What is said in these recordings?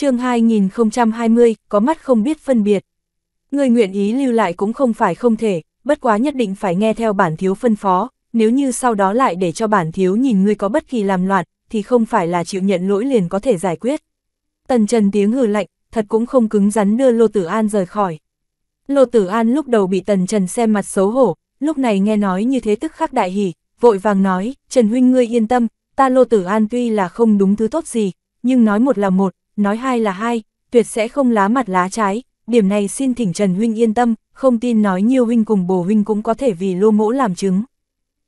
chương 2020, có mắt không biết phân biệt. Người nguyện ý lưu lại cũng không phải không thể, bất quá nhất định phải nghe theo bản thiếu phân phó, nếu như sau đó lại để cho bản thiếu nhìn ngươi có bất kỳ làm loạn, thì không phải là chịu nhận lỗi liền có thể giải quyết. Tần Trần tiếng hừ lạnh, thật cũng không cứng rắn đưa Lô Tử An rời khỏi. Lô Tử An lúc đầu bị Tần Trần xem mặt xấu hổ, lúc này nghe nói như thế tức khắc đại hỉ, vội vàng nói, Trần Huynh ngươi yên tâm, ta Lô Tử An tuy là không đúng thứ tốt gì, nhưng nói một là một, nói hai là hai, tuyệt sẽ không lá mặt lá trái, điểm này xin thỉnh Trần Huynh yên tâm, không tin nói nhiều Huynh cùng bồ Huynh cũng có thể vì lô mỗ làm chứng.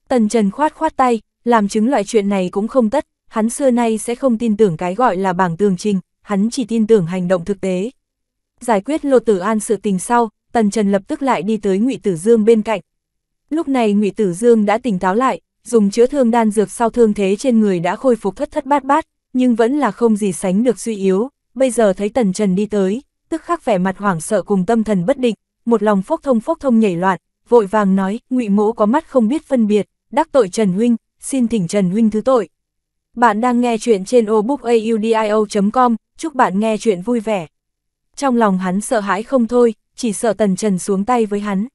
Tần Trần khoát khoát tay, làm chứng loại chuyện này cũng không tất, hắn xưa nay sẽ không tin tưởng cái gọi là bảng tường trình, hắn chỉ tin tưởng hành động thực tế. Giải quyết Lô Tử An sự tình sau, Tần Trần lập tức lại đi tới Ngụy Tử Dương bên cạnh. Lúc này Ngụy Tử Dương đã tỉnh táo lại, dùng chữa thương đan dược sau thương thế trên người đã khôi phục thất thất bát bát, nhưng vẫn là không gì sánh được suy yếu, bây giờ thấy Tần Trần đi tới, tức khắc vẻ mặt hoảng sợ cùng tâm thần bất định, một lòng phốc thông phốc thông nhảy loạn, vội vàng nói, ngụy mỗ có mắt không biết phân biệt, đắc tội Trần Huynh, xin thỉnh Trần Huynh thứ tội. Bạn đang nghe chuyện trên obookaudio.com, chúc bạn nghe chuyện vui vẻ. Trong lòng hắn sợ hãi không thôi, chỉ sợ Tần Trần xuống tay với hắn.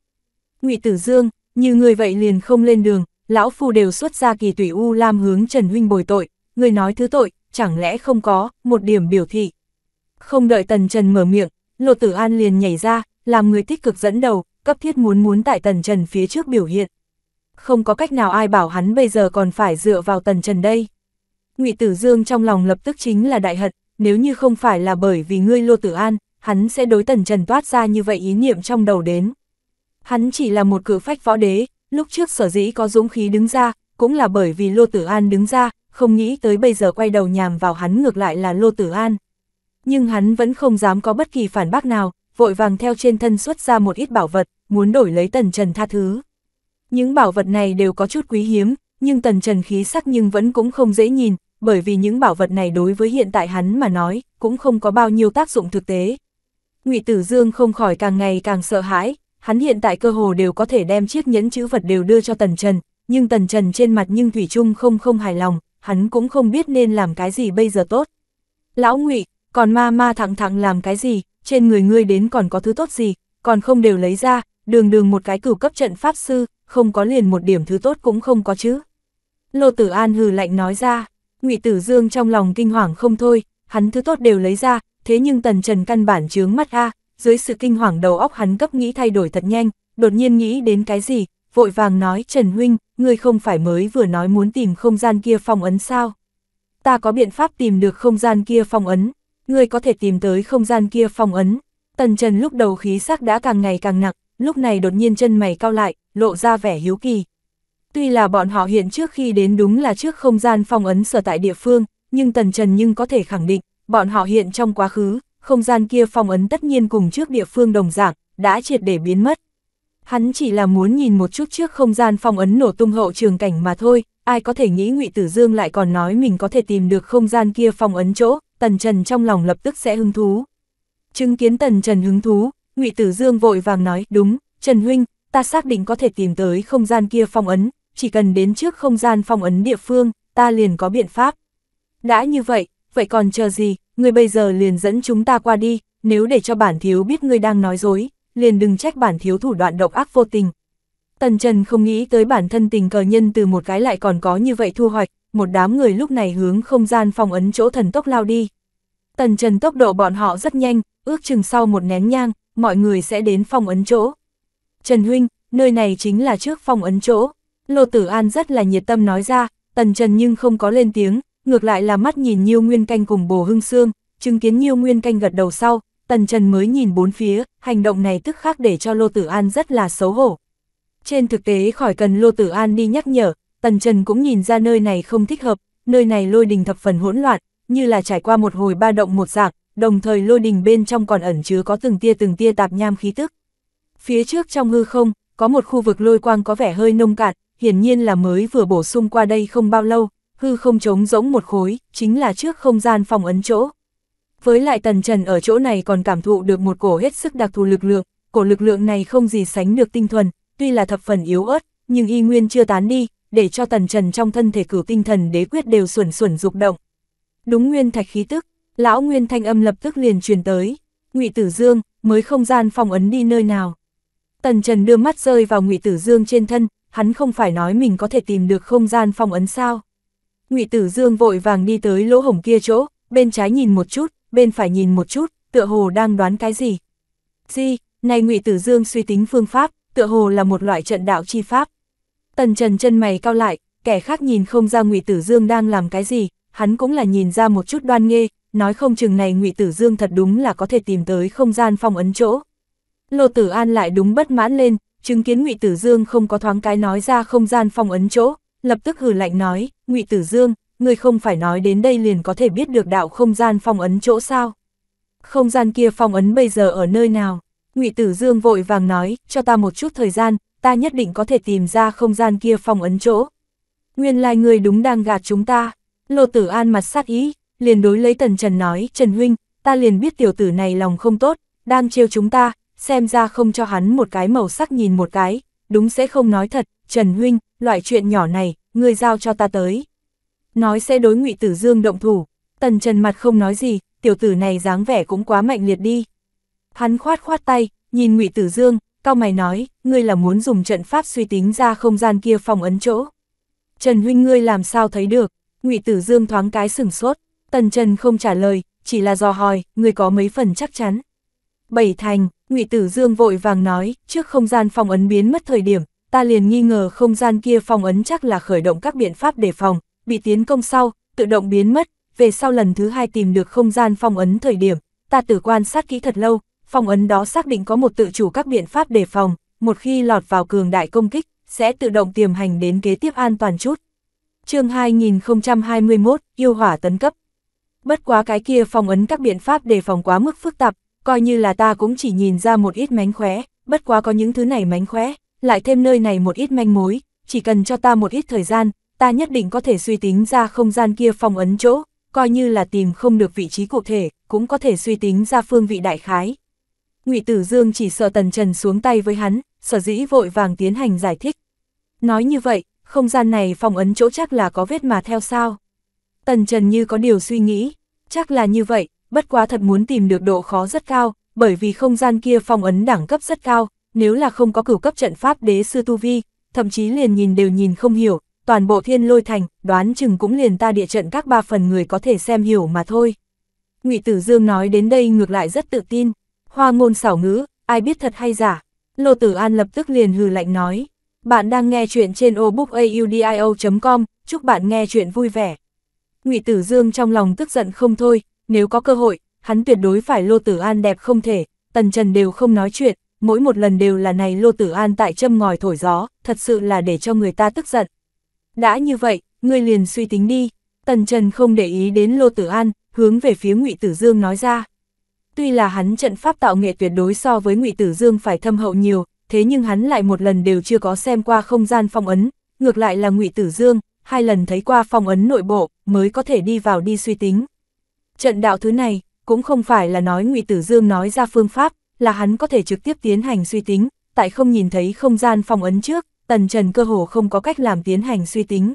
Ngụy Tử Dương, như người vậy liền không lên đường, lão phu đều xuất ra kỳ tùy u lam hướng Trần Huynh bồi tội, người nói thứ tội, chẳng lẽ không có, một điểm biểu thị. Không đợi Tần Trần mở miệng, Lộ Tử An liền nhảy ra, làm người tích cực dẫn đầu, cấp thiết muốn muốn tại Tần Trần phía trước biểu hiện. Không có cách nào ai bảo hắn bây giờ còn phải dựa vào Tần Trần đây. Ngụy Tử Dương trong lòng lập tức chính là đại hận, nếu như không phải là bởi vì ngươi Lô Tử An, hắn sẽ đối Tần Trần toát ra như vậy ý niệm trong đầu đến. Hắn chỉ là một cử phách võ đế, lúc trước sở dĩ có dũng khí đứng ra, cũng là bởi vì Lô Tử An đứng ra, không nghĩ tới bây giờ quay đầu nhàm vào hắn ngược lại là Lô Tử An. Nhưng hắn vẫn không dám có bất kỳ phản bác nào, vội vàng theo trên thân xuất ra một ít bảo vật, muốn đổi lấy Tần Trần tha thứ. Những bảo vật này đều có chút quý hiếm, nhưng Tần Trần khí sắc nhưng vẫn cũng không dễ nhìn, bởi vì những bảo vật này đối với hiện tại hắn mà nói, cũng không có bao nhiêu tác dụng thực tế. Ngụy Tử Dương không khỏi càng ngày càng sợ hãi, hắn hiện tại cơ hồ đều có thể đem chiếc nhẫn chữ vật đều đưa cho Tần Trần, nhưng Tần Trần trên mặt nhưng Thủy Trung không không hài lòng, hắn cũng không biết nên làm cái gì bây giờ tốt. Lão ngụy còn ma ma thẳng thẳng làm cái gì, trên người ngươi đến còn có thứ tốt gì, còn không đều lấy ra, đường đường một cái cửu cấp trận pháp sư, không có liền một điểm thứ tốt cũng không có chứ. Lô Tử An hừ lạnh nói ra, ngụy Tử Dương trong lòng kinh hoàng không thôi, hắn thứ tốt đều lấy ra, thế nhưng Tần Trần căn bản chướng mắt a, dưới sự kinh hoàng đầu óc hắn cấp nghĩ thay đổi thật nhanh, đột nhiên nghĩ đến cái gì, vội vàng nói Trần Huynh, ngươi không phải mới vừa nói muốn tìm không gian kia phong ấn sao? Ta có biện pháp tìm được không gian kia phong ấn, ngươi có thể tìm tới không gian kia phong ấn. Tần Trần lúc đầu khí sắc đã càng ngày càng nặng, lúc này đột nhiên chân mày cao lại, lộ ra vẻ hiếu kỳ. Tuy là bọn họ hiện trước khi đến đúng là trước không gian phong ấn sở tại địa phương, nhưng Tần Trần nhưng có thể khẳng định, bọn họ hiện trong quá khứ, không gian kia phong ấn tất nhiên cùng trước địa phương đồng dạng, đã triệt để biến mất. Hắn chỉ là muốn nhìn một chút trước không gian phong ấn nổ tung hậu trường cảnh mà thôi, ai có thể nghĩ ngụy Tử Dương lại còn nói mình có thể tìm được không gian kia phong ấn chỗ, Tần Trần trong lòng lập tức sẽ hứng thú. Chứng kiến Tần Trần hứng thú, ngụy Tử Dương vội vàng nói, đúng, Trần Huynh, ta xác định có thể tìm tới không gian kia phong ấn, chỉ cần đến trước không gian phong ấn địa phương, ta liền có biện pháp. Đã như vậy, vậy còn chờ gì, ngươi bây giờ liền dẫn chúng ta qua đi, nếu để cho bản thiếu biết ngươi đang nói dối, liền đừng trách bản thiếu thủ đoạn độc ác vô tình. Tần Trần không nghĩ tới bản thân tình cờ nhân từ một cái lại còn có như vậy thu hoạch, một đám người lúc này hướng không gian phòng ấn chỗ thần tốc lao đi. Tần Trần tốc độ bọn họ rất nhanh, ước chừng sau một nén nhang, mọi người sẽ đến phòng ấn chỗ. Trần Huynh, nơi này chính là trước phòng ấn chỗ. Lô Tử An rất là nhiệt tâm nói ra, Tần Trần nhưng không có lên tiếng, ngược lại là mắt nhìn Nhiêu Nguyên Canh cùng Bồ Hưng xương, chứng kiến Nhiêu Nguyên Canh gật đầu sau, Tần Trần mới nhìn bốn phía, hành động này tức khắc để cho Lô Tử An rất là xấu hổ. Trên thực tế khỏi cần Lô Tử An đi nhắc nhở, Tần Trần cũng nhìn ra nơi này không thích hợp, nơi này lôi đình thập phần hỗn loạn, như là trải qua một hồi ba động một dạng, đồng thời lôi đình bên trong còn ẩn chứa có từng tia từng tia tạp nham khí tức. Phía trước trong hư không, có một khu vực lôi quang có vẻ hơi nông cạn, hiển nhiên là mới vừa bổ sung qua đây không bao lâu, hư không trống rỗng một khối, chính là trước không gian phòng ấn chỗ. Với lại Tần Trần ở chỗ này còn cảm thụ được một cổ hết sức đặc thù lực lượng, cổ lực lượng này không gì sánh được tinh thuần, tuy là thập phần yếu ớt, nhưng y nguyên chưa tán đi, để cho Tần Trần trong thân thể cửu tinh thần đế quyết đều xuẩn xuẩn dục động. Đúng nguyên thạch khí tức, lão nguyên thanh âm lập tức liền truyền tới, Ngụy Tử Dương mới không gian phong ấn đi nơi nào. Tần Trần đưa mắt rơi vào Ngụy Tử Dương trên thân, hắn không phải nói mình có thể tìm được không gian phong ấn sao? Ngụy Tử Dương vội vàng đi tới lỗ hổng kia chỗ, bên trái nhìn một chút, bên phải nhìn một chút, tựa hồ đang đoán cái gì. Gì, này ngụy Tử Dương suy tính phương pháp, tựa hồ là một loại trận đạo chi pháp. Tần Trần chân mày cao lại, kẻ khác nhìn không ra ngụy Tử Dương đang làm cái gì, hắn cũng là nhìn ra một chút đoan nghê, nói không chừng này ngụy Tử Dương thật đúng là có thể tìm tới không gian phong ấn chỗ. Lô Tử An lại đúng bất mãn lên, chứng kiến ngụy Tử Dương không có thoáng cái nói ra không gian phong ấn chỗ, lập tức hừ lạnh nói, ngụy Tử Dương, người không phải nói đến đây liền có thể biết được đạo không gian phong ấn chỗ sao. Không gian kia phong ấn bây giờ ở nơi nào? ngụy Tử Dương vội vàng nói, cho ta một chút thời gian, ta nhất định có thể tìm ra không gian kia phong ấn chỗ. Nguyên lai người đúng đang gạt chúng ta. Lô Tử An mặt sát ý, liền đối lấy Tần Trần nói, Trần Huynh, ta liền biết tiểu tử này lòng không tốt, đang trêu chúng ta, xem ra không cho hắn một cái màu sắc nhìn một cái, đúng sẽ không nói thật, Trần Huynh, loại chuyện nhỏ này, ngươi giao cho ta tới nói sẽ đối ngụy tử dương động thủ. Tần trần mặt không nói gì, tiểu tử này dáng vẻ cũng quá mạnh liệt đi. Hắn khoát khoát tay, nhìn ngụy tử dương, cao mày nói, ngươi là muốn dùng trận pháp suy tính ra không gian kia phòng ấn chỗ. Trần huynh ngươi làm sao thấy được, ngụy tử dương thoáng cái sửng sốt, tần trần không trả lời, chỉ là dò hỏi, ngươi có mấy phần chắc chắn. Bảy thành, ngụy tử dương vội vàng nói, trước không gian phòng ấn biến mất thời điểm, ta liền nghi ngờ không gian kia phòng ấn chắc là khởi động các biện pháp đề phòng, bị tiến công sau, tự động biến mất, về sau lần thứ hai tìm được không gian phong ấn thời điểm, ta tử quan sát kỹ thật lâu, phong ấn đó xác định có một tự chủ các biện pháp đề phòng, một khi lọt vào cường đại công kích, sẽ tự động tiềm hành đến kế tiếp an toàn chút. chương 2021, yêu hỏa tấn cấp. Bất quá cái kia phong ấn các biện pháp đề phòng quá mức phức tạp, coi như là ta cũng chỉ nhìn ra một ít mánh khóe, bất quá có những thứ này mánh khóe, lại thêm nơi này một ít manh mối, chỉ cần cho ta một ít thời gian, ta nhất định có thể suy tính ra không gian kia phong ấn chỗ, coi như là tìm không được vị trí cụ thể, cũng có thể suy tính ra phương vị đại khái. Ngụy Tử Dương chỉ sợ Tần Trần xuống tay với hắn, sở dĩ vội vàng tiến hành giải thích. Nói như vậy, không gian này phong ấn chỗ chắc là có vết mà theo sao. Tần Trần như có điều suy nghĩ, chắc là như vậy, bất quá thật muốn tìm được độ khó rất cao, bởi vì không gian kia phong ấn đẳng cấp rất cao, nếu là không có cửu cấp trận pháp đế sư tu vi, thậm chí liền nhìn đều nhìn không hiểu, toàn bộ thiên lôi thành, đoán chừng cũng liền ta địa trận các ba phần người có thể xem hiểu mà thôi. ngụy Tử Dương nói đến đây ngược lại rất tự tin, hoa ngôn xảo ngữ, ai biết thật hay giả. Lô Tử An lập tức liền hừ lạnh nói, bạn đang nghe chuyện trên obookaudio.com, chúc bạn nghe chuyện vui vẻ. ngụy Tử Dương trong lòng tức giận không thôi, nếu có cơ hội, hắn tuyệt đối phải Lô Tử An đẹp không thể, Tần Trần đều không nói chuyện, mỗi một lần đều là này Lô Tử An tại châm ngòi thổi gió, thật sự là để cho người ta tức giận, đã như vậy, ngươi liền suy tính đi. Tần Trần không để ý đến Lô Tử An, hướng về phía Ngụy Tử Dương nói ra. Tuy là hắn trận pháp tạo nghệ tuyệt đối so với Ngụy Tử Dương phải thâm hậu nhiều, thế nhưng hắn lại một lần đều chưa có xem qua không gian phong ấn, ngược lại là Ngụy Tử Dương, hai lần thấy qua phong ấn nội bộ, mới có thể đi vào đi suy tính. Trận đạo thứ này, cũng không phải là nói Ngụy Tử Dương nói ra phương pháp, là hắn có thể trực tiếp tiến hành suy tính, tại không nhìn thấy không gian phong ấn trước, tần trần cơ hồ không có cách làm tiến hành suy tính.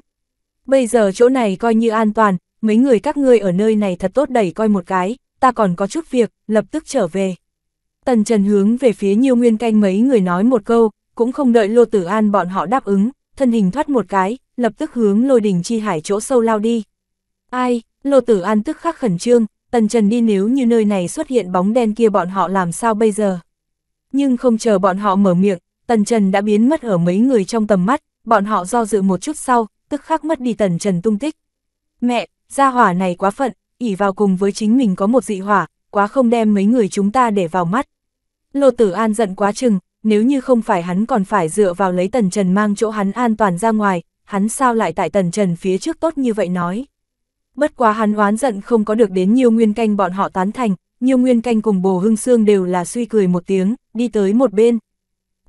Bây giờ chỗ này coi như an toàn, mấy người các ngươi ở nơi này thật tốt đẩy coi một cái, ta còn có chút việc, lập tức trở về. Tần Trần hướng về phía Nhiêu Nguyên Canh mấy người nói một câu, cũng không đợi Lô Tử An bọn họ đáp ứng, thân hình thoát một cái, lập tức hướng lôi đỉnh chi hải chỗ sâu lao đi. Ai, Lô Tử An tức khắc khẩn trương, Tần Trần đi nếu như nơi này xuất hiện bóng đen kia bọn họ làm sao bây giờ? Nhưng không chờ bọn họ mở miệng, Tần Trần đã biến mất ở mấy người trong tầm mắt, bọn họ do dự một chút sau, tức khắc mất đi Tần Trần tung tích. Mẹ, gia hỏa này quá phận, ỉ vào cùng với chính mình có một dị hỏa, quá không đem mấy người chúng ta để vào mắt. Lô Tử An giận quá chừng, nếu như không phải hắn còn phải dựa vào lấy Tần Trần mang chỗ hắn an toàn ra ngoài, hắn sao lại tại Tần Trần phía trước tốt như vậy nói. Bất quá hắn oán giận không có được đến nhiều nguyên canh bọn họ tán thành, nhiều nguyên canh cùng bồ hưng xương đều là suy cười một tiếng, đi tới một bên,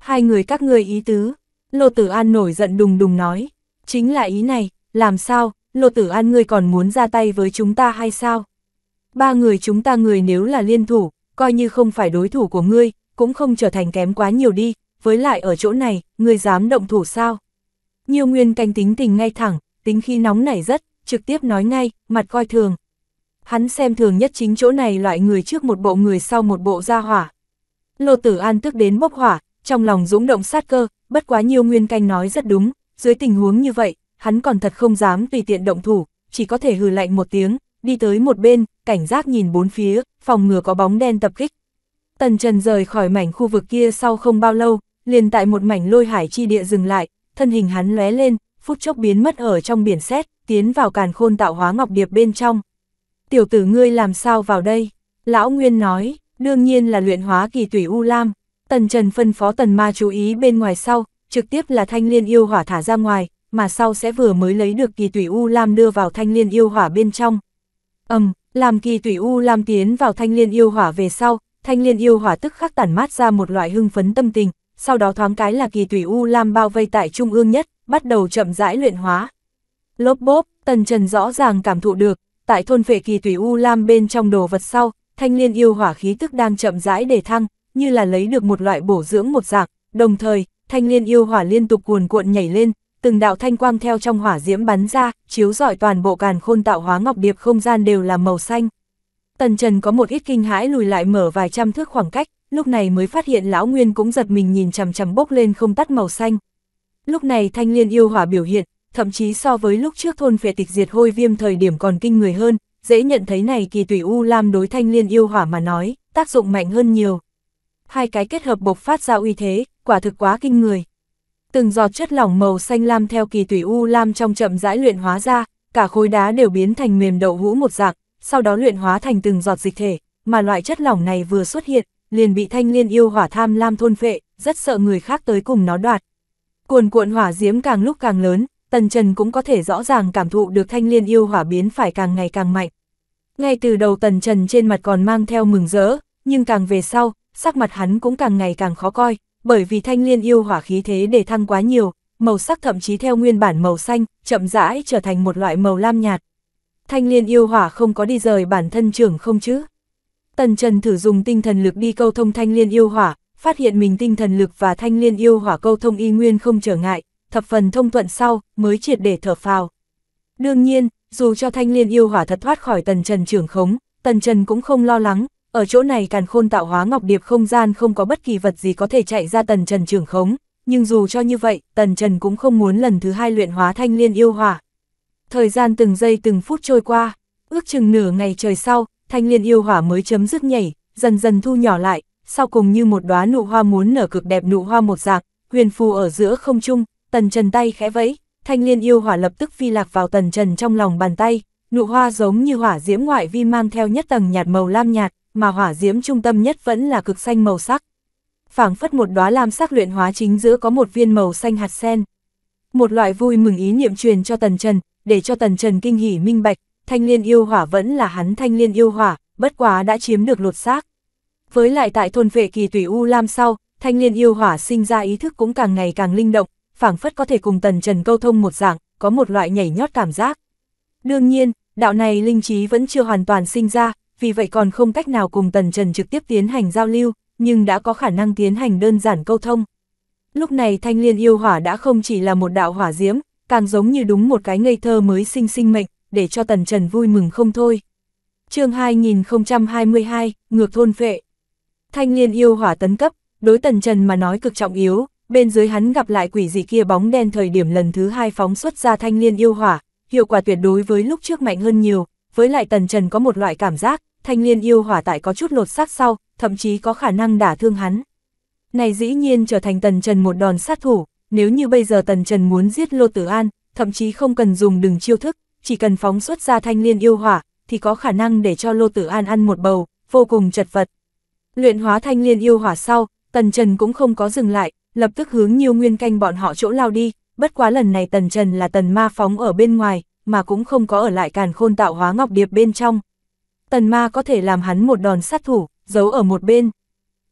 hai người các ngươi ý tứ. Lô Tử An nổi giận đùng đùng nói, chính là ý này, làm sao, Lô Tử An ngươi còn muốn ra tay với chúng ta hay sao? Ba người chúng ta người nếu là liên thủ, coi như không phải đối thủ của ngươi, cũng không trở thành kém quá nhiều đi, với lại ở chỗ này, ngươi dám động thủ sao? Nhiều nguyên canh tính tình ngay thẳng, tính khi nóng nảy rất, trực tiếp nói ngay, mặt coi thường. Hắn xem thường nhất chính chỗ này loại người trước một bộ người sau một bộ ra hỏa. Lô Tử An tức đến bốc hỏa, trong lòng dũng động sát cơ, bất quá nhiều nguyên canh nói rất đúng, dưới tình huống như vậy, hắn còn thật không dám tùy tiện động thủ, chỉ có thể hừ lạnh một tiếng, đi tới một bên, cảnh giác nhìn bốn phía, phòng ngừa có bóng đen tập kích. Tần Trần rời khỏi mảnh khu vực kia sau không bao lâu, liền tại một mảnh lôi hải chi địa dừng lại, thân hình hắn lóe lên, phút chốc biến mất ở trong biển sét, tiến vào càn khôn tạo hóa ngọc điệp bên trong. Tiểu tử ngươi làm sao vào đây? Lão Nguyên nói, đương nhiên là luyện hóa kỳ tủy U Lam, Tần Trần phân phó tần ma chú ý bên ngoài sau, trực tiếp là thanh liên yêu hỏa thả ra ngoài, mà sau sẽ vừa mới lấy được kỳ tủy U Lam đưa vào thanh liên yêu hỏa bên trong. Ầm, làm kỳ tủy U Lam tiến vào thanh liên yêu hỏa về sau, thanh liên yêu hỏa tức khắc tản mát ra một loại hưng phấn tâm tình, sau đó thoáng cái là kỳ tủy U Lam bao vây tại trung ương nhất, bắt đầu chậm rãi luyện hóa. Lốp bốp, tần trần rõ ràng cảm thụ được, tại thôn phệ kỳ tủy U Lam bên trong đồ vật sau, thanh liên yêu hỏa khí tức đang chậm rãi để thăng, như là lấy được một loại bổ dưỡng một dạng, đồng thời, thanh liên yêu hỏa liên tục cuồn cuộn nhảy lên, từng đạo thanh quang theo trong hỏa diễm bắn ra, chiếu rọi toàn bộ càn khôn tạo hóa ngọc điệp không gian đều là màu xanh. Tần Trần có một ít kinh hãi lùi lại mở vài trăm thước khoảng cách, lúc này mới phát hiện lão Nguyên cũng giật mình nhìn chằm chằm bốc lên không tắt màu xanh. Lúc này thanh liên yêu hỏa biểu hiện, thậm chí so với lúc trước thôn phệ tịch diệt hôi viêm thời điểm còn kinh người hơn, dễ nhận thấy này kỳ tùy u lam đối thanh liên yêu hỏa mà nói, tác dụng mạnh hơn nhiều hai cái kết hợp bộc phát ra uy thế, quả thực quá kinh người. Từng giọt chất lỏng màu xanh lam theo kỳ tủy u lam trong chậm rãi luyện hóa ra, cả khối đá đều biến thành mềm đậu hũ một dạng, sau đó luyện hóa thành từng giọt dịch thể, mà loại chất lỏng này vừa xuất hiện, liền bị thanh liên yêu hỏa tham lam thôn phệ, rất sợ người khác tới cùng nó đoạt. Cuồn cuộn hỏa diễm càng lúc càng lớn, Tần Trần cũng có thể rõ ràng cảm thụ được thanh liên yêu hỏa biến phải càng ngày càng mạnh. Ngay từ đầu Tần Trần trên mặt còn mang theo mừng rỡ, nhưng càng về sau, sắc mặt hắn cũng càng ngày càng khó coi, bởi vì thanh liên yêu hỏa khí thế để thăng quá nhiều, màu sắc thậm chí theo nguyên bản màu xanh, chậm rãi trở thành một loại màu lam nhạt. Thanh liên yêu hỏa không có đi rời bản thân trưởng không chứ. Tần Trần thử dùng tinh thần lực đi câu thông thanh liên yêu hỏa, phát hiện mình tinh thần lực và thanh liên yêu hỏa câu thông y nguyên không trở ngại, thập phần thông thuận sau, mới triệt để thở phào. Đương nhiên, dù cho thanh liên yêu hỏa thật thoát khỏi tần trần trưởng khống, tần trần cũng không lo lắng, ở chỗ này càn khôn tạo hóa ngọc điệp không gian không có bất kỳ vật gì có thể chạy ra tần trần trưởng khống, nhưng dù cho như vậy, tần trần cũng không muốn lần thứ hai luyện hóa thanh liên yêu hỏa. Thời gian từng giây từng phút trôi qua, ước chừng nửa ngày trời sau, thanh liên yêu hỏa mới chấm dứt nhảy, dần dần thu nhỏ lại, sau cùng như một đóa nụ hoa muốn nở cực đẹp nụ hoa một dạng, huyền phù ở giữa không trung, tần trần tay khẽ vẫy, thanh liên yêu hỏa lập tức phi lạc vào tần trần trong lòng bàn tay, nụ hoa giống như hỏa diễm ngoại vi mang theo nhất tầng nhạt màu lam nhạt, mà hỏa diễm trung tâm nhất vẫn là cực xanh màu sắc. phảng phất một đóa lam sắc luyện hóa chính giữa có một viên màu xanh hạt sen. Một loại vui mừng ý niệm truyền cho Tần Trần, để cho Tần Trần kinh hỉ minh bạch, thanh liên yêu hỏa vẫn là hắn thanh liên yêu hỏa, bất quá đã chiếm được lột xác. Với lại tại thôn vệ kỳ tùy U Lam sau, thanh liên yêu hỏa sinh ra ý thức cũng càng ngày càng linh động, phảng phất có thể cùng Tần Trần câu thông một dạng, có một loại nhảy nhót cảm giác. Đương nhiên, đạo này linh trí vẫn chưa hoàn toàn sinh ra, vì vậy còn không cách nào cùng Tần Trần trực tiếp tiến hành giao lưu, nhưng đã có khả năng tiến hành đơn giản câu thông. Lúc này thanh liên yêu hỏa đã không chỉ là một đạo hỏa diễm, càng giống như đúng một cái ngây thơ mới sinh sinh mệnh, để cho Tần Trần vui mừng không thôi. chương 2022, Ngược Thôn Phệ Thanh liên yêu hỏa tấn cấp, đối Tần Trần mà nói cực trọng yếu, bên dưới hắn gặp lại quỷ dị kia bóng đen thời điểm lần thứ hai phóng xuất ra thanh liên yêu hỏa, hiệu quả tuyệt đối với lúc trước mạnh hơn nhiều, với lại Tần Trần có một loại cảm giác, thanh liên yêu hỏa tại có chút lột xác sau, thậm chí có khả năng đả thương hắn. Này dĩ nhiên trở thành Tần Trần một đòn sát thủ, nếu như bây giờ Tần Trần muốn giết Lô Tử An, thậm chí không cần dùng đừng chiêu thức, chỉ cần phóng xuất ra thanh liên yêu hỏa, thì có khả năng để cho Lô Tử An ăn một bầu, vô cùng chật vật. Luyện hóa thanh liên yêu hỏa sau, Tần Trần cũng không có dừng lại, lập tức hướng nhiều nguyên canh bọn họ chỗ lao đi, bất quá lần này Tần Trần là tần ma phóng ở bên ngoài, mà cũng không có ở lại càn khôn tạo hóa ngọc điệp bên trong tần ma có thể làm hắn một đòn sát thủ, giấu ở một bên.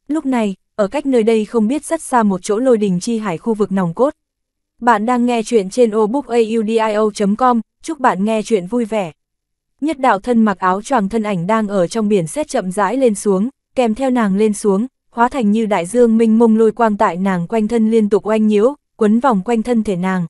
Lúc này, ở cách nơi đây không biết rất xa một chỗ lôi đình chi hải khu vực nòng cốt. Bạn đang nghe chuyện trên obookaudio.com, chúc bạn nghe chuyện vui vẻ. Nhất đạo thân mặc áo choàng thân ảnh đang ở trong biển xét chậm rãi lên xuống, kèm theo nàng lên xuống, hóa thành như đại dương minh mông lôi quang tại nàng quanh thân liên tục oanh nhiễu, quấn vòng quanh thân thể nàng.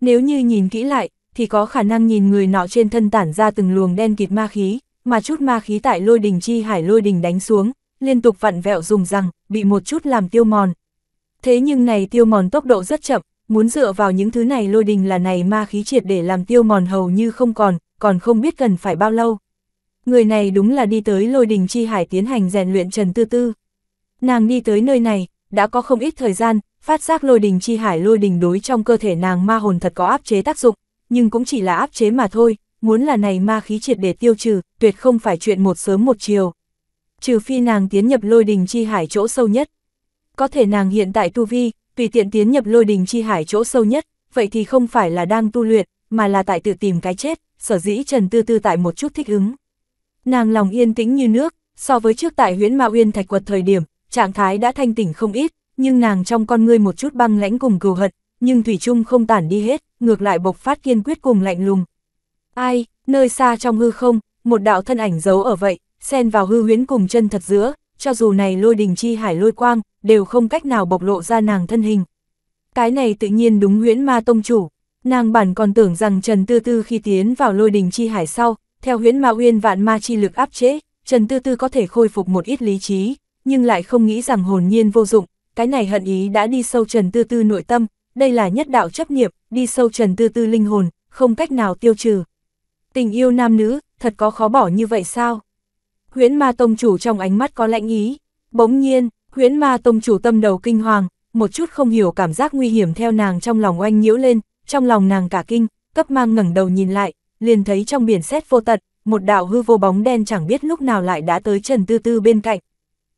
Nếu như nhìn kỹ lại, thì có khả năng nhìn người nọ trên thân tản ra từng luồng đen kịt ma khí, mà chút ma khí tại lôi đình chi hải lôi đình đánh xuống, liên tục vặn vẹo dùng rằng, bị một chút làm tiêu mòn. Thế nhưng này tiêu mòn tốc độ rất chậm, muốn dựa vào những thứ này lôi đình là này ma khí triệt để làm tiêu mòn hầu như không còn, còn không biết cần phải bao lâu. Người này đúng là đi tới lôi đình chi hải tiến hành rèn luyện Trần Tư Tư. Nàng đi tới nơi này, đã có không ít thời gian, phát giác lôi đình chi hải lôi đình đối trong cơ thể nàng ma hồn thật có áp chế tác dụng, nhưng cũng chỉ là áp chế mà thôi, muốn là này ma khí triệt để tiêu trừ, tuyệt không phải chuyện một sớm một chiều. Trừ phi nàng tiến nhập lôi đình chi hải chỗ sâu nhất. Có thể nàng hiện tại tu vi, tùy tiện tiến nhập lôi đình chi hải chỗ sâu nhất, vậy thì không phải là đang tu luyện, mà là tại tự tìm cái chết, sở dĩ Trần Tư Tư tại một chút thích ứng. Nàng lòng yên tĩnh như nước, so với trước tại huyễn Ma Uyên Thạch Quật thời điểm, trạng thái đã thanh tỉnh không ít, nhưng nàng trong con ngươi một chút băng lãnh cùng cừu hận, nhưng Thủy Trung không tản đi hết, ngược lại bộc phát kiên quyết cùng lạnh lùng, Ai, nơi xa trong hư không, một đạo thân ảnh giấu ở vậy, xen vào hư huyễn cùng chân thật giữa, cho dù này lôi đình chi hải lôi quang, đều không cách nào bộc lộ ra nàng thân hình. Cái này tự nhiên đúng huyễn ma tông chủ, nàng bản còn tưởng rằng Trần Tư Tư khi tiến vào lôi đình chi hải sau, theo huyễn ma uyên vạn ma chi lực áp chế, Trần Tư Tư có thể khôi phục một ít lý trí, nhưng lại không nghĩ rằng hồn nhiên vô dụng, cái này hận ý đã đi sâu Trần Tư Tư nội tâm, đây là nhất đạo chấp niệm đi sâu Trần Tư Tư linh hồn, không cách nào tiêu trừ tình yêu nam nữ, thật có khó bỏ như vậy sao? Huyễn ma tông chủ trong ánh mắt có lạnh ý, bỗng nhiên, huyễn ma tông chủ tâm đầu kinh hoàng, một chút không hiểu cảm giác nguy hiểm theo nàng trong lòng oanh nhiễu lên, trong lòng nàng cả kinh, cấp mang ngẩng đầu nhìn lại, liền thấy trong biển xét vô tật, một đạo hư vô bóng đen chẳng biết lúc nào lại đã tới Trần Tư Tư bên cạnh.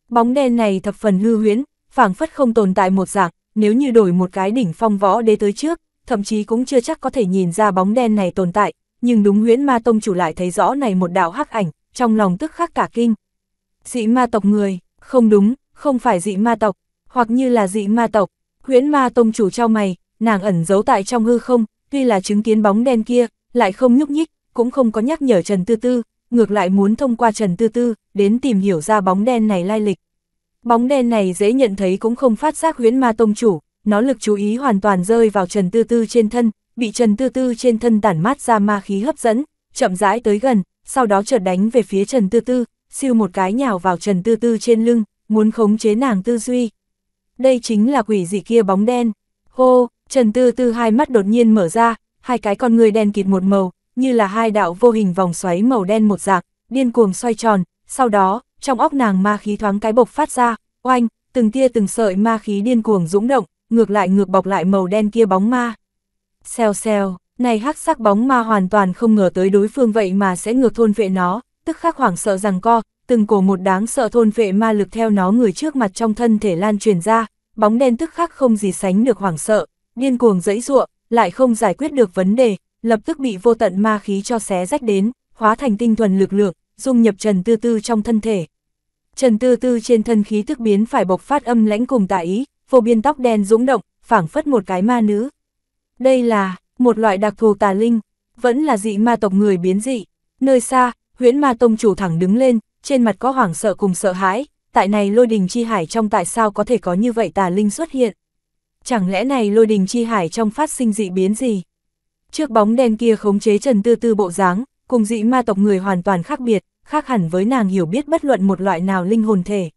Bóng đen này thập phần hư huyễn, phảng phất không tồn tại một dạng, nếu như đổi một cái đỉnh phong võ đế tới trước, thậm chí cũng chưa chắc có thể nhìn ra bóng đen này tồn tại, nhưng đúng huyễn ma tông chủ lại thấy rõ này một đạo hắc ảnh, trong lòng tức khắc cả kinh. Dị ma tộc người, không đúng, không phải dị ma tộc, hoặc như là dị ma tộc, huyễn ma tông chủ trao mày, nàng ẩn giấu tại trong hư không, tuy là chứng kiến bóng đen kia, lại không nhúc nhích, cũng không có nhắc nhở Trần Tư Tư, ngược lại muốn thông qua Trần Tư Tư, đến tìm hiểu ra bóng đen này lai lịch. Bóng đen này dễ nhận thấy cũng không phát giác huyễn ma tông chủ, nó lực chú ý hoàn toàn rơi vào Trần Tư Tư trên thân, bị Trần Tư Tư trên thân tản mát ra ma khí hấp dẫn, chậm rãi tới gần, sau đó chợt đánh về phía Trần Tư Tư, siêu một cái nhào vào Trần Tư Tư trên lưng, muốn khống chế nàng tư duy. Đây chính là quỷ dị kia bóng đen. Hô, Trần Tư Tư hai mắt đột nhiên mở ra, hai cái con người đen kịt một màu, như là hai đạo vô hình vòng xoáy màu đen một dạng, điên cuồng xoay tròn, sau đó, trong óc nàng ma khí thoáng cái bộc phát ra, oanh, từng tia từng sợi ma khí điên cuồng dũng động, ngược lại ngược bọc lại màu đen kia bóng ma. Xèo xèo, này hắc sắc bóng ma hoàn toàn không ngờ tới đối phương vậy mà sẽ ngược thôn vệ nó, tức khắc hoảng sợ rằng co, từng cổ một đáng sợ thôn vệ ma lực theo nó người trước mặt trong thân thể lan truyền ra, bóng đen tức khắc không gì sánh được hoảng sợ, điên cuồng dẫy ruộng, lại không giải quyết được vấn đề, lập tức bị vô tận ma khí cho xé rách đến, hóa thành tinh thuần lực lượng, dung nhập Trần Tư Tư trong thân thể. Trần Tư Tư trên thân khí tức biến phải bộc phát âm lãnh cùng tại ý, vô biên tóc đen dũng động, phảng phất một cái ma nữ. Đây là một loại đặc thù tà linh, vẫn là dị ma tộc người biến dị. Nơi xa, huyễn ma tông chủ thẳng đứng lên, trên mặt có hoảng sợ cùng sợ hãi, tại này lôi đình chi hải trong tại sao có thể có như vậy tà linh xuất hiện. Chẳng lẽ này lôi đình chi hải trong phát sinh dị biến gì? Trước bóng đen kia khống chế trần tư tư bộ dáng, cùng dị ma tộc người hoàn toàn khác biệt, khác hẳn với nàng hiểu biết bất luận một loại nào linh hồn thể.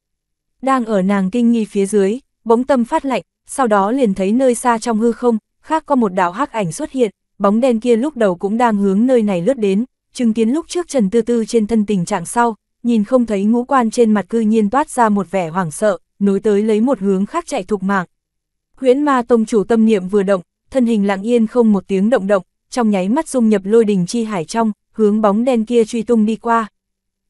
Đang ở nàng kinh nghi phía dưới, bỗng tâm phát lạnh, sau đó liền thấy nơi xa trong hư không, khác có một đạo hắc ảnh xuất hiện, bóng đen kia lúc đầu cũng đang hướng nơi này lướt đến, chứng kiến lúc trước Trần Tư Tư trên thân tình trạng sau, nhìn không thấy ngũ quan trên mặt cư nhiên toát ra một vẻ hoảng sợ, nối tới lấy một hướng khác chạy thục mạng. Huyễn Ma Tông chủ tâm niệm vừa động, thân hình lặng yên không một tiếng động động, trong nháy mắt dung nhập lôi đình chi hải trong, hướng bóng đen kia truy tung đi qua.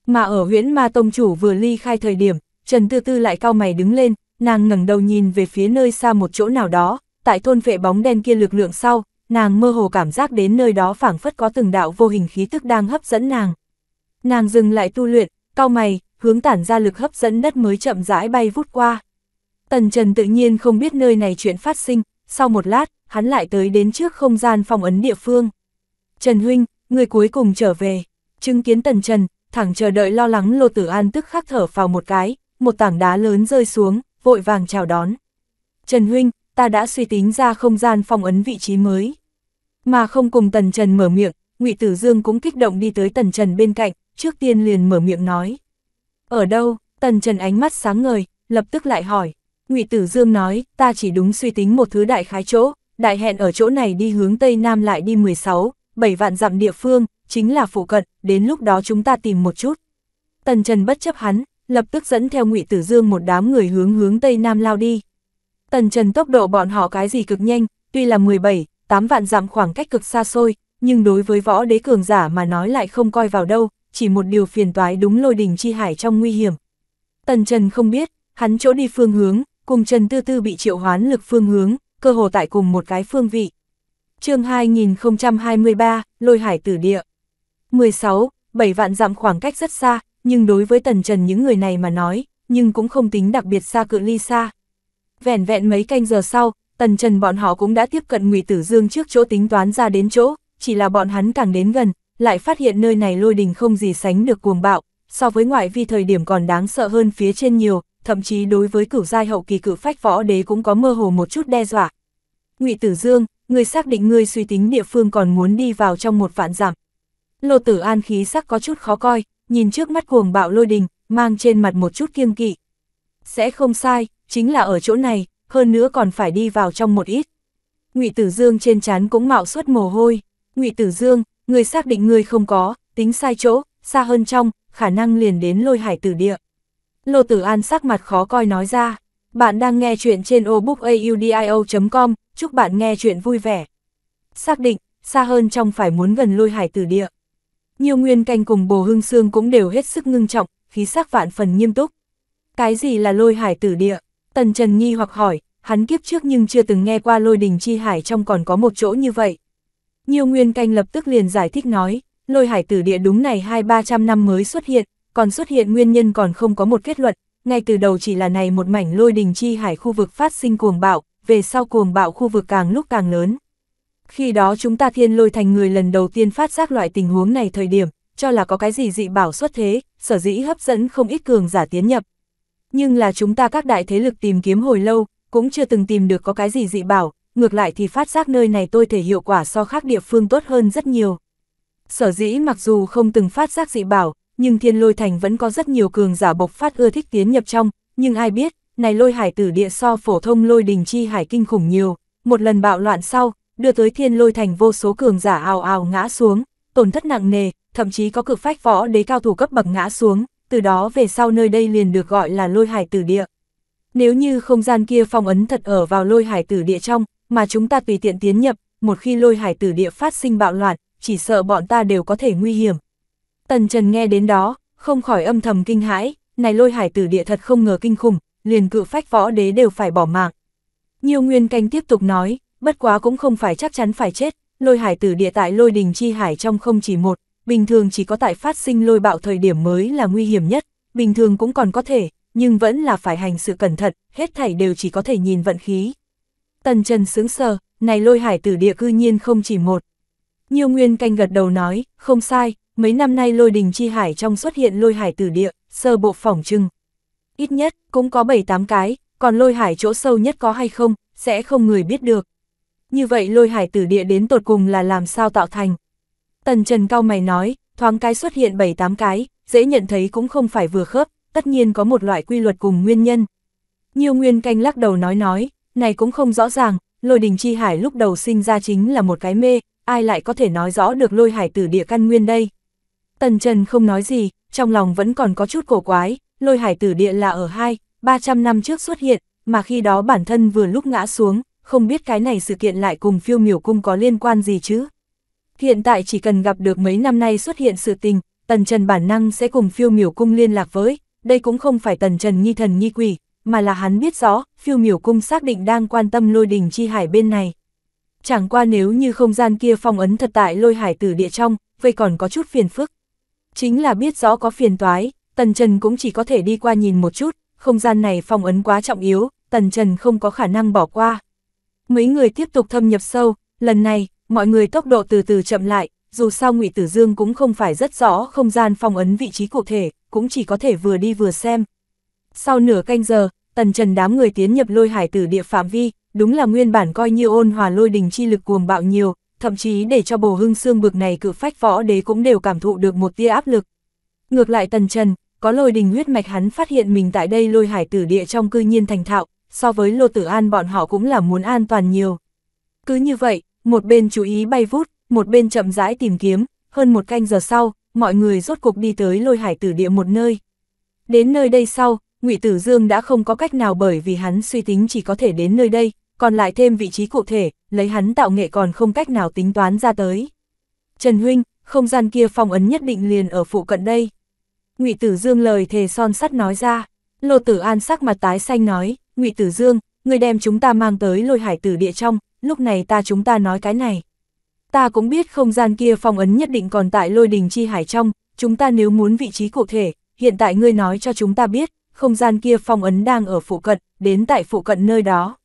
Mà ở Huyễn Ma Tông chủ vừa ly khai thời điểm, Trần Tư Tư lại cao mày đứng lên, nàng ngẩng đầu nhìn về phía nơi xa một chỗ nào đó, tại thôn vệ bóng đen kia lực lượng sau, nàng mơ hồ cảm giác đến nơi đó phảng phất có từng đạo vô hình khí tức đang hấp dẫn nàng. Nàng dừng lại tu luyện, cao mày, hướng tản ra lực hấp dẫn đất mới chậm rãi bay vút qua. Tần Trần tự nhiên không biết nơi này chuyện phát sinh, sau một lát, hắn lại tới đến trước không gian phong ấn địa phương. Trần Huynh, người cuối cùng trở về, chứng kiến Tần Trần, thẳng chờ đợi lo lắng Lô Tử An tức khắc thở vào một cái, một tảng đá lớn rơi xuống, vội vàng chào đón. Trần Huynh, ta đã suy tính ra không gian phong ấn vị trí mới. Mà không cùng Tần Trần mở miệng, ngụy Tử Dương cũng kích động đi tới Tần Trần bên cạnh, trước tiên liền mở miệng nói. Ở đâu, Tần Trần ánh mắt sáng ngời, lập tức lại hỏi. ngụy Tử Dương nói, ta chỉ đúng suy tính một thứ đại khái chỗ, đại hẹn ở chỗ này đi hướng Tây Nam lại đi 16, 7 vạn dặm địa phương, chính là phụ cận, đến lúc đó chúng ta tìm một chút. Tần Trần bất chấp hắn, lập tức dẫn theo ngụy Tử Dương một đám người hướng hướng Tây Nam lao đi. Tần Trần tốc độ bọn họ cái gì cực nhanh, tuy là 17, 8 vạn dặm khoảng cách cực xa xôi, nhưng đối với võ đế cường giả mà nói lại không coi vào đâu, chỉ một điều phiền toái đúng lôi đình chi hải trong nguy hiểm. Tần Trần không biết, hắn chỗ đi phương hướng, cùng Trần Tư Tư bị triệu hoán lực phương hướng, cơ hồ tại cùng một cái phương vị. chương 2023, Lôi Hải Tử Địa 16, 7 vạn dặm khoảng cách rất xa, nhưng đối với Tần Trần những người này mà nói, nhưng cũng không tính đặc biệt xa cự ly xa, vẻn vẹn mấy canh giờ sau, tần trần bọn họ cũng đã tiếp cận ngụy Tử Dương trước chỗ tính toán ra đến chỗ, chỉ là bọn hắn càng đến gần, lại phát hiện nơi này lôi đình không gì sánh được cuồng bạo, so với ngoại vi thời điểm còn đáng sợ hơn phía trên nhiều, thậm chí đối với cửu giai hậu kỳ cử phách võ đế cũng có mơ hồ một chút đe dọa. Ngụy Tử Dương, người xác định ngươi suy tính địa phương còn muốn đi vào trong một vạn giảm. Lô Tử An khí sắc có chút khó coi, nhìn trước mắt cuồng bạo lôi đình, mang trên mặt một chút kiêng kỵ. Sẽ không sai, chính là ở chỗ này, hơn nữa còn phải đi vào trong một ít. Ngụy Tử Dương trên trán cũng mạo suất mồ hôi, "Ngụy Tử Dương, người xác định người không có, tính sai chỗ, xa hơn trong, khả năng liền đến Lôi Hải Tử Địa." Lô Tử An sắc mặt khó coi nói ra, "Bạn đang nghe chuyện trên obookaudio.com, chúc bạn nghe chuyện vui vẻ." Xác định, xa hơn trong phải muốn gần Lôi Hải Tử Địa. Nhiều Nguyên canh cùng Bồ Hưng Sương cũng đều hết sức ngưng trọng, khí sắc vạn phần nghiêm túc. Cái gì là Lôi Hải Tử Địa? Tần Trần Nhi hoặc hỏi, hắn kiếp trước nhưng chưa từng nghe qua lôi đình chi hải trong còn có một chỗ như vậy. Nhiều nguyên canh lập tức liền giải thích nói, lôi hải tử địa đúng này hai ba trăm năm mới xuất hiện, còn xuất hiện nguyên nhân còn không có một kết luận, ngay từ đầu chỉ là này một mảnh lôi đình chi hải khu vực phát sinh cuồng bạo, về sau cuồng bạo khu vực càng lúc càng lớn. Khi đó chúng ta thiên lôi thành người lần đầu tiên phát giác loại tình huống này thời điểm, cho là có cái gì dị bảo xuất thế, sở dĩ hấp dẫn không ít cường giả tiến nhập, nhưng là chúng ta các đại thế lực tìm kiếm hồi lâu, cũng chưa từng tìm được có cái gì dị bảo, ngược lại thì phát giác nơi này tôi thể hiệu quả so khác địa phương tốt hơn rất nhiều. Sở dĩ mặc dù không từng phát giác dị bảo, nhưng thiên lôi thành vẫn có rất nhiều cường giả bộc phát ưa thích tiến nhập trong, nhưng ai biết, này lôi hải tử địa so phổ thông lôi đình chi hải kinh khủng nhiều, một lần bạo loạn sau, đưa tới thiên lôi thành vô số cường giả ào ào ngã xuống, tổn thất nặng nề, thậm chí có cực phách võ đế cao thủ cấp bậc ngã xuống, từ đó về sau nơi đây liền được gọi là lôi hải tử địa. Nếu như không gian kia phong ấn thật ở vào lôi hải tử địa trong, mà chúng ta tùy tiện tiến nhập, một khi lôi hải tử địa phát sinh bạo loạn, chỉ sợ bọn ta đều có thể nguy hiểm. Tần Trần nghe đến đó, không khỏi âm thầm kinh hãi, này lôi hải tử địa thật không ngờ kinh khủng, liền cự phách võ đế đều phải bỏ mạng. Nhiều Nguyên Canh tiếp tục nói, bất quá cũng không phải chắc chắn phải chết, lôi hải tử địa tại lôi đình chi hải trong không chỉ một, bình thường chỉ có tại phát sinh lôi bạo thời điểm mới là nguy hiểm nhất, bình thường cũng còn có thể, nhưng vẫn là phải hành sự cẩn thận, hết thảy đều chỉ có thể nhìn vận khí. Tần Trần sướng sờ, này lôi hải tử địa cư nhiên không chỉ một. Nhiều nguyên canh gật đầu nói, không sai, mấy năm nay lôi đình chi hải trong xuất hiện lôi hải tử địa, sơ bộ phỏng trưng. Ít nhất, cũng có 7-8 cái, còn lôi hải chỗ sâu nhất có hay không, sẽ không người biết được. Như vậy lôi hải tử địa đến tột cùng là làm sao tạo thành. Tần Trần cao mày nói, thoáng cái xuất hiện 7-8 cái, dễ nhận thấy cũng không phải vừa khớp, tất nhiên có một loại quy luật cùng nguyên nhân. Nhiều nguyên canh lắc đầu nói nói, này cũng không rõ ràng, lôi đình chi hải lúc đầu sinh ra chính là một cái mê, ai lại có thể nói rõ được lôi hải tử địa căn nguyên đây. Tần Trần không nói gì, trong lòng vẫn còn có chút cổ quái, lôi hải tử địa là ở hai, 300 năm trước xuất hiện, mà khi đó bản thân vừa lúc ngã xuống, không biết cái này sự kiện lại cùng phiêu miểu cung có liên quan gì chứ. Hiện tại chỉ cần gặp được mấy năm nay xuất hiện sự tình, Tần Trần bản năng sẽ cùng phiêu miểu cung liên lạc với, đây cũng không phải Tần Trần nghi thần nghi quỷ, mà là hắn biết rõ, phiêu miểu cung xác định đang quan tâm lôi đình chi hải bên này. Chẳng qua nếu như không gian kia phong ấn thật tại lôi hải tử địa trong, vây còn có chút phiền phức. Chính là biết rõ có phiền toái, Tần Trần cũng chỉ có thể đi qua nhìn một chút, không gian này phong ấn quá trọng yếu, Tần Trần không có khả năng bỏ qua. Mấy người tiếp tục thâm nhập sâu, lần này, mọi người tốc độ từ từ chậm lại, dù sao ngụy Tử Dương cũng không phải rất rõ không gian phong ấn vị trí cụ thể, cũng chỉ có thể vừa đi vừa xem. Sau nửa canh giờ, tần trần đám người tiến nhập lôi hải tử địa phạm vi, đúng là nguyên bản coi như ôn hòa lôi đình chi lực cuồng bạo nhiều, thậm chí để cho bồ hưng xương bực này cử phách võ đế cũng đều cảm thụ được một tia áp lực. Ngược lại tần trần, có lôi đình huyết mạch hắn phát hiện mình tại đây lôi hải tử địa trong cư nhiên thành thạo, so với lô tử an bọn họ cũng là muốn an toàn nhiều. Cứ như vậy, một bên chú ý bay vút, một bên chậm rãi tìm kiếm, hơn một canh giờ sau, mọi người rốt cục đi tới lôi hải tử địa một nơi. Đến nơi đây sau, ngụy Tử Dương đã không có cách nào bởi vì hắn suy tính chỉ có thể đến nơi đây, còn lại thêm vị trí cụ thể, lấy hắn tạo nghệ còn không cách nào tính toán ra tới. Trần Huynh, không gian kia phong ấn nhất định liền ở phụ cận đây. ngụy Tử Dương lời thề son sắt nói ra, Lô Tử An sắc mặt tái xanh nói, ngụy Tử Dương, người đem chúng ta mang tới lôi hải tử địa trong, lúc này ta chúng ta nói cái này. Ta cũng biết không gian kia phong ấn nhất định còn tại lôi đình chi hải trong, chúng ta nếu muốn vị trí cụ thể, hiện tại ngươi nói cho chúng ta biết, không gian kia phong ấn đang ở phụ cận, đến tại phụ cận nơi đó.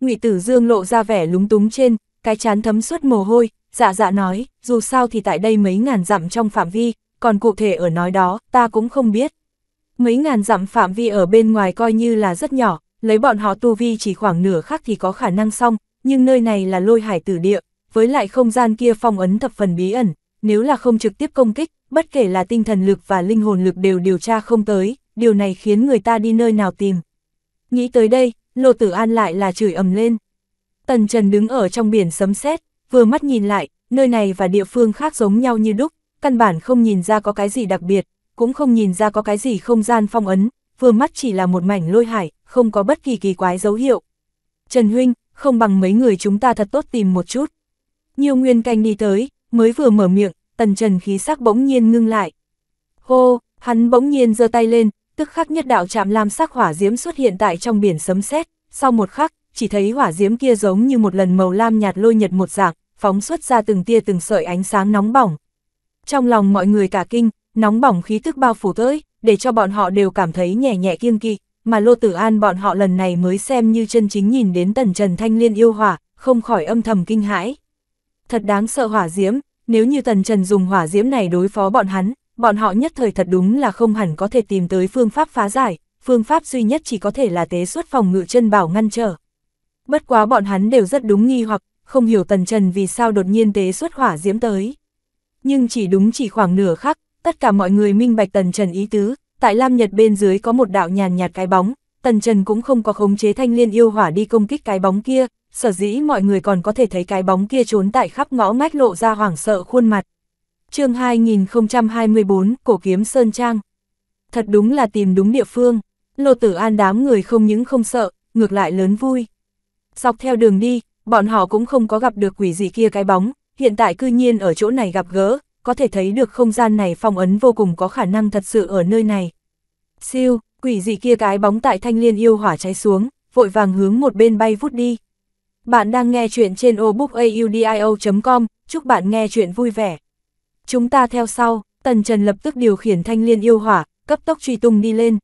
ngụy Tử Dương lộ ra vẻ lúng túng trên, cái chán thấm suốt mồ hôi, dạ dạ nói, dù sao thì tại đây mấy ngàn dặm trong phạm vi, còn cụ thể ở nói đó, ta cũng không biết. Mấy ngàn dặm phạm vi ở bên ngoài coi như là rất nhỏ, lấy bọn họ tu vi chỉ khoảng nửa khắc thì có khả năng xong, nhưng nơi này là lôi hải tử địa, với lại không gian kia phong ấn thập phần bí ẩn, nếu là không trực tiếp công kích, bất kể là tinh thần lực và linh hồn lực đều điều tra không tới, điều này khiến người ta đi nơi nào tìm. Nghĩ tới đây, Lô Tử An lại là chửi ầm lên. Tần Trần đứng ở trong biển sấm sét, vừa mắt nhìn lại, nơi này và địa phương khác giống nhau như đúc, căn bản không nhìn ra có cái gì đặc biệt, cũng không nhìn ra có cái gì không gian phong ấn, vừa mắt chỉ là một mảnh lôi hải, không có bất kỳ kỳ quái dấu hiệu. Trần Huynh, không bằng mấy người chúng ta thật tốt tìm một chút. Nhiều nguyên canh đi tới, mới vừa mở miệng, tần trần khí sắc bỗng nhiên ngưng lại. Hô, hắn bỗng nhiên giơ tay lên, tức khắc nhất đạo chạm lam sắc hỏa diễm xuất hiện tại trong biển sấm sét sau một khắc, chỉ thấy hỏa diễm kia giống như một lần màu lam nhạt lôi nhật một dạng, phóng xuất ra từng tia từng sợi ánh sáng nóng bỏng. Trong lòng mọi người cả kinh, nóng bỏng khí tức bao phủ tới, để cho bọn họ đều cảm thấy nhẹ nhẹ kiêng kỵ mà Lô Tử An bọn họ lần này mới xem như chân chính nhìn đến tần trần thanh liên yêu hỏa, không khỏi âm thầm kinh hãi. Thật đáng sợ hỏa diễm, nếu như tần trần dùng hỏa diễm này đối phó bọn hắn, bọn họ nhất thời thật đúng là không hẳn có thể tìm tới phương pháp phá giải, phương pháp duy nhất chỉ có thể là tế xuất phòng ngự chân bảo ngăn trở. Bất quá bọn hắn đều rất đúng nghi hoặc, không hiểu tần trần vì sao đột nhiên tế xuất hỏa diễm tới. Nhưng chỉ đúng chỉ khoảng nửa khắc, tất cả mọi người minh bạch tần trần ý tứ, tại Lam Nhật bên dưới có một đạo nhàn nhạt cái bóng, Tần Trần cũng không có khống chế thanh liên yêu hỏa đi công kích cái bóng kia, sở dĩ mọi người còn có thể thấy cái bóng kia trốn tại khắp ngõ ngách lộ ra hoảng sợ khuôn mặt. chương 2024, Cổ Kiếm Sơn Trang Thật đúng là tìm đúng địa phương, Lô Tử An đám người không những không sợ, ngược lại lớn vui. Dọc theo đường đi, bọn họ cũng không có gặp được quỷ gì kia cái bóng, hiện tại cư nhiên ở chỗ này gặp gỡ, có thể thấy được không gian này phong ấn vô cùng có khả năng thật sự ở nơi này. Siêu, quỷ dị kia cái bóng tại thanh liên yêu hỏa cháy xuống, vội vàng hướng một bên bay vút đi. Bạn đang nghe chuyện trên obookaudio.com, chúc bạn nghe chuyện vui vẻ. Chúng ta theo sau, Tần Trần lập tức điều khiển thanh liên yêu hỏa, cấp tốc truy tung đi lên.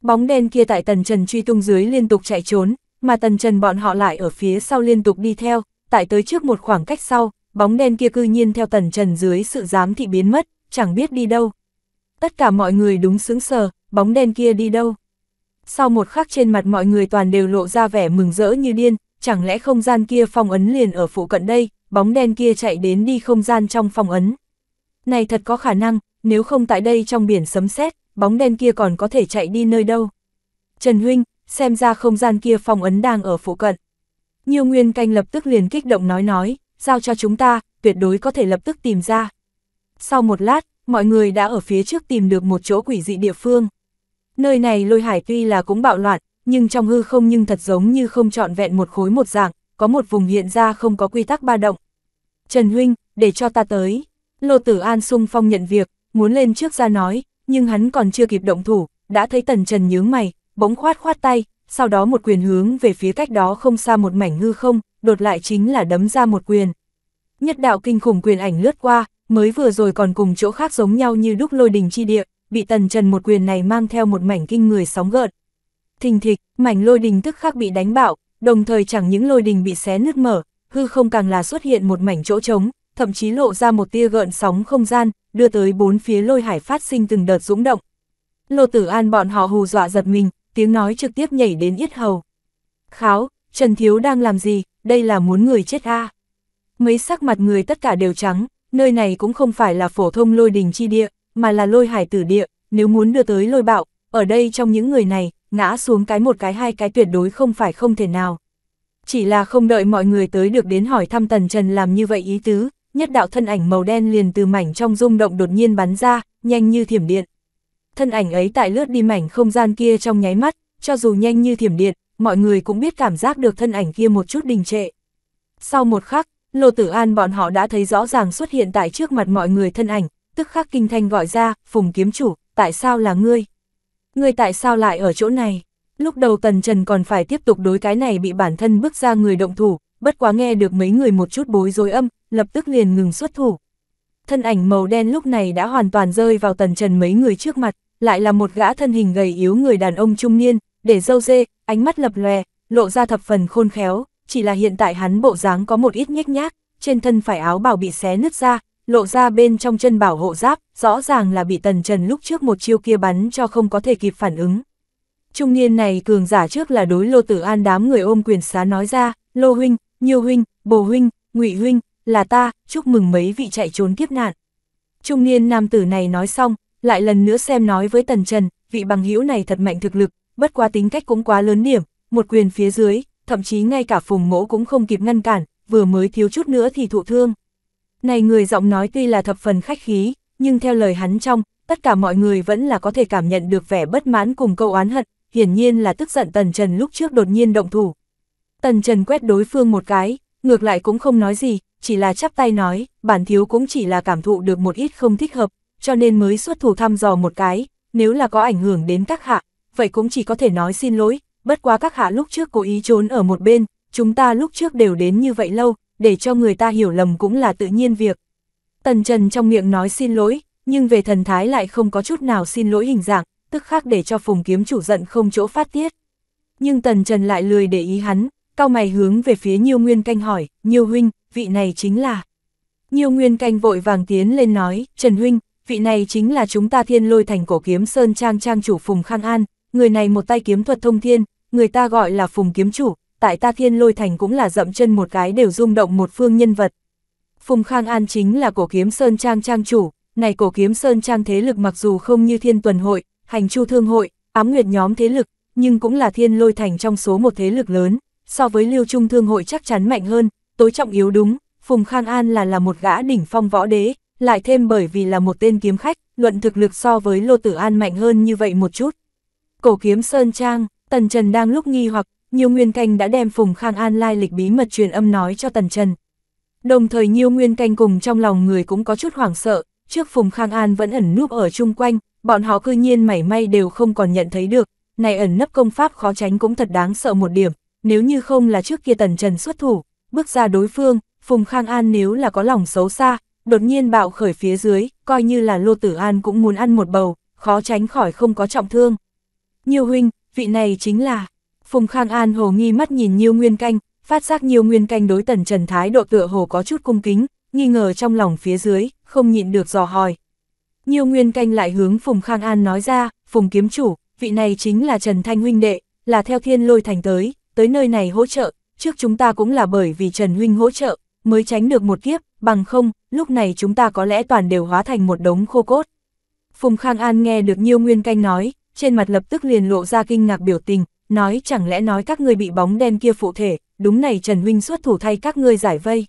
Bóng đen kia tại Tần Trần truy tung dưới liên tục chạy trốn, mà Tần Trần bọn họ lại ở phía sau liên tục đi theo, tại tới trước một khoảng cách sau, bóng đen kia cư nhiên theo tần trần dưới sự giám thị biến mất, chẳng biết đi đâu. Tất cả mọi người đúng sững sờ, bóng đen kia đi đâu. Sau một khắc trên mặt mọi người toàn đều lộ ra vẻ mừng rỡ như điên, chẳng lẽ không gian kia phong ấn liền ở phụ cận đây, bóng đen kia chạy đến đi không gian trong phong ấn. Này thật có khả năng, nếu không tại đây trong biển sấm sét, bóng đen kia còn có thể chạy đi nơi đâu. Trần Huynh, xem ra không gian kia phong ấn đang ở phụ cận. Nhiều Nguyên Canh lập tức liền kích động nói nói, giao cho chúng ta, tuyệt đối có thể lập tức tìm ra. Sau một lát, mọi người đã ở phía trước tìm được một chỗ quỷ dị địa phương. Nơi này lôi hải tuy là cũng bạo loạn, nhưng trong hư không nhưng thật giống như không trọn vẹn một khối một dạng, có một vùng hiện ra không có quy tắc ba động. Trần Huynh, để cho ta tới. Lô Tử An sung phong nhận việc, muốn lên trước ra nói, nhưng hắn còn chưa kịp động thủ, đã thấy Tần Trần nhướng mày, bỗng khoát khoát tay, sau đó một quyền hướng về phía cách đó không xa một mảnh hư không, đột lại chính là đấm ra một quyền. Nhất đạo kinh khủng quyền ảnh lướt qua, mới vừa rồi còn cùng chỗ khác giống nhau như đúc lôi đình chi địa, bị tần trần một quyền này mang theo một mảnh kinh người sóng gợn. Thình thịch, mảnh lôi đình tức khắc bị đánh bạo, đồng thời chẳng những lôi đình bị xé nứt mở, hư không càng là xuất hiện một mảnh chỗ trống, thậm chí lộ ra một tia gợn sóng không gian, đưa tới bốn phía lôi hải phát sinh từng đợt dũng động. Lô Tử An bọn họ hù dọa giật mình, tiếng nói trực tiếp nhảy đến yết hầu. Kháo, Trần Thiếu đang làm gì, đây là muốn người chết a à? Mấy sắc mặt người tất cả đều trắng, nơi này cũng không phải là phổ thông lôi đình chi địa, mà là lôi hải tử địa, nếu muốn đưa tới lôi bạo, ở đây trong những người này, ngã xuống cái một cái hai cái tuyệt đối không phải không thể nào. Chỉ là không đợi mọi người tới được đến hỏi thăm Tần Trần làm như vậy ý tứ, nhất đạo thân ảnh màu đen liền từ mảnh trong rung động đột nhiên bắn ra, nhanh như thiểm điện. Thân ảnh ấy tại lướt đi mảnh không gian kia trong nháy mắt, cho dù nhanh như thiểm điện, mọi người cũng biết cảm giác được thân ảnh kia một chút đình trệ. Sau một khắc, Lô Tử An bọn họ đã thấy rõ ràng xuất hiện tại trước mặt mọi người thân ảnh, tức khắc kinh thanh gọi ra, Phùng kiếm chủ, tại sao là ngươi? Ngươi tại sao lại ở chỗ này? Lúc đầu Tần Trần còn phải tiếp tục đối cái này bị bản thân bước ra người động thủ, bất quá nghe được mấy người một chút bối rối âm, lập tức liền ngừng xuất thủ. Thân ảnh màu đen lúc này đã hoàn toàn rơi vào Tần Trần mấy người trước mặt, lại là một gã thân hình gầy yếu người đàn ông trung niên, để dâu dê, ánh mắt lập lòe, lộ ra thập phần khôn khéo, chỉ là hiện tại hắn bộ dáng có một ít nhếch nhác, trên thân phải áo bảo bị xé nứt ra, lộ ra bên trong chân bảo hộ giáp, rõ ràng là bị tần trần lúc trước một chiêu kia bắn cho không có thể kịp phản ứng. Trung niên này cường giả trước là đối Lô Tử An đám người ôm quyền xá nói ra, Lô Huynh, Nhiêu Huynh, Bồ Huynh, ngụy Huynh, là ta, chúc mừng mấy vị chạy trốn kiếp nạn. Trung niên nam tử này nói xong, lại lần nữa xem nói với Tần Trần, vị bằng hữu này thật mạnh thực lực, bất quá tính cách cũng quá lớn điểm, một quyền phía dưới, thậm chí ngay cả phùng mỗ cũng không kịp ngăn cản, vừa mới thiếu chút nữa thì thụ thương. Này người giọng nói tuy là thập phần khách khí, nhưng theo lời hắn trong, tất cả mọi người vẫn là có thể cảm nhận được vẻ bất mãn cùng câu oán hận, hiển nhiên là tức giận Tần Trần lúc trước đột nhiên động thủ. Tần Trần quét đối phương một cái, ngược lại cũng không nói gì, chỉ là chắp tay nói, bản thiếu cũng chỉ là cảm thụ được một ít không thích hợp, cho nên mới xuất thủ thăm dò một cái, nếu là có ảnh hưởng đến các hạ, vậy cũng chỉ có thể nói xin lỗi, bất quá các hạ lúc trước cố ý trốn ở một bên, chúng ta lúc trước đều đến như vậy lâu, để cho người ta hiểu lầm cũng là tự nhiên việc. Tần Trần trong miệng nói xin lỗi, nhưng về thần thái lại không có chút nào xin lỗi hình dạng, tức khác để cho phùng kiếm chủ giận không chỗ phát tiết. Nhưng Tần Trần lại lười để ý hắn, cao mày hướng về phía Nhiêu Nguyên Canh hỏi, Nhiêu Huynh, vị này chính là... Nhiêu Nguyên Canh vội vàng tiến lên nói, Trần Huynh, vị này chính là chúng ta thiên lôi thành cổ kiếm Sơn Trang Trang chủ Phùng Khang An, người này một tay kiếm thuật thông thiên, người ta gọi là Phùng Kiếm Chủ, tại ta thiên lôi thành cũng là dậm chân một cái đều rung động một phương nhân vật. Phùng Khang An chính là cổ kiếm Sơn Trang Trang Chủ, này cổ kiếm Sơn Trang thế lực mặc dù không như thiên tuần hội, hành chu thương hội, ám nguyệt nhóm thế lực, nhưng cũng là thiên lôi thành trong số một thế lực lớn, so với lưu trung thương hội chắc chắn mạnh hơn, tối trọng yếu đúng, Phùng Khang An là là một gã đỉnh phong võ đế, lại thêm bởi vì là một tên kiếm khách, luận thực lực so với Lô Tử An mạnh hơn như vậy một chút cổ kiếm Sơn Trang, Tần Trần đang lúc nghi hoặc, Nhiêu Nguyên Canh đã đem Phùng Khang An lai lịch bí mật truyền âm nói cho Tần Trần. Đồng thời Nhiêu Nguyên Canh cùng trong lòng người cũng có chút hoảng sợ, trước Phùng Khang An vẫn ẩn núp ở chung quanh, bọn họ cư nhiên mảy may đều không còn nhận thấy được, này ẩn nấp công pháp khó tránh cũng thật đáng sợ một điểm, nếu như không là trước kia Tần Trần xuất thủ, bước ra đối phương, Phùng Khang An nếu là có lòng xấu xa, đột nhiên bạo khởi phía dưới, coi như là Lô Tử An cũng muốn ăn một bầu, khó tránh khỏi không có trọng thương. Nhiêu huynh, vị này chính là... Phùng Khang An hồ nghi mắt nhìn Nhiêu Nguyên Canh, phát giác Nhiêu Nguyên Canh đối tần trần thái độ tựa hồ có chút cung kính, nghi ngờ trong lòng phía dưới, không nhịn được dò hỏi. Nhiêu Nguyên Canh lại hướng Phùng Khang An nói ra, Phùng Kiếm Chủ, vị này chính là Trần Thanh Huynh Đệ, là theo thiên lôi thành tới, tới nơi này hỗ trợ, trước chúng ta cũng là bởi vì Trần Huynh hỗ trợ, mới tránh được một kiếp, bằng không, lúc này chúng ta có lẽ toàn đều hóa thành một đống khô cốt. Phùng Khang An nghe được Nhiêu Nguyên Canh nói, trên mặt lập tức liền lộ ra kinh ngạc biểu tình, nói chẳng lẽ nói các ngươi bị bóng đen kia phụ thể, đúng này Trần Huynh xuất thủ thay các ngươi giải vây.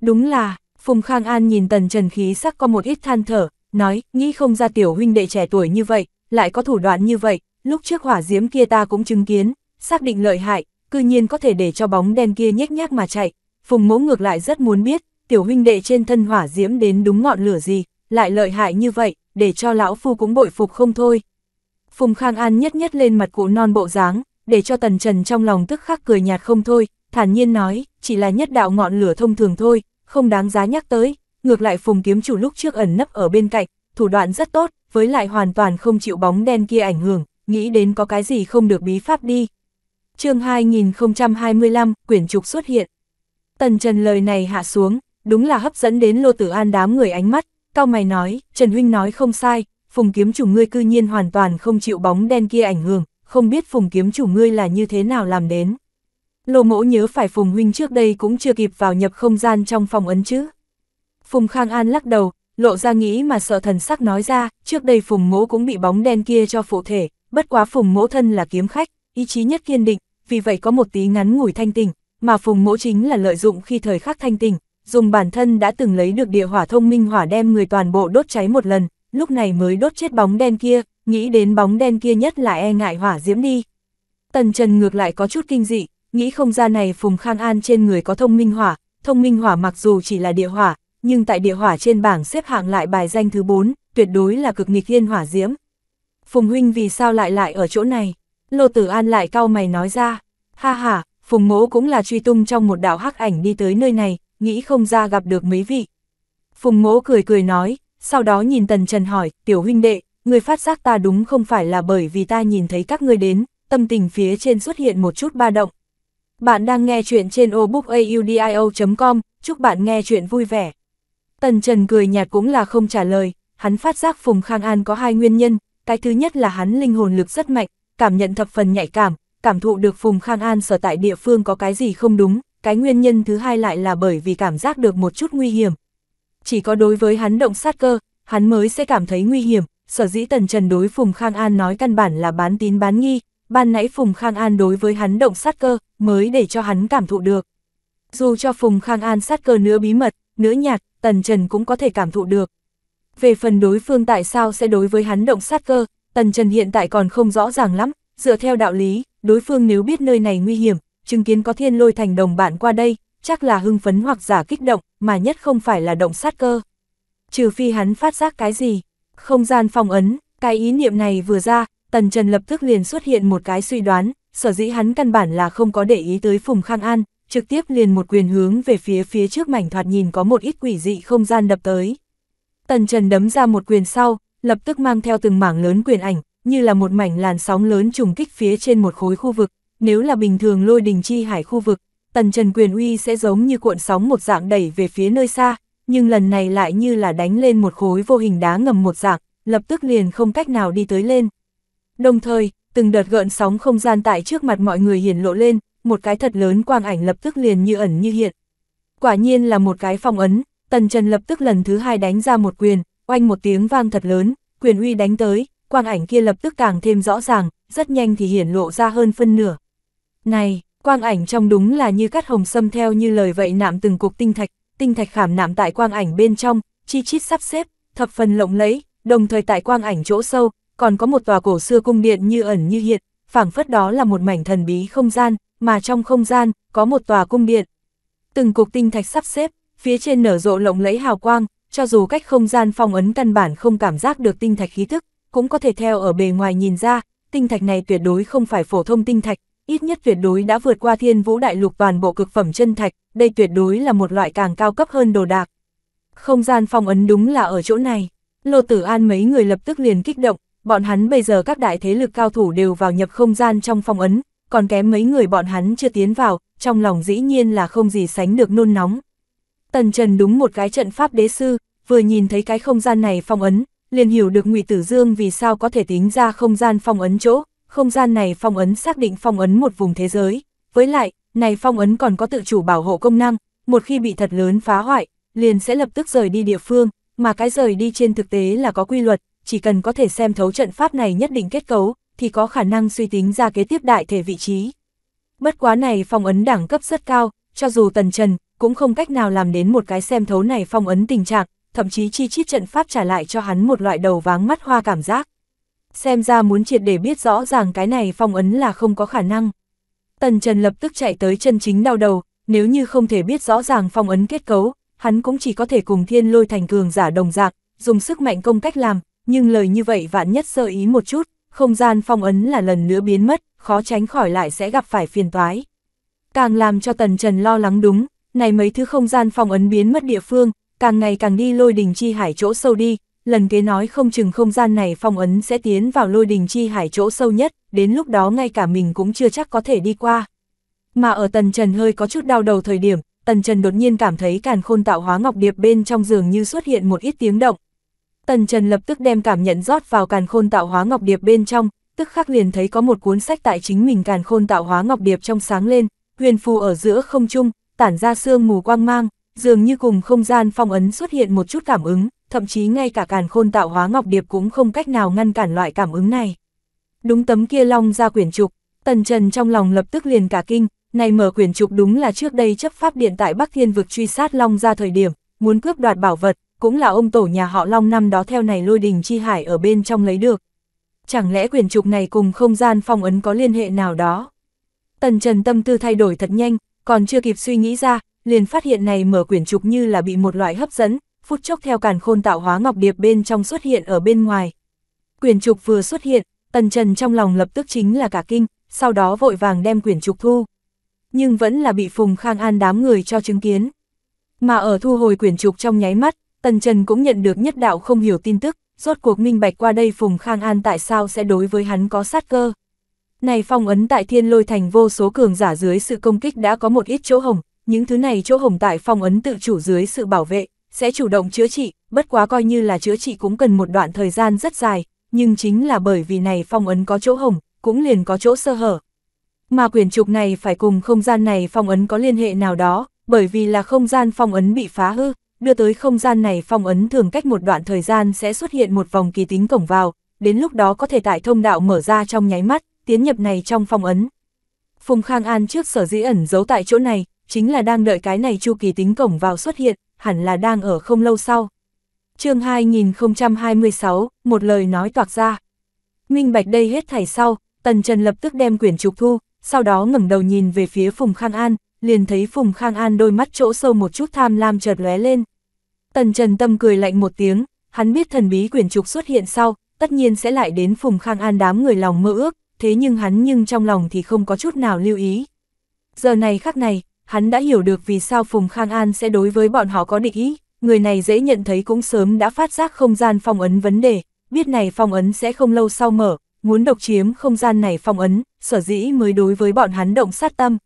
Đúng là, Phùng Khang An nhìn tần Trần khí sắc có một ít than thở, nói, nghĩ không ra tiểu huynh đệ trẻ tuổi như vậy, lại có thủ đoạn như vậy, lúc trước hỏa diễm kia ta cũng chứng kiến, xác định lợi hại, cư nhiên có thể để cho bóng đen kia nhếch nhác mà chạy. Phùng mỗ ngược lại rất muốn biết, tiểu huynh đệ trên thân hỏa diễm đến đúng ngọn lửa gì, lại lợi hại như vậy, để cho lão phu cũng bội phục không thôi. Phùng Khang An nhất nhất lên mặt cụ non bộ dáng, để cho Tần Trần trong lòng tức khắc cười nhạt không thôi, thản nhiên nói, chỉ là nhất đạo ngọn lửa thông thường thôi, không đáng giá nhắc tới, ngược lại Phùng kiếm chủ lúc trước ẩn nấp ở bên cạnh, thủ đoạn rất tốt, với lại hoàn toàn không chịu bóng đen kia ảnh hưởng, nghĩ đến có cái gì không được bí pháp đi. chương 2025, quyển trục xuất hiện. Tần Trần lời này hạ xuống, đúng là hấp dẫn đến Lô Tử An đám người ánh mắt, cao mày nói, Trần Huynh nói không sai, phùng kiếm chủ ngươi cư nhiên hoàn toàn không chịu bóng đen kia ảnh hưởng, không biết phùng kiếm chủ ngươi là như thế nào làm đến. Lô mẫu nhớ phải phùng huynh trước đây cũng chưa kịp vào nhập không gian trong phòng ấn chứ. Phùng Khang An lắc đầu, lộ ra nghĩ mà sợ thần sắc nói ra, trước đây phùng mẫu cũng bị bóng đen kia cho phụ thể, bất quá phùng mẫu thân là kiếm khách, ý chí nhất kiên định, vì vậy có một tí ngắn ngủi thanh tình, mà phùng mẫu chính là lợi dụng khi thời khắc thanh tình, dùng bản thân đã từng lấy được địa hỏa thông minh hỏa đem người toàn bộ đốt cháy một lần, lúc này mới đốt chết bóng đen kia, nghĩ đến bóng đen kia nhất là e ngại hỏa diễm đi. Tần Trần ngược lại có chút kinh dị, nghĩ không ra này Phùng Khang An trên người có thông minh hỏa, thông minh hỏa mặc dù chỉ là địa hỏa, nhưng tại địa hỏa trên bảng xếp hạng lại bài danh thứ 4, tuyệt đối là cực nghịch thiên hỏa diễm. Phùng huynh vì sao lại lại ở chỗ này? Lô Tử An lại cau mày nói ra, ha ha, Phùng mỗ cũng là truy tung trong một đạo hắc ảnh đi tới nơi này, nghĩ không ra gặp được mấy vị. Phùng mỗ cười cười nói, sau đó nhìn Tần Trần hỏi, tiểu huynh đệ, người phát giác ta đúng không phải là bởi vì ta nhìn thấy các ngươi đến, tâm tình phía trên xuất hiện một chút ba động. Bạn đang nghe chuyện trên obookaudio.com, chúc bạn nghe chuyện vui vẻ. Tần Trần cười nhạt cũng là không trả lời, hắn phát giác Phùng Khang An có hai nguyên nhân, cái thứ nhất là hắn linh hồn lực rất mạnh, cảm nhận thập phần nhạy cảm, cảm thụ được Phùng Khang An sở tại địa phương có cái gì không đúng, cái nguyên nhân thứ hai lại là bởi vì cảm giác được một chút nguy hiểm, chỉ có đối với hắn động sát cơ, hắn mới sẽ cảm thấy nguy hiểm, sở dĩ Tần Trần đối Phùng Khang An nói căn bản là bán tín bán nghi, ban nãy Phùng Khang An đối với hắn động sát cơ, mới để cho hắn cảm thụ được. Dù cho Phùng Khang An sát cơ nữa bí mật, nữa nhạt, Tần Trần cũng có thể cảm thụ được. Về phần đối phương tại sao sẽ đối với hắn động sát cơ, Tần Trần hiện tại còn không rõ ràng lắm, dựa theo đạo lý, đối phương nếu biết nơi này nguy hiểm, chứng kiến có thiên lôi thành đồng bạn qua đây, chắc là hưng phấn hoặc giả kích động, mà nhất không phải là động sát cơ. Trừ phi hắn phát giác cái gì, không gian phong ấn, cái ý niệm này vừa ra, Tần Trần lập tức liền xuất hiện một cái suy đoán, sở dĩ hắn căn bản là không có để ý tới Phùng Khang An, trực tiếp liền một quyền hướng về phía phía trước mảnh thoạt nhìn có một ít quỷ dị không gian đập tới. Tần Trần đấm ra một quyền sau, lập tức mang theo từng mảng lớn quyền ảnh, như là một mảnh làn sóng lớn trùng kích phía trên một khối khu vực, nếu là bình thường lôi đình chi hải khu vực, tần trần quyền uy sẽ giống như cuộn sóng một dạng đẩy về phía nơi xa, nhưng lần này lại như là đánh lên một khối vô hình đá ngầm một dạng, lập tức liền không cách nào đi tới lên. Đồng thời, từng đợt gợn sóng không gian tại trước mặt mọi người hiển lộ lên, một cái thật lớn quang ảnh lập tức liền như ẩn như hiện. Quả nhiên là một cái phong ấn, Tần Trần lập tức lần thứ hai đánh ra một quyền, oanh một tiếng vang thật lớn, quyền uy đánh tới, quang ảnh kia lập tức càng thêm rõ ràng, rất nhanh thì hiển lộ ra hơn phân nửa. Này, Quang ảnh trong đúng là như cắt hồng sâm theo như lời vậy nạm từng cục tinh thạch, tinh thạch khảm nạm tại quang ảnh bên trong, chi chít sắp xếp, thập phần lộng lẫy, đồng thời tại quang ảnh chỗ sâu, còn có một tòa cổ xưa cung điện như ẩn như hiện, phảng phất đó là một mảnh thần bí không gian, mà trong không gian có một tòa cung điện. Từng cục tinh thạch sắp xếp, phía trên nở rộ lộng lẫy hào quang, cho dù cách không gian phong ấn căn bản không cảm giác được tinh thạch khí thức, cũng có thể theo ở bề ngoài nhìn ra, tinh thạch này tuyệt đối không phải phổ thông tinh thạch, ít nhất tuyệt đối đã vượt qua thiên vũ đại lục toàn bộ cực phẩm chân thạch, đây tuyệt đối là một loại càng cao cấp hơn đồ đạc. Không gian phong ấn đúng là ở chỗ này, Lô Tử An mấy người lập tức liền kích động, bọn hắn bây giờ các đại thế lực cao thủ đều vào nhập không gian trong phong ấn, còn kém mấy người bọn hắn chưa tiến vào, trong lòng dĩ nhiên là không gì sánh được nôn nóng. Tần Trần đúng một cái trận pháp đế sư, vừa nhìn thấy cái không gian này phong ấn, liền hiểu được ngụy Tử Dương vì sao có thể tính ra không gian phong ấn chỗ, không gian này phong ấn xác định phong ấn một vùng thế giới, với lại, này phong ấn còn có tự chủ bảo hộ công năng, một khi bị thật lớn phá hoại, liền sẽ lập tức rời đi địa phương, mà cái rời đi trên thực tế là có quy luật, chỉ cần có thể xem thấu trận pháp này nhất định kết cấu, thì có khả năng suy tính ra kế tiếp đại thể vị trí. Bất quá này phong ấn đẳng cấp rất cao, cho dù tần trần, cũng không cách nào làm đến một cái xem thấu này phong ấn tình trạng, thậm chí chi chít trận pháp trả lại cho hắn một loại đầu váng mắt hoa cảm giác xem ra muốn triệt để biết rõ ràng cái này phong ấn là không có khả năng. Tần Trần lập tức chạy tới chân chính đau đầu, nếu như không thể biết rõ ràng phong ấn kết cấu, hắn cũng chỉ có thể cùng thiên lôi thành cường giả đồng dạng, dùng sức mạnh công cách làm, nhưng lời như vậy vạn nhất sơ ý một chút, không gian phong ấn là lần nữa biến mất, khó tránh khỏi lại sẽ gặp phải phiền toái. Càng làm cho Tần Trần lo lắng đúng, này mấy thứ không gian phong ấn biến mất địa phương, càng ngày càng đi lôi đình chi hải chỗ sâu đi, lần kế nói không chừng không gian này phong ấn sẽ tiến vào lôi đình chi hải chỗ sâu nhất, đến lúc đó ngay cả mình cũng chưa chắc có thể đi qua. Mà ở tần trần hơi có chút đau đầu thời điểm, tần trần đột nhiên cảm thấy càn khôn tạo hóa ngọc điệp bên trong giường như xuất hiện một ít tiếng động. Tần trần lập tức đem cảm nhận rót vào càn khôn tạo hóa ngọc điệp bên trong, tức khắc liền thấy có một cuốn sách tại chính mình càn khôn tạo hóa ngọc điệp trong sáng lên, huyền phù ở giữa không trung, tản ra sương mù quang mang, dường như cùng không gian phong ấn xuất hiện một chút cảm ứng, thậm chí ngay cả càn khôn tạo hóa ngọc điệp cũng không cách nào ngăn cản loại cảm ứng này. Đúng tấm kia long ra quyển trục, tần trần trong lòng lập tức liền cả kinh, này mở quyển trục đúng là trước đây chấp pháp điện tại Bắc Thiên vực truy sát long ra thời điểm, muốn cướp đoạt bảo vật, cũng là ông tổ nhà họ long năm đó theo này lôi đình chi hải ở bên trong lấy được. Chẳng lẽ quyển trục này cùng không gian phong ấn có liên hệ nào đó? Tần Trần tâm tư thay đổi thật nhanh, còn chưa kịp suy nghĩ ra, liền phát hiện này mở quyển trục như là bị một loại hấp dẫn, phút chốc theo cản khôn tạo hóa ngọc điệp bên trong xuất hiện ở bên ngoài. quyền trục vừa xuất hiện, tần trần trong lòng lập tức chính là cả kinh, sau đó vội vàng đem quyển trục thu. Nhưng vẫn là bị Phùng Khang An đám người cho chứng kiến. Mà ở thu hồi quyển trục trong nháy mắt, tần trần cũng nhận được nhất đạo không hiểu tin tức, rốt cuộc minh bạch qua đây Phùng Khang An tại sao sẽ đối với hắn có sát cơ. Này phong ấn tại thiên lôi thành vô số cường giả dưới sự công kích đã có một ít chỗ hồng, những thứ này chỗ hồng tại phong ấn tự chủ dưới sự bảo vệ, sẽ chủ động chữa trị, bất quá coi như là chữa trị cũng cần một đoạn thời gian rất dài, nhưng chính là bởi vì này phong ấn có chỗ hồng, cũng liền có chỗ sơ hở. Mà quyển trục này phải cùng không gian này phong ấn có liên hệ nào đó, bởi vì là không gian phong ấn bị phá hư, đưa tới không gian này phong ấn thường cách một đoạn thời gian sẽ xuất hiện một vòng kỳ tính cổng vào, đến lúc đó có thể tại thông đạo mở ra trong nháy mắt, tiến nhập này trong phong ấn. Phùng Khang An trước sở dĩ ẩn giấu tại chỗ này, chính là đang đợi cái này chu kỳ tính cổng vào xuất hiện, hẳn là đang ở không lâu sau. chương 2026, một lời nói toạc ra. Minh Bạch đây hết thảy sau, Tần Trần lập tức đem quyển trục thu, sau đó ngẩng đầu nhìn về phía Phùng Khang An, liền thấy Phùng Khang An đôi mắt chỗ sâu một chút tham lam chợt lóe lên. Tần Trần Tâm cười lạnh một tiếng, hắn biết thần bí quyển trục xuất hiện sau, tất nhiên sẽ lại đến Phùng Khang An đám người lòng mơ ước, thế nhưng hắn nhưng trong lòng thì không có chút nào lưu ý. Giờ này khắc này, hắn đã hiểu được vì sao Phùng Khang An sẽ đối với bọn họ có địch ý, người này dễ nhận thấy cũng sớm đã phát giác không gian phong ấn vấn đề, biết này phong ấn sẽ không lâu sau mở, muốn độc chiếm không gian này phong ấn, sở dĩ mới đối với bọn hắn động sát tâm.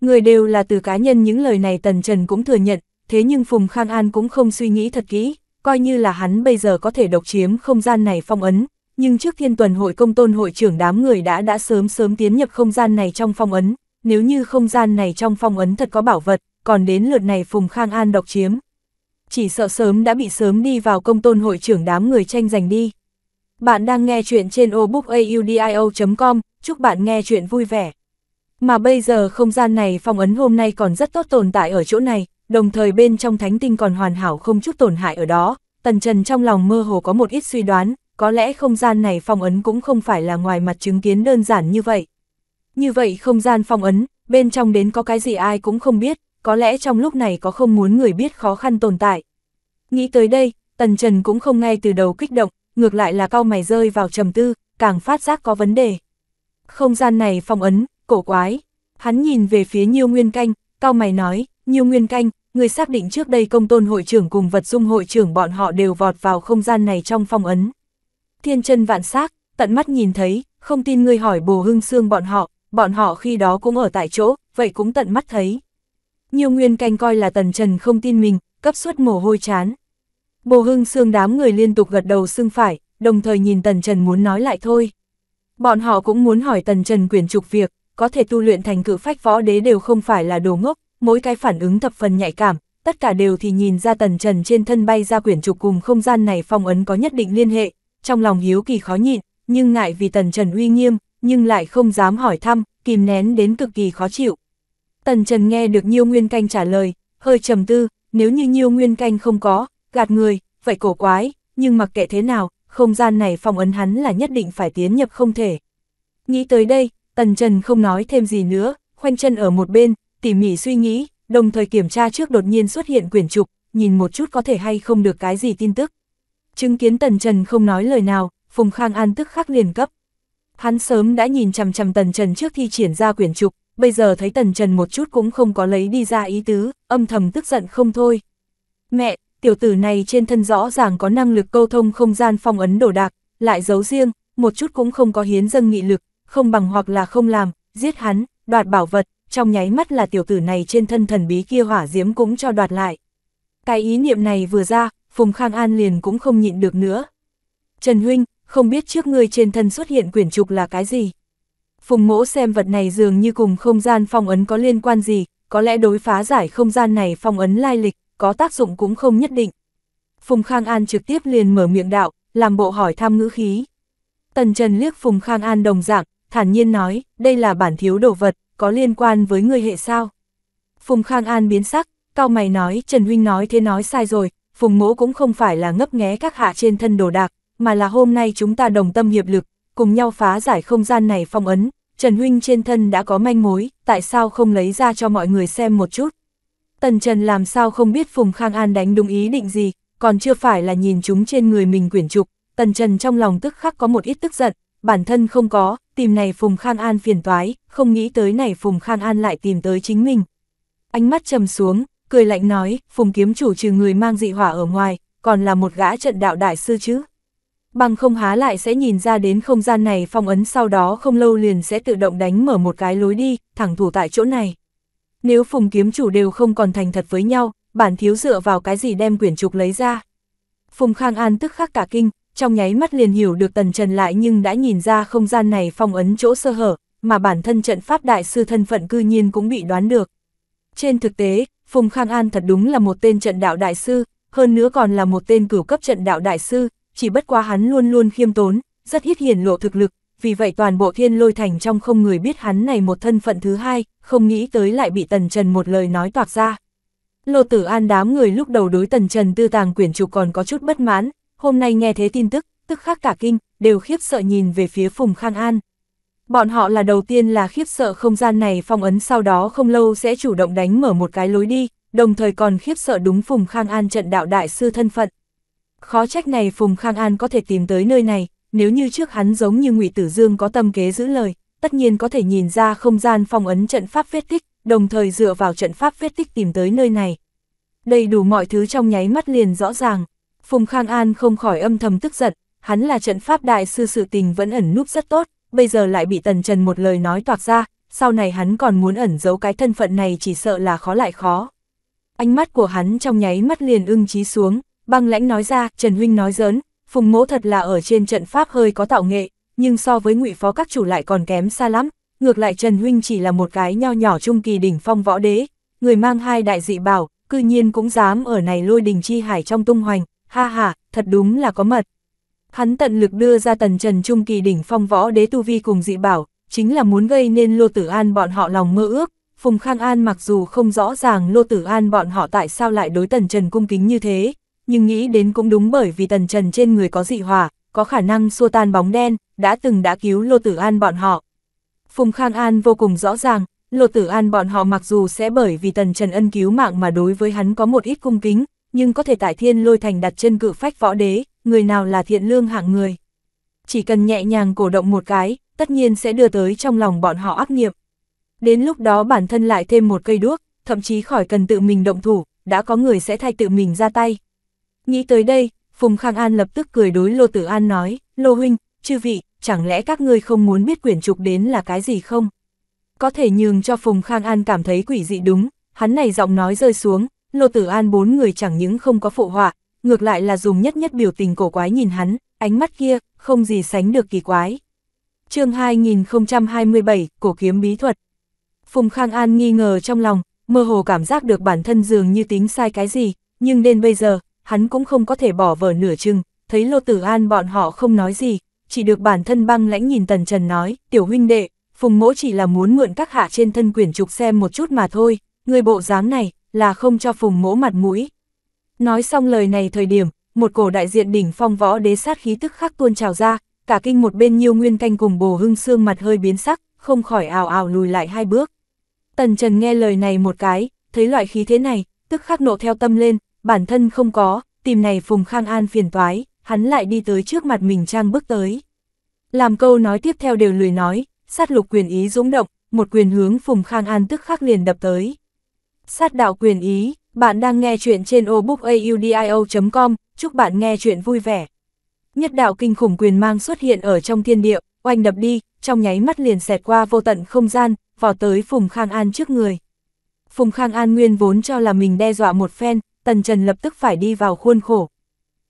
Người đều là từ cá nhân những lời này Tần Trần cũng thừa nhận, thế nhưng Phùng Khang An cũng không suy nghĩ thật kỹ, coi như là hắn bây giờ có thể độc chiếm không gian này phong ấn, nhưng trước thiên tuần hội công tôn hội trưởng đám người đã đã sớm sớm tiến nhập không gian này trong phong ấn, nếu như không gian này trong phong ấn thật có bảo vật, còn đến lượt này Phùng Khang An độc chiếm. Chỉ sợ sớm đã bị sớm đi vào công tôn hội trưởng đám người tranh giành đi. Bạn đang nghe chuyện trên obookaudio.com, chúc bạn nghe chuyện vui vẻ. Mà bây giờ không gian này phong ấn hôm nay còn rất tốt tồn tại ở chỗ này, đồng thời bên trong thánh tinh còn hoàn hảo không chút tổn hại ở đó, tần trần trong lòng mơ hồ có một ít suy đoán, có lẽ không gian này phong ấn cũng không phải là ngoài mặt chứng kiến đơn giản như vậy. Như vậy không gian phong ấn, bên trong đến có cái gì ai cũng không biết, có lẽ trong lúc này có không muốn người biết khó khăn tồn tại. Nghĩ tới đây, Tần Trần cũng không ngay từ đầu kích động, ngược lại là cao mày rơi vào trầm tư, càng phát giác có vấn đề. Không gian này phong ấn, cổ quái. Hắn nhìn về phía Nhiêu Nguyên Canh, cao mày nói, Nhiêu Nguyên Canh, người xác định trước đây công tôn hội trưởng cùng vật dung hội trưởng bọn họ đều vọt vào không gian này trong phong ấn. Thiên chân vạn xác tận mắt nhìn thấy, không tin ngươi hỏi bồ hưng xương bọn họ, bọn họ khi đó cũng ở tại chỗ, vậy cũng tận mắt thấy. Nhiều nguyên canh coi là tần trần không tin mình, cấp suất mồ hôi chán. Bồ hưng xương đám người liên tục gật đầu xương phải, đồng thời nhìn tần trần muốn nói lại thôi. Bọn họ cũng muốn hỏi tần trần quyển trục việc, có thể tu luyện thành cự phách võ đế đều không phải là đồ ngốc, mỗi cái phản ứng thập phần nhạy cảm, tất cả đều thì nhìn ra tần trần trên thân bay ra quyển trục cùng không gian này phong ấn có nhất định liên hệ, trong lòng hiếu kỳ khó nhịn, nhưng ngại vì tần trần uy nghiêm, nhưng lại không dám hỏi thăm, kìm nén đến cực kỳ khó chịu. Tần Trần nghe được Nhiêu Nguyên Canh trả lời, hơi trầm tư, nếu như Nhiêu Nguyên Canh không có, gạt người, vậy cổ quái, nhưng mặc kệ thế nào, không gian này phong ấn hắn là nhất định phải tiến nhập không thể. Nghĩ tới đây, Tần Trần không nói thêm gì nữa, khoanh chân ở một bên, tỉ mỉ suy nghĩ, đồng thời kiểm tra trước đột nhiên xuất hiện quyển trục, nhìn một chút có thể hay không được cái gì tin tức. Chứng kiến Tần Trần không nói lời nào, Phùng Khang An tức khắc liền cấp. Hắn sớm đã nhìn chằm chằm Tần Trần trước khi triển ra quyển trục, bây giờ thấy Tần Trần một chút cũng không có lấy đi ra ý tứ, âm thầm tức giận không thôi. Mẹ, tiểu tử này trên thân rõ ràng có năng lực câu thông không gian phong ấn đổ đạc, lại giấu riêng, một chút cũng không có hiến dâng nghị lực, không bằng hoặc là không làm, giết hắn, đoạt bảo vật, trong nháy mắt là tiểu tử này trên thân thần bí kia hỏa diễm cũng cho đoạt lại. Cái ý niệm này vừa ra, Phùng Khang An liền cũng không nhịn được nữa. Trần Huynh, không biết trước ngươi trên thân xuất hiện quyển trục là cái gì. Phùng mỗ xem vật này dường như cùng không gian phong ấn có liên quan gì, có lẽ đối phá giải không gian này phong ấn lai lịch, có tác dụng cũng không nhất định. Phùng Khang An trực tiếp liền mở miệng đạo, làm bộ hỏi thăm ngữ khí. Tần Trần liếc Phùng Khang An đồng dạng, thản nhiên nói, đây là bản thiếu đồ vật, có liên quan với ngươi hệ sao. Phùng Khang An biến sắc, cao mày nói, Trần Huynh nói thế nói sai rồi, Phùng Mỗ cũng không phải là ngấp nghé các hạ trên thân đồ đạc, mà là hôm nay chúng ta đồng tâm hiệp lực, cùng nhau phá giải không gian này phong ấn, Trần Huynh trên thân đã có manh mối, tại sao không lấy ra cho mọi người xem một chút. Tần Trần làm sao không biết Phùng Khang An đánh đúng ý định gì, còn chưa phải là nhìn chúng trên người mình quyển trục, Tần Trần trong lòng tức khắc có một ít tức giận, bản thân không có, tìm này Phùng Khang An phiền toái, không nghĩ tới này Phùng Khang An lại tìm tới chính mình. Ánh mắt trầm xuống, cười lạnh nói, Phùng kiếm chủ trừ người mang dị hỏa ở ngoài, còn là một gã trận đạo đại sư chứ bằng không há lại sẽ nhìn ra đến không gian này phong ấn sau đó không lâu liền sẽ tự động đánh mở một cái lối đi, thẳng thủ tại chỗ này. Nếu phùng kiếm chủ đều không còn thành thật với nhau, bản thiếu dựa vào cái gì đem quyển trục lấy ra. Phùng Khang An tức khắc cả kinh, trong nháy mắt liền hiểu được tần trần lại nhưng đã nhìn ra không gian này phong ấn chỗ sơ hở, mà bản thân trận pháp đại sư thân phận cư nhiên cũng bị đoán được. Trên thực tế, Phùng Khang An thật đúng là một tên trận đạo đại sư, hơn nữa còn là một tên cửu cấp trận đạo đại sư, chỉ bất quá hắn luôn luôn khiêm tốn, rất ít hiển lộ thực lực, vì vậy toàn bộ thiên lôi thành trong không người biết hắn này một thân phận thứ hai, không nghĩ tới lại bị Tần Trần một lời nói toạc ra. Lô Tử An đám người lúc đầu đối Tần Trần tư tàng quyển trục còn có chút bất mãn, hôm nay nghe thế tin tức, tức khắc cả kinh, đều khiếp sợ nhìn về phía Phùng Khang An. Bọn họ là đầu tiên là khiếp sợ không gian này phong ấn sau đó không lâu sẽ chủ động đánh mở một cái lối đi, đồng thời còn khiếp sợ đúng Phùng Khang An trận đạo đại sư thân phận. Khó trách này Phùng Khang An có thể tìm tới nơi này, nếu như trước hắn giống như ngụy Tử Dương có tâm kế giữ lời, tất nhiên có thể nhìn ra không gian phong ấn trận pháp vết tích, đồng thời dựa vào trận pháp vết tích tìm tới nơi này. Đầy đủ mọi thứ trong nháy mắt liền rõ ràng, Phùng Khang An không khỏi âm thầm tức giận, hắn là trận pháp đại sư sự tình vẫn ẩn núp rất tốt, bây giờ lại bị Tần Trần một lời nói toạc ra, sau này hắn còn muốn ẩn giấu cái thân phận này chỉ sợ là khó lại khó. Ánh mắt của hắn trong nháy mắt liền ưng trí xuống, Băng lãnh nói ra, Trần Huynh nói giỡn, Phùng Mỗ thật là ở trên trận pháp hơi có tạo nghệ, nhưng so với ngụy phó các chủ lại còn kém xa lắm, ngược lại Trần Huynh chỉ là một cái nho nhỏ trung kỳ đỉnh phong võ đế, người mang hai đại dị bảo, cư nhiên cũng dám ở này lôi đình chi hải trong tung hoành, ha ha, thật đúng là có mật. Hắn tận lực đưa ra tần trần trung kỳ đỉnh phong võ đế tu vi cùng dị bảo, chính là muốn gây nên Lô Tử An bọn họ lòng mơ ước, Phùng Khang An mặc dù không rõ ràng Lô Tử An bọn họ tại sao lại đối tần trần cung kính như thế, nhưng nghĩ đến cũng đúng bởi vì tần trần trên người có dị hỏa, có khả năng xua tan bóng đen, đã từng đã cứu Lô Tử An bọn họ. Phùng Khang An vô cùng rõ ràng, Lô Tử An bọn họ mặc dù sẽ bởi vì tần trần ân cứu mạng mà đối với hắn có một ít cung kính, nhưng có thể tại thiên lôi thành đặt chân cự phách võ đế, người nào là thiện lương hạng người. Chỉ cần nhẹ nhàng cổ động một cái, tất nhiên sẽ đưa tới trong lòng bọn họ ác nghiệm. Đến lúc đó bản thân lại thêm một cây đuốc, thậm chí khỏi cần tự mình động thủ, đã có người sẽ thay tự mình ra tay. Nghĩ tới đây, Phùng Khang An lập tức cười đối Lô Tử An nói, Lô Huynh, chư vị, chẳng lẽ các ngươi không muốn biết quyển trục đến là cái gì không? Có thể nhường cho Phùng Khang An cảm thấy quỷ dị đúng, hắn này giọng nói rơi xuống, Lô Tử An bốn người chẳng những không có phụ họa, ngược lại là dùng nhất nhất biểu tình cổ quái nhìn hắn, ánh mắt kia, không gì sánh được kỳ quái. chương 2027, Cổ Kiếm Bí Thuật Phùng Khang An nghi ngờ trong lòng, mơ hồ cảm giác được bản thân dường như tính sai cái gì, nhưng đến bây giờ, hắn cũng không có thể bỏ vở nửa chừng, thấy Lô Tử An bọn họ không nói gì, chỉ được bản thân băng lãnh nhìn Tần Trần nói, tiểu huynh đệ, Phùng Mỗ chỉ là muốn mượn các hạ trên thân quyển trục xem một chút mà thôi, người bộ dáng này là không cho Phùng Mỗ mặt mũi. Nói xong lời này thời điểm, một cổ đại diện đỉnh phong võ đế sát khí tức khắc tuôn trào ra, cả kinh một bên Nhiêu Nguyên canh cùng Bồ Hưng Xương mặt hơi biến sắc, không khỏi ào ào lùi lại hai bước. Tần Trần nghe lời này một cái, thấy loại khí thế này, tức khắc nộ theo tâm lên, bản thân không có, tìm này Phùng Khang An phiền toái, hắn lại đi tới trước mặt mình trang bước tới. Làm câu nói tiếp theo đều lười nói, sát lục quyền ý dũng động, một quyền hướng Phùng Khang An tức khắc liền đập tới. Sát đạo quyền ý, bạn đang nghe chuyện trên obookaudio.com, chúc bạn nghe chuyện vui vẻ. Nhất đạo kinh khủng quyền mang xuất hiện ở trong thiên địa, oanh đập đi, trong nháy mắt liền xẹt qua vô tận không gian, vò tới Phùng Khang An trước người. Phùng Khang An nguyên vốn cho là mình đe dọa một phen, Tần Trần lập tức phải đi vào khuôn khổ.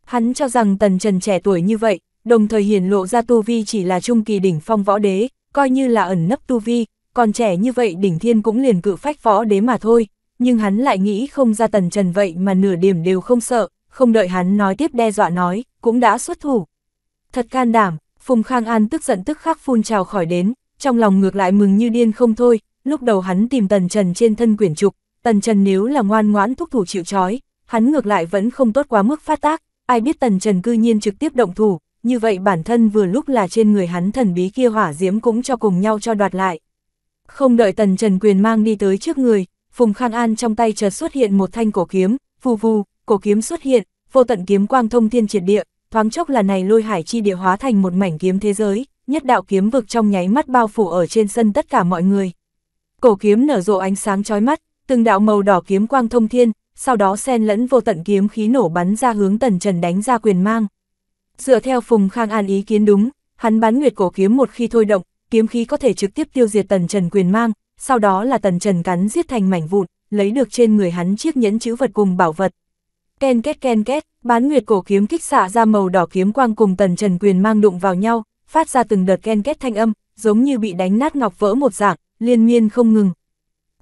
Hắn cho rằng Tần Trần trẻ tuổi như vậy, đồng thời hiển lộ ra tu vi chỉ là trung kỳ đỉnh phong võ đế, coi như là ẩn nấp tu vi, còn trẻ như vậy đỉnh thiên cũng liền cự phách võ đế mà thôi, nhưng hắn lại nghĩ không ra Tần Trần vậy mà nửa điểm đều không sợ, không đợi hắn nói tiếp đe dọa nói, cũng đã xuất thủ. Thật can đảm, Phùng Khang An tức giận tức khắc phun trào khỏi đến, trong lòng ngược lại mừng như điên không thôi, lúc đầu hắn tìm Tần Trần trên thân quyển trục, Tần Trần nếu là ngoan ngoãn thúc thủ chịu trói, hắn ngược lại vẫn không tốt quá mức phát tác, ai biết Tần Trần cư nhiên trực tiếp động thủ, như vậy bản thân vừa lúc là trên người hắn thần bí kia hỏa diễm cũng cho cùng nhau cho đoạt lại. Không đợi Tần Trần quyền mang đi tới trước người, Phùng Khang An trong tay chợt xuất hiện một thanh cổ kiếm, phù phù, cổ kiếm xuất hiện, vô tận kiếm quang thông thiên triệt địa, thoáng chốc là này lôi hải chi địa hóa thành một mảnh kiếm thế giới, nhất đạo kiếm vực trong nháy mắt bao phủ ở trên sân tất cả mọi người. Cổ kiếm nở rộ ánh sáng chói mắt, từng đạo màu đỏ kiếm quang thông thiên, sau đó xen lẫn vô tận kiếm khí nổ bắn ra hướng Tần Trần đánh ra quyền mang. Dựa theo Phùng Khang An ý kiến đúng, hắn bắn nguyệt cổ kiếm một khi thôi động, kiếm khí có thể trực tiếp tiêu diệt Tần Trần quyền mang, sau đó là Tần Trần cắn giết thành mảnh vụn, lấy được trên người hắn chiếc nhẫn chữ vật cùng bảo vật. Ken két ken két, bán nguyệt cổ kiếm kích xạ ra màu đỏ kiếm quang cùng Tần Trần quyền mang đụng vào nhau, phát ra từng đợt ken két thanh âm, giống như bị đánh nát ngọc vỡ một dạng, liên miên không ngừng.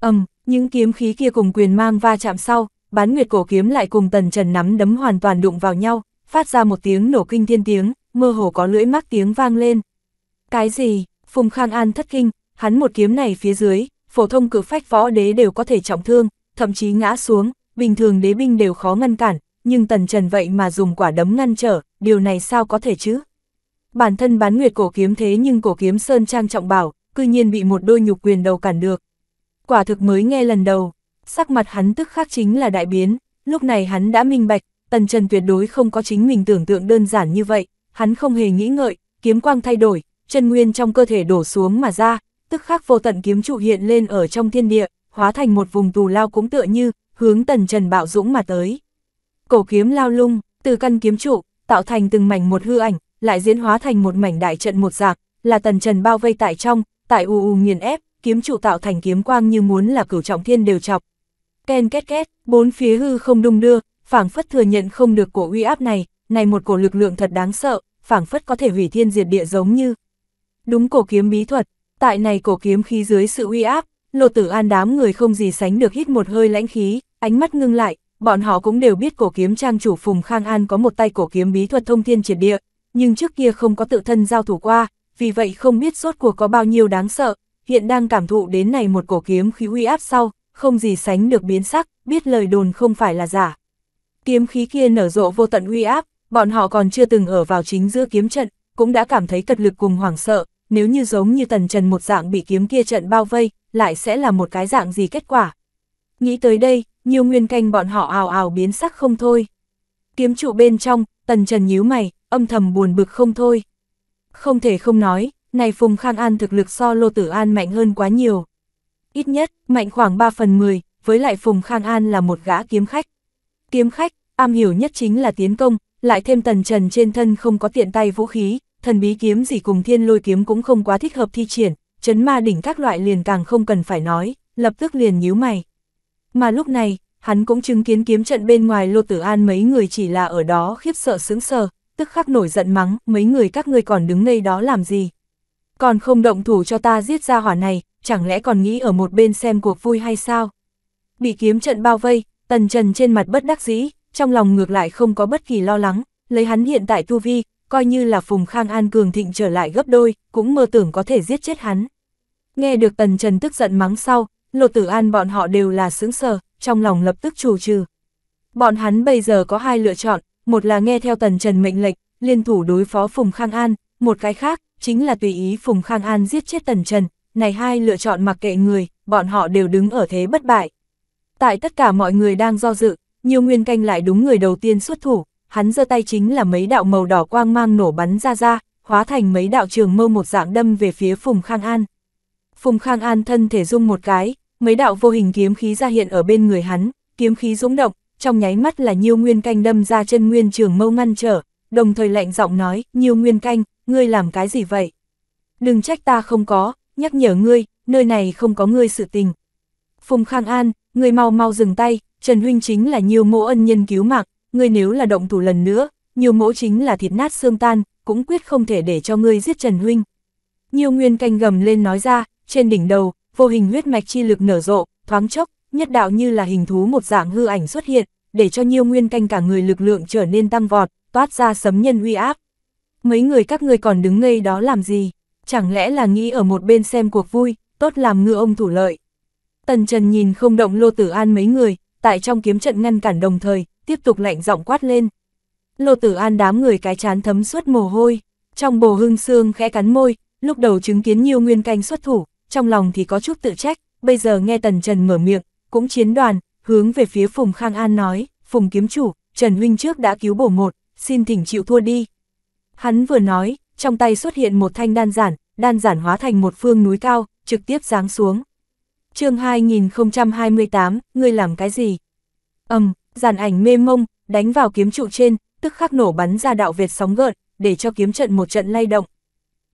Âm, những kiếm khí kia cùng quyền mang va chạm sau, bán nguyệt cổ kiếm lại cùng tần trần nắm đấm hoàn toàn đụng vào nhau, phát ra một tiếng nổ kinh thiên tiếng, mơ hồ có lưỡi mắc tiếng vang lên. Cái gì? Phùng Khang An thất kinh, hắn một kiếm này phía dưới, phổ thông cử phách võ đế đều có thể trọng thương, thậm chí ngã xuống, bình thường đế binh đều khó ngăn cản, nhưng tần trần vậy mà dùng quả đấm ngăn trở, điều này sao có thể chứ? Bản thân bán nguyệt cổ kiếm thế nhưng cổ kiếm Sơn Trang trọng bảo, cư nhiên bị một đôi nhục quyền đầu cản được, quả thực mới nghe lần đầu, sắc mặt hắn tức khắc chính là đại biến, lúc này hắn đã minh bạch, tần trần tuyệt đối không có chính mình tưởng tượng đơn giản như vậy, hắn không hề nghĩ ngợi, kiếm quang thay đổi, chân nguyên trong cơ thể đổ xuống mà ra, tức khắc vô tận kiếm trụ hiện lên ở trong thiên địa, hóa thành một vùng tù lao cũng tựa như, hướng tần trần bạo dũng mà tới. Cổ kiếm lao lung, từ căn kiếm trụ, tạo thành từng mảnh một hư ảnh, lại diễn hóa thành một mảnh đại trận một giạc, là tần trần bao vây tại trong, tại u u nghiền ép, kiếm trụ tạo thành kiếm quang như muốn là cửu trọng thiên đều chọc. Ken két két, bốn phía hư không đung đưa, phảng phất thừa nhận không được cổ uy áp này, này một cổ lực lượng thật đáng sợ, phảng phất có thể hủy thiên diệt địa giống như. Đúng cổ kiếm bí thuật, tại này cổ kiếm khí dưới sự uy áp, Lộ Tử An đám người không gì sánh được hít một hơi lãnh khí, ánh mắt ngưng lại, bọn họ cũng đều biết cổ kiếm trang chủ Phùng Khang An có một tay cổ kiếm bí thuật thông thiên triệt địa, nhưng trước kia không có tự thân giao thủ qua, vì vậy không biết rốt cuộc có bao nhiêu đáng sợ, hiện đang cảm thụ đến này một cổ kiếm khí uy áp sau, không gì sánh được biến sắc, biết lời đồn không phải là giả. Kiếm khí kia nở rộ vô tận uy áp, bọn họ còn chưa từng ở vào chính giữa kiếm trận, cũng đã cảm thấy cật lực cùng hoảng sợ, nếu như giống như tần trần một dạng bị kiếm kia trận bao vây, lại sẽ là một cái dạng gì kết quả. Nghĩ tới đây, nhiều nguyên canh bọn họ ào ào biến sắc không thôi. Kiếm trụ bên trong, tần trần nhíu mày, âm thầm buồn bực không thôi. Không thể không nói, này Phùng Khang An thực lực so Lô Tử An mạnh hơn quá nhiều. Ít nhất, mạnh khoảng 3 phần 10, với lại Phùng Khang An là một gã kiếm khách. Kiếm khách, am hiểu nhất chính là tiến công, lại thêm tần trần trên thân không có tiện tay vũ khí, thần bí kiếm gì cùng thiên lôi kiếm cũng không quá thích hợp thi triển, chấn ma đỉnh các loại liền càng không cần phải nói, lập tức liền nhíu mày. Mà lúc này, hắn cũng chứng kiến kiếm trận bên ngoài Lô Tử An mấy người chỉ là ở đó khiếp sợ sướng sờ, tức khắc nổi giận mắng, mấy người các ngươi còn đứng ngây đó làm gì còn không động thủ cho ta giết ra hỏa này, chẳng lẽ còn nghĩ ở một bên xem cuộc vui hay sao? Bị kiếm trận bao vây, tần trần trên mặt bất đắc dĩ, trong lòng ngược lại không có bất kỳ lo lắng, lấy hắn hiện tại tu vi, coi như là Phùng Khang An cường thịnh trở lại gấp đôi, cũng mơ tưởng có thể giết chết hắn. Nghe được Tần Trần tức giận mắng sau, lột Tử An bọn họ đều là sững sờ, trong lòng lập tức chủ trừ. Bọn hắn bây giờ có hai lựa chọn, một là nghe theo Tần Trần mệnh lệnh, liên thủ đối phó Phùng Khang An, một cái khác chính là tùy ý Phùng Khang An giết chết Tần Trần, này hai lựa chọn mặc kệ người, bọn họ đều đứng ở thế bất bại. Tại tất cả mọi người đang do dự, nhiều nguyên canh lại đúng người đầu tiên xuất thủ, hắn giơ tay chính là mấy đạo màu đỏ quang mang nổ bắn ra ra, hóa thành mấy đạo trường mâu một dạng đâm về phía Phùng Khang An. Phùng Khang An thân thể rung một cái, mấy đạo vô hình kiếm khí ra hiện ở bên người hắn, kiếm khí dũng động, trong nháy mắt là nhiêu nguyên canh đâm ra chân nguyên trường mâu ngăn trở, đồng thời lạnh giọng nói, nhiêu nguyên canh, ngươi làm cái gì vậy? Đừng trách ta không có, nhắc nhở ngươi, nơi này không có ngươi sự tình. Phùng Khang An, ngươi mau mau dừng tay, Trần Huynh chính là nhiêu mộ ân nhân cứu mạng, ngươi nếu là động thủ lần nữa, nhiêu mộ chính là thịt nát xương tan, cũng quyết không thể để cho ngươi giết Trần Huynh. Nhiêu nguyên canh gầm lên nói ra, trên đỉnh đầu, vô hình huyết mạch chi lực nở rộ, thoáng chốc, nhất đạo như là hình thú một dạng hư ảnh xuất hiện, để cho nhiêu nguyên canh cả người lực lượng trở nên tăng vọt, toát ra sấm nhân uy áp. Mấy người các ngươi còn đứng ngây đó làm gì, chẳng lẽ là nghĩ ở một bên xem cuộc vui, tốt làm ngựa ông thủ lợi. Tần Trần nhìn không động Lô Tử An mấy người, tại trong kiếm trận ngăn cản đồng thời, tiếp tục lạnh giọng quát lên. Lô Tử An đám người cái chán thấm suốt mồ hôi, trong bồ hưng xương khẽ cắn môi, lúc đầu chứng kiến nhiều nguyên canh xuất thủ, trong lòng thì có chút tự trách, bây giờ nghe Tần Trần mở miệng, cũng chiến đoàn, hướng về phía Phùng Khang An nói, Phùng kiếm chủ, Trần Huynh trước đã cứu bổ một, xin thỉnh chịu thua đi. Hắn vừa nói, trong tay xuất hiện một thanh đan giản, đan giản hóa thành một phương núi cao, trực tiếp giáng xuống. chương 2028, ngươi làm cái gì? ầm, um, ảnh mê mông, đánh vào kiếm trụ trên, tức khắc nổ bắn ra đạo Việt sóng gợn, để cho kiếm trận một trận lay động.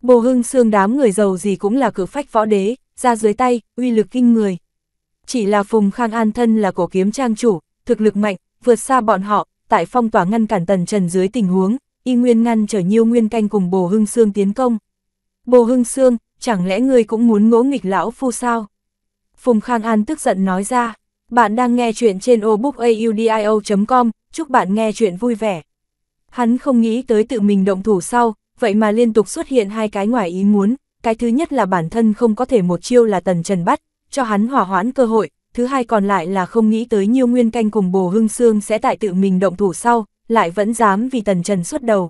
Bồ hưng xương đám người giàu gì cũng là cử phách võ đế, ra dưới tay, uy lực kinh người. Chỉ là Phùng Khang An thân là cổ kiếm trang chủ, thực lực mạnh, vượt xa bọn họ, tại phong tỏa ngăn cản tần trần dưới tình huống, y nguyên ngăn trở nhiêu nguyên canh cùng bồ hưng xương tiến công. Bồ hưng xương, chẳng lẽ ngươi cũng muốn ngỗ nghịch lão phu sao? Phùng Khang An tức giận nói ra, bạn đang nghe chuyện trên obookaudio.com, chúc bạn nghe chuyện vui vẻ. Hắn không nghĩ tới tự mình động thủ sau, vậy mà liên tục xuất hiện hai cái ngoài ý muốn, cái thứ nhất là bản thân không có thể một chiêu là tần trần bắt, cho hắn hỏa hoãn cơ hội, thứ hai còn lại là không nghĩ tới Nhiêu Nguyên Canh cùng Bồ Hưng xương sẽ tại tự mình động thủ sau, lại vẫn dám vì Tần Trần xuất đầu.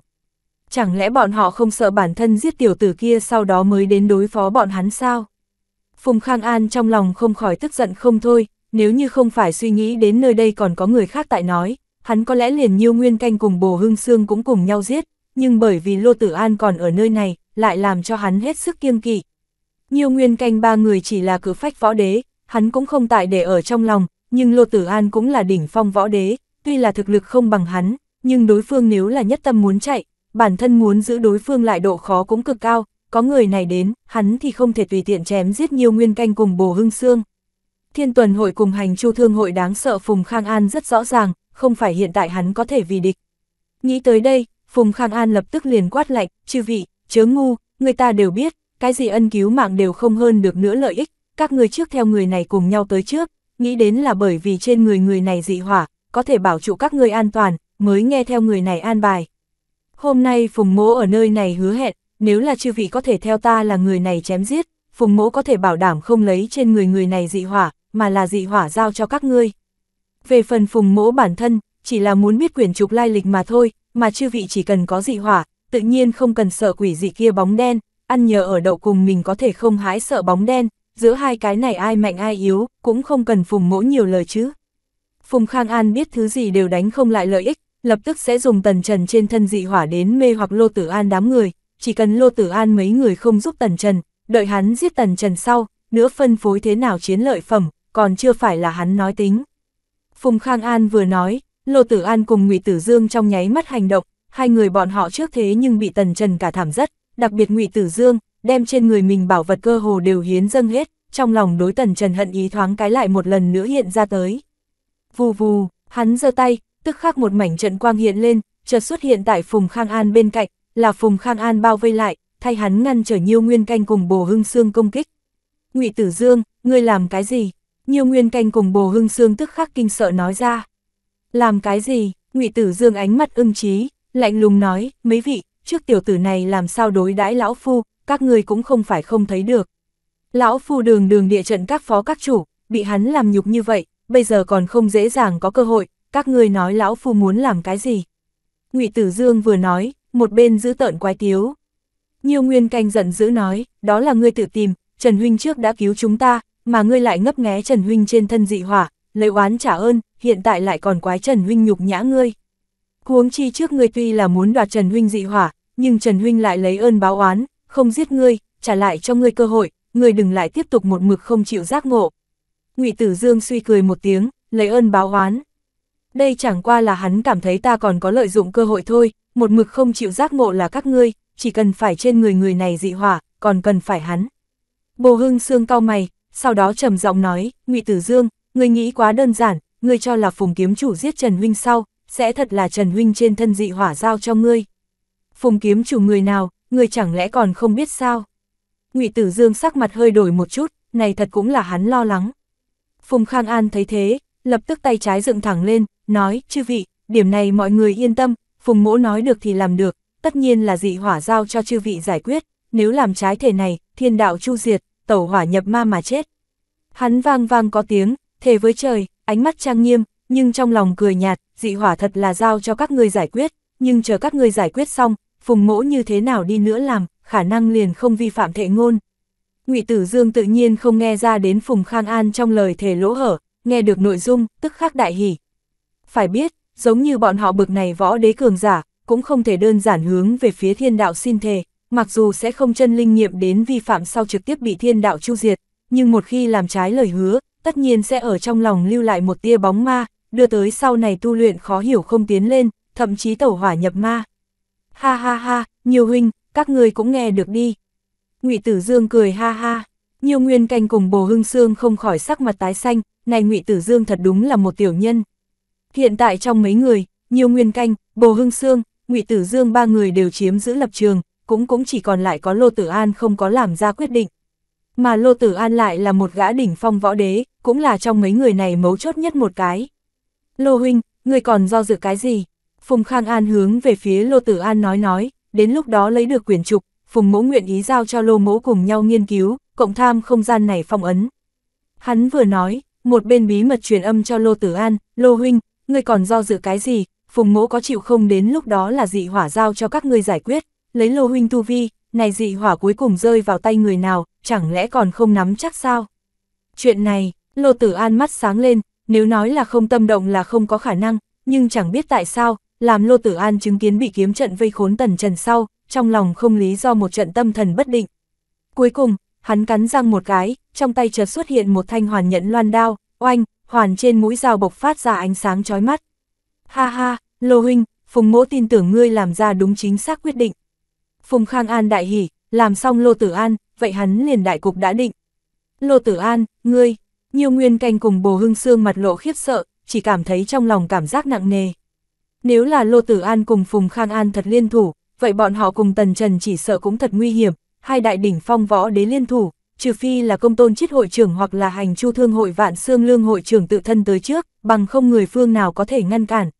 Chẳng lẽ bọn họ không sợ bản thân giết tiểu tử kia sau đó mới đến đối phó bọn hắn sao? Phùng Khang An trong lòng không khỏi tức giận không thôi, nếu như không phải suy nghĩ đến nơi đây còn có người khác tại nói, hắn có lẽ liền Nhiêu Nguyên Canh cùng Bồ Hưng xương cũng cùng nhau giết, nhưng bởi vì Lô Tử An còn ở nơi này, lại làm cho hắn hết sức kiêng kỵ. Nhiêu Nguyên Canh ba người chỉ là cử phách võ đế, hắn cũng không tại để ở trong lòng, nhưng Lô Tử An cũng là đỉnh phong võ đế, tuy là thực lực không bằng hắn, nhưng đối phương nếu là nhất tâm muốn chạy, bản thân muốn giữ đối phương lại độ khó cũng cực cao, có người này đến, hắn thì không thể tùy tiện chém giết nhiều nguyên canh cùng bồ hưng xương. Thiên tuần hội cùng hành chu thương hội đáng sợ Phùng Khang An rất rõ ràng, không phải hiện tại hắn có thể vì địch. Nghĩ tới đây, Phùng Khang An lập tức liền quát lạnh, chư vị, chớ ngu, người ta đều biết, cái gì ân cứu mạng đều không hơn được nữa lợi ích, các người trước theo người này cùng nhau tới trước, nghĩ đến là bởi vì trên người người này dị hỏa, có thể bảo trụ các ngươi an toàn, mới nghe theo người này an bài. Hôm nay Phùng Mỗ ở nơi này hứa hẹn, nếu là chư vị có thể theo ta là người này chém giết, Phùng Mỗ có thể bảo đảm không lấy trên người người này dị hỏa, mà là dị hỏa giao cho các ngươi. Về phần Phùng Mỗ bản thân, chỉ là muốn biết quyển trục lai lịch mà thôi, mà chư vị chỉ cần có dị hỏa, tự nhiên không cần sợ quỷ dị kia bóng đen, ăn nhờ ở đậu cùng mình có thể không hái sợ bóng đen, giữa hai cái này ai mạnh ai yếu, cũng không cần Phùng Mỗ nhiều lời chứ. Phùng Khang An biết thứ gì đều đánh không lại lợi ích, lập tức sẽ dùng tần trần trên thân dị hỏa đến mê hoặc Lô Tử An đám người, chỉ cần Lô Tử An mấy người không giúp tần trần, đợi hắn giết tần trần sau, nữa phân phối thế nào chiến lợi phẩm, còn chưa phải là hắn nói tính. Phùng Khang An vừa nói, Lô Tử An cùng Ngụy Tử Dương trong nháy mắt hành động, hai người bọn họ trước thế nhưng bị Tần Trần cả thảm rất, đặc biệt Ngụy Tử Dương, đem trên người mình bảo vật cơ hồ đều hiến dâng hết, trong lòng đối tần trần hận ý thoáng cái lại một lần nữa hiện ra tới. Vù vù, hắn giơ tay, tức khắc một mảnh trận quang hiện lên, chợt xuất hiện tại Phùng Khang An bên cạnh, là Phùng Khang An bao vây lại, thay hắn ngăn trở Nhiêu Nguyên Canh cùng Bồ Hưng xương công kích. Ngụy Tử Dương, ngươi làm cái gì? Nhiêu Nguyên Canh cùng Bồ Hưng xương tức khắc kinh sợ nói ra. Làm cái gì? Ngụy Tử Dương ánh mắt ưng trí, lạnh lùng nói, mấy vị, trước tiểu tử này làm sao đối đãi lão phu, các người cũng không phải không thấy được. Lão phu đường đường địa trận các phó các chủ, bị hắn làm nhục như vậy, bây giờ còn không dễ dàng có cơ hội, các ngươi nói lão phu muốn làm cái gì. ngụy Tử Dương vừa nói, một bên giữ tợn quái tiếu. Nhiều Nguyên Canh giận dữ nói, đó là ngươi tự tìm, Trần Huynh trước đã cứu chúng ta, mà ngươi lại ngấp nghé Trần Huynh trên thân dị hỏa, lấy oán trả ơn, hiện tại lại còn quái Trần Huynh nhục nhã ngươi. cuống chi trước ngươi tuy là muốn đoạt Trần Huynh dị hỏa, nhưng Trần Huynh lại lấy ơn báo oán, không giết ngươi, trả lại cho ngươi cơ hội, ngươi đừng lại tiếp tục một mực không chịu giác ngộ. Ngụy Tử Dương suy cười một tiếng, lấy ơn báo oán. Đây chẳng qua là hắn cảm thấy ta còn có lợi dụng cơ hội thôi, một mực không chịu giác ngộ là các ngươi, chỉ cần phải trên người người này dị hỏa, còn cần phải hắn. Bồ Hưng Sương cau mày, sau đó trầm giọng nói, Ngụy Tử Dương, ngươi nghĩ quá đơn giản, ngươi cho là Phùng Kiếm Chủ giết Trần Huynh sau, sẽ thật là Trần Huynh trên thân dị hỏa giao cho ngươi. Phùng Kiếm Chủ người nào, người chẳng lẽ còn không biết sao? Ngụy Tử Dương sắc mặt hơi đổi một chút, này thật cũng là hắn lo lắng. Phùng Khang An thấy thế, lập tức tay trái dựng thẳng lên, nói, chư vị, điểm này mọi người yên tâm, Phùng Mỗ nói được thì làm được, tất nhiên là dị hỏa giao cho chư vị giải quyết, nếu làm trái thể này, thiên đạo chu diệt, tẩu hỏa nhập ma mà chết. Hắn vang vang có tiếng, thề với trời, ánh mắt trang nghiêm, nhưng trong lòng cười nhạt, dị hỏa thật là giao cho các người giải quyết, nhưng chờ các người giải quyết xong, Phùng Mỗ như thế nào đi nữa làm, khả năng liền không vi phạm thệ ngôn. Ngụy Tử Dương tự nhiên không nghe ra đến Phùng Khang An trong lời thề lỗ hở, nghe được nội dung, tức khắc đại hỉ. Phải biết, giống như bọn họ bực này võ đế cường giả, cũng không thể đơn giản hướng về phía thiên đạo xin thề, mặc dù sẽ không chân linh nghiệm đến vi phạm sau trực tiếp bị thiên đạo chu diệt, nhưng một khi làm trái lời hứa, tất nhiên sẽ ở trong lòng lưu lại một tia bóng ma, đưa tới sau này tu luyện khó hiểu không tiến lên, thậm chí tẩu hỏa nhập ma. Ha ha ha, nhiều huynh, các người cũng nghe được đi. Ngụy Tử Dương cười ha ha. Nhiều nguyên canh cùng bồ hưng Sương không khỏi sắc mặt tái xanh, này Ngụy Tử Dương thật đúng là một tiểu nhân. Hiện tại trong mấy người, nhiều nguyên canh, bồ hưng Sương, Ngụy Tử Dương ba người đều chiếm giữ lập trường, cũng cũng chỉ còn lại có Lô Tử An không có làm ra quyết định. Mà Lô Tử An lại là một gã đỉnh phong võ đế, cũng là trong mấy người này mấu chốt nhất một cái. Lô huynh, người còn do dự cái gì? Phùng Khang An hướng về phía Lô Tử An nói nói, đến lúc đó lấy được quyển trục, Phùng Mỗ nguyện ý giao cho Lô Mỗ cùng nhau nghiên cứu, cộng tham không gian này phong ấn. Hắn vừa nói, một bên bí mật truyền âm cho Lô Tử An, Lô Huynh, ngươi còn do dự cái gì, Phùng Mỗ có chịu không đến lúc đó là dị hỏa giao cho các ngươi giải quyết, lấy Lô Huynh tu vi, này dị hỏa cuối cùng rơi vào tay người nào, chẳng lẽ còn không nắm chắc sao? Chuyện này, Lô Tử An mắt sáng lên, nếu nói là không tâm động là không có khả năng, nhưng chẳng biết tại sao, làm Lô Tử An chứng kiến bị kiếm trận vây khốn tần trần sau, trong lòng không lý do một trận tâm thần bất định. Cuối cùng, hắn cắn răng một cái, trong tay chợt xuất hiện một thanh hoàn nhẫn loan đao, oanh, hoàn trên mũi dao bộc phát ra ánh sáng chói mắt. Ha ha, Lô Huynh, Phùng Mỗ tin tưởng ngươi làm ra đúng chính xác quyết định. Phùng Khang An đại hỉ, làm xong Lô Tử An, vậy hắn liền đại cục đã định. Lô Tử An, ngươi, nhiều nguyên canh cùng bồ hưng xương mặt lộ khiếp sợ, chỉ cảm thấy trong lòng cảm giác nặng nề. Nếu là Lô Tử An cùng Phùng Khang An thật liên thủ, vậy bọn họ cùng Tần Trần chỉ sợ cũng thật nguy hiểm, hai đại đỉnh phong võ đế liên thủ, trừ phi là công tôn chiết hội trưởng hoặc là hành chu thương hội vạn xương lương hội trưởng tự thân tới trước, bằng không người phương nào có thể ngăn cản.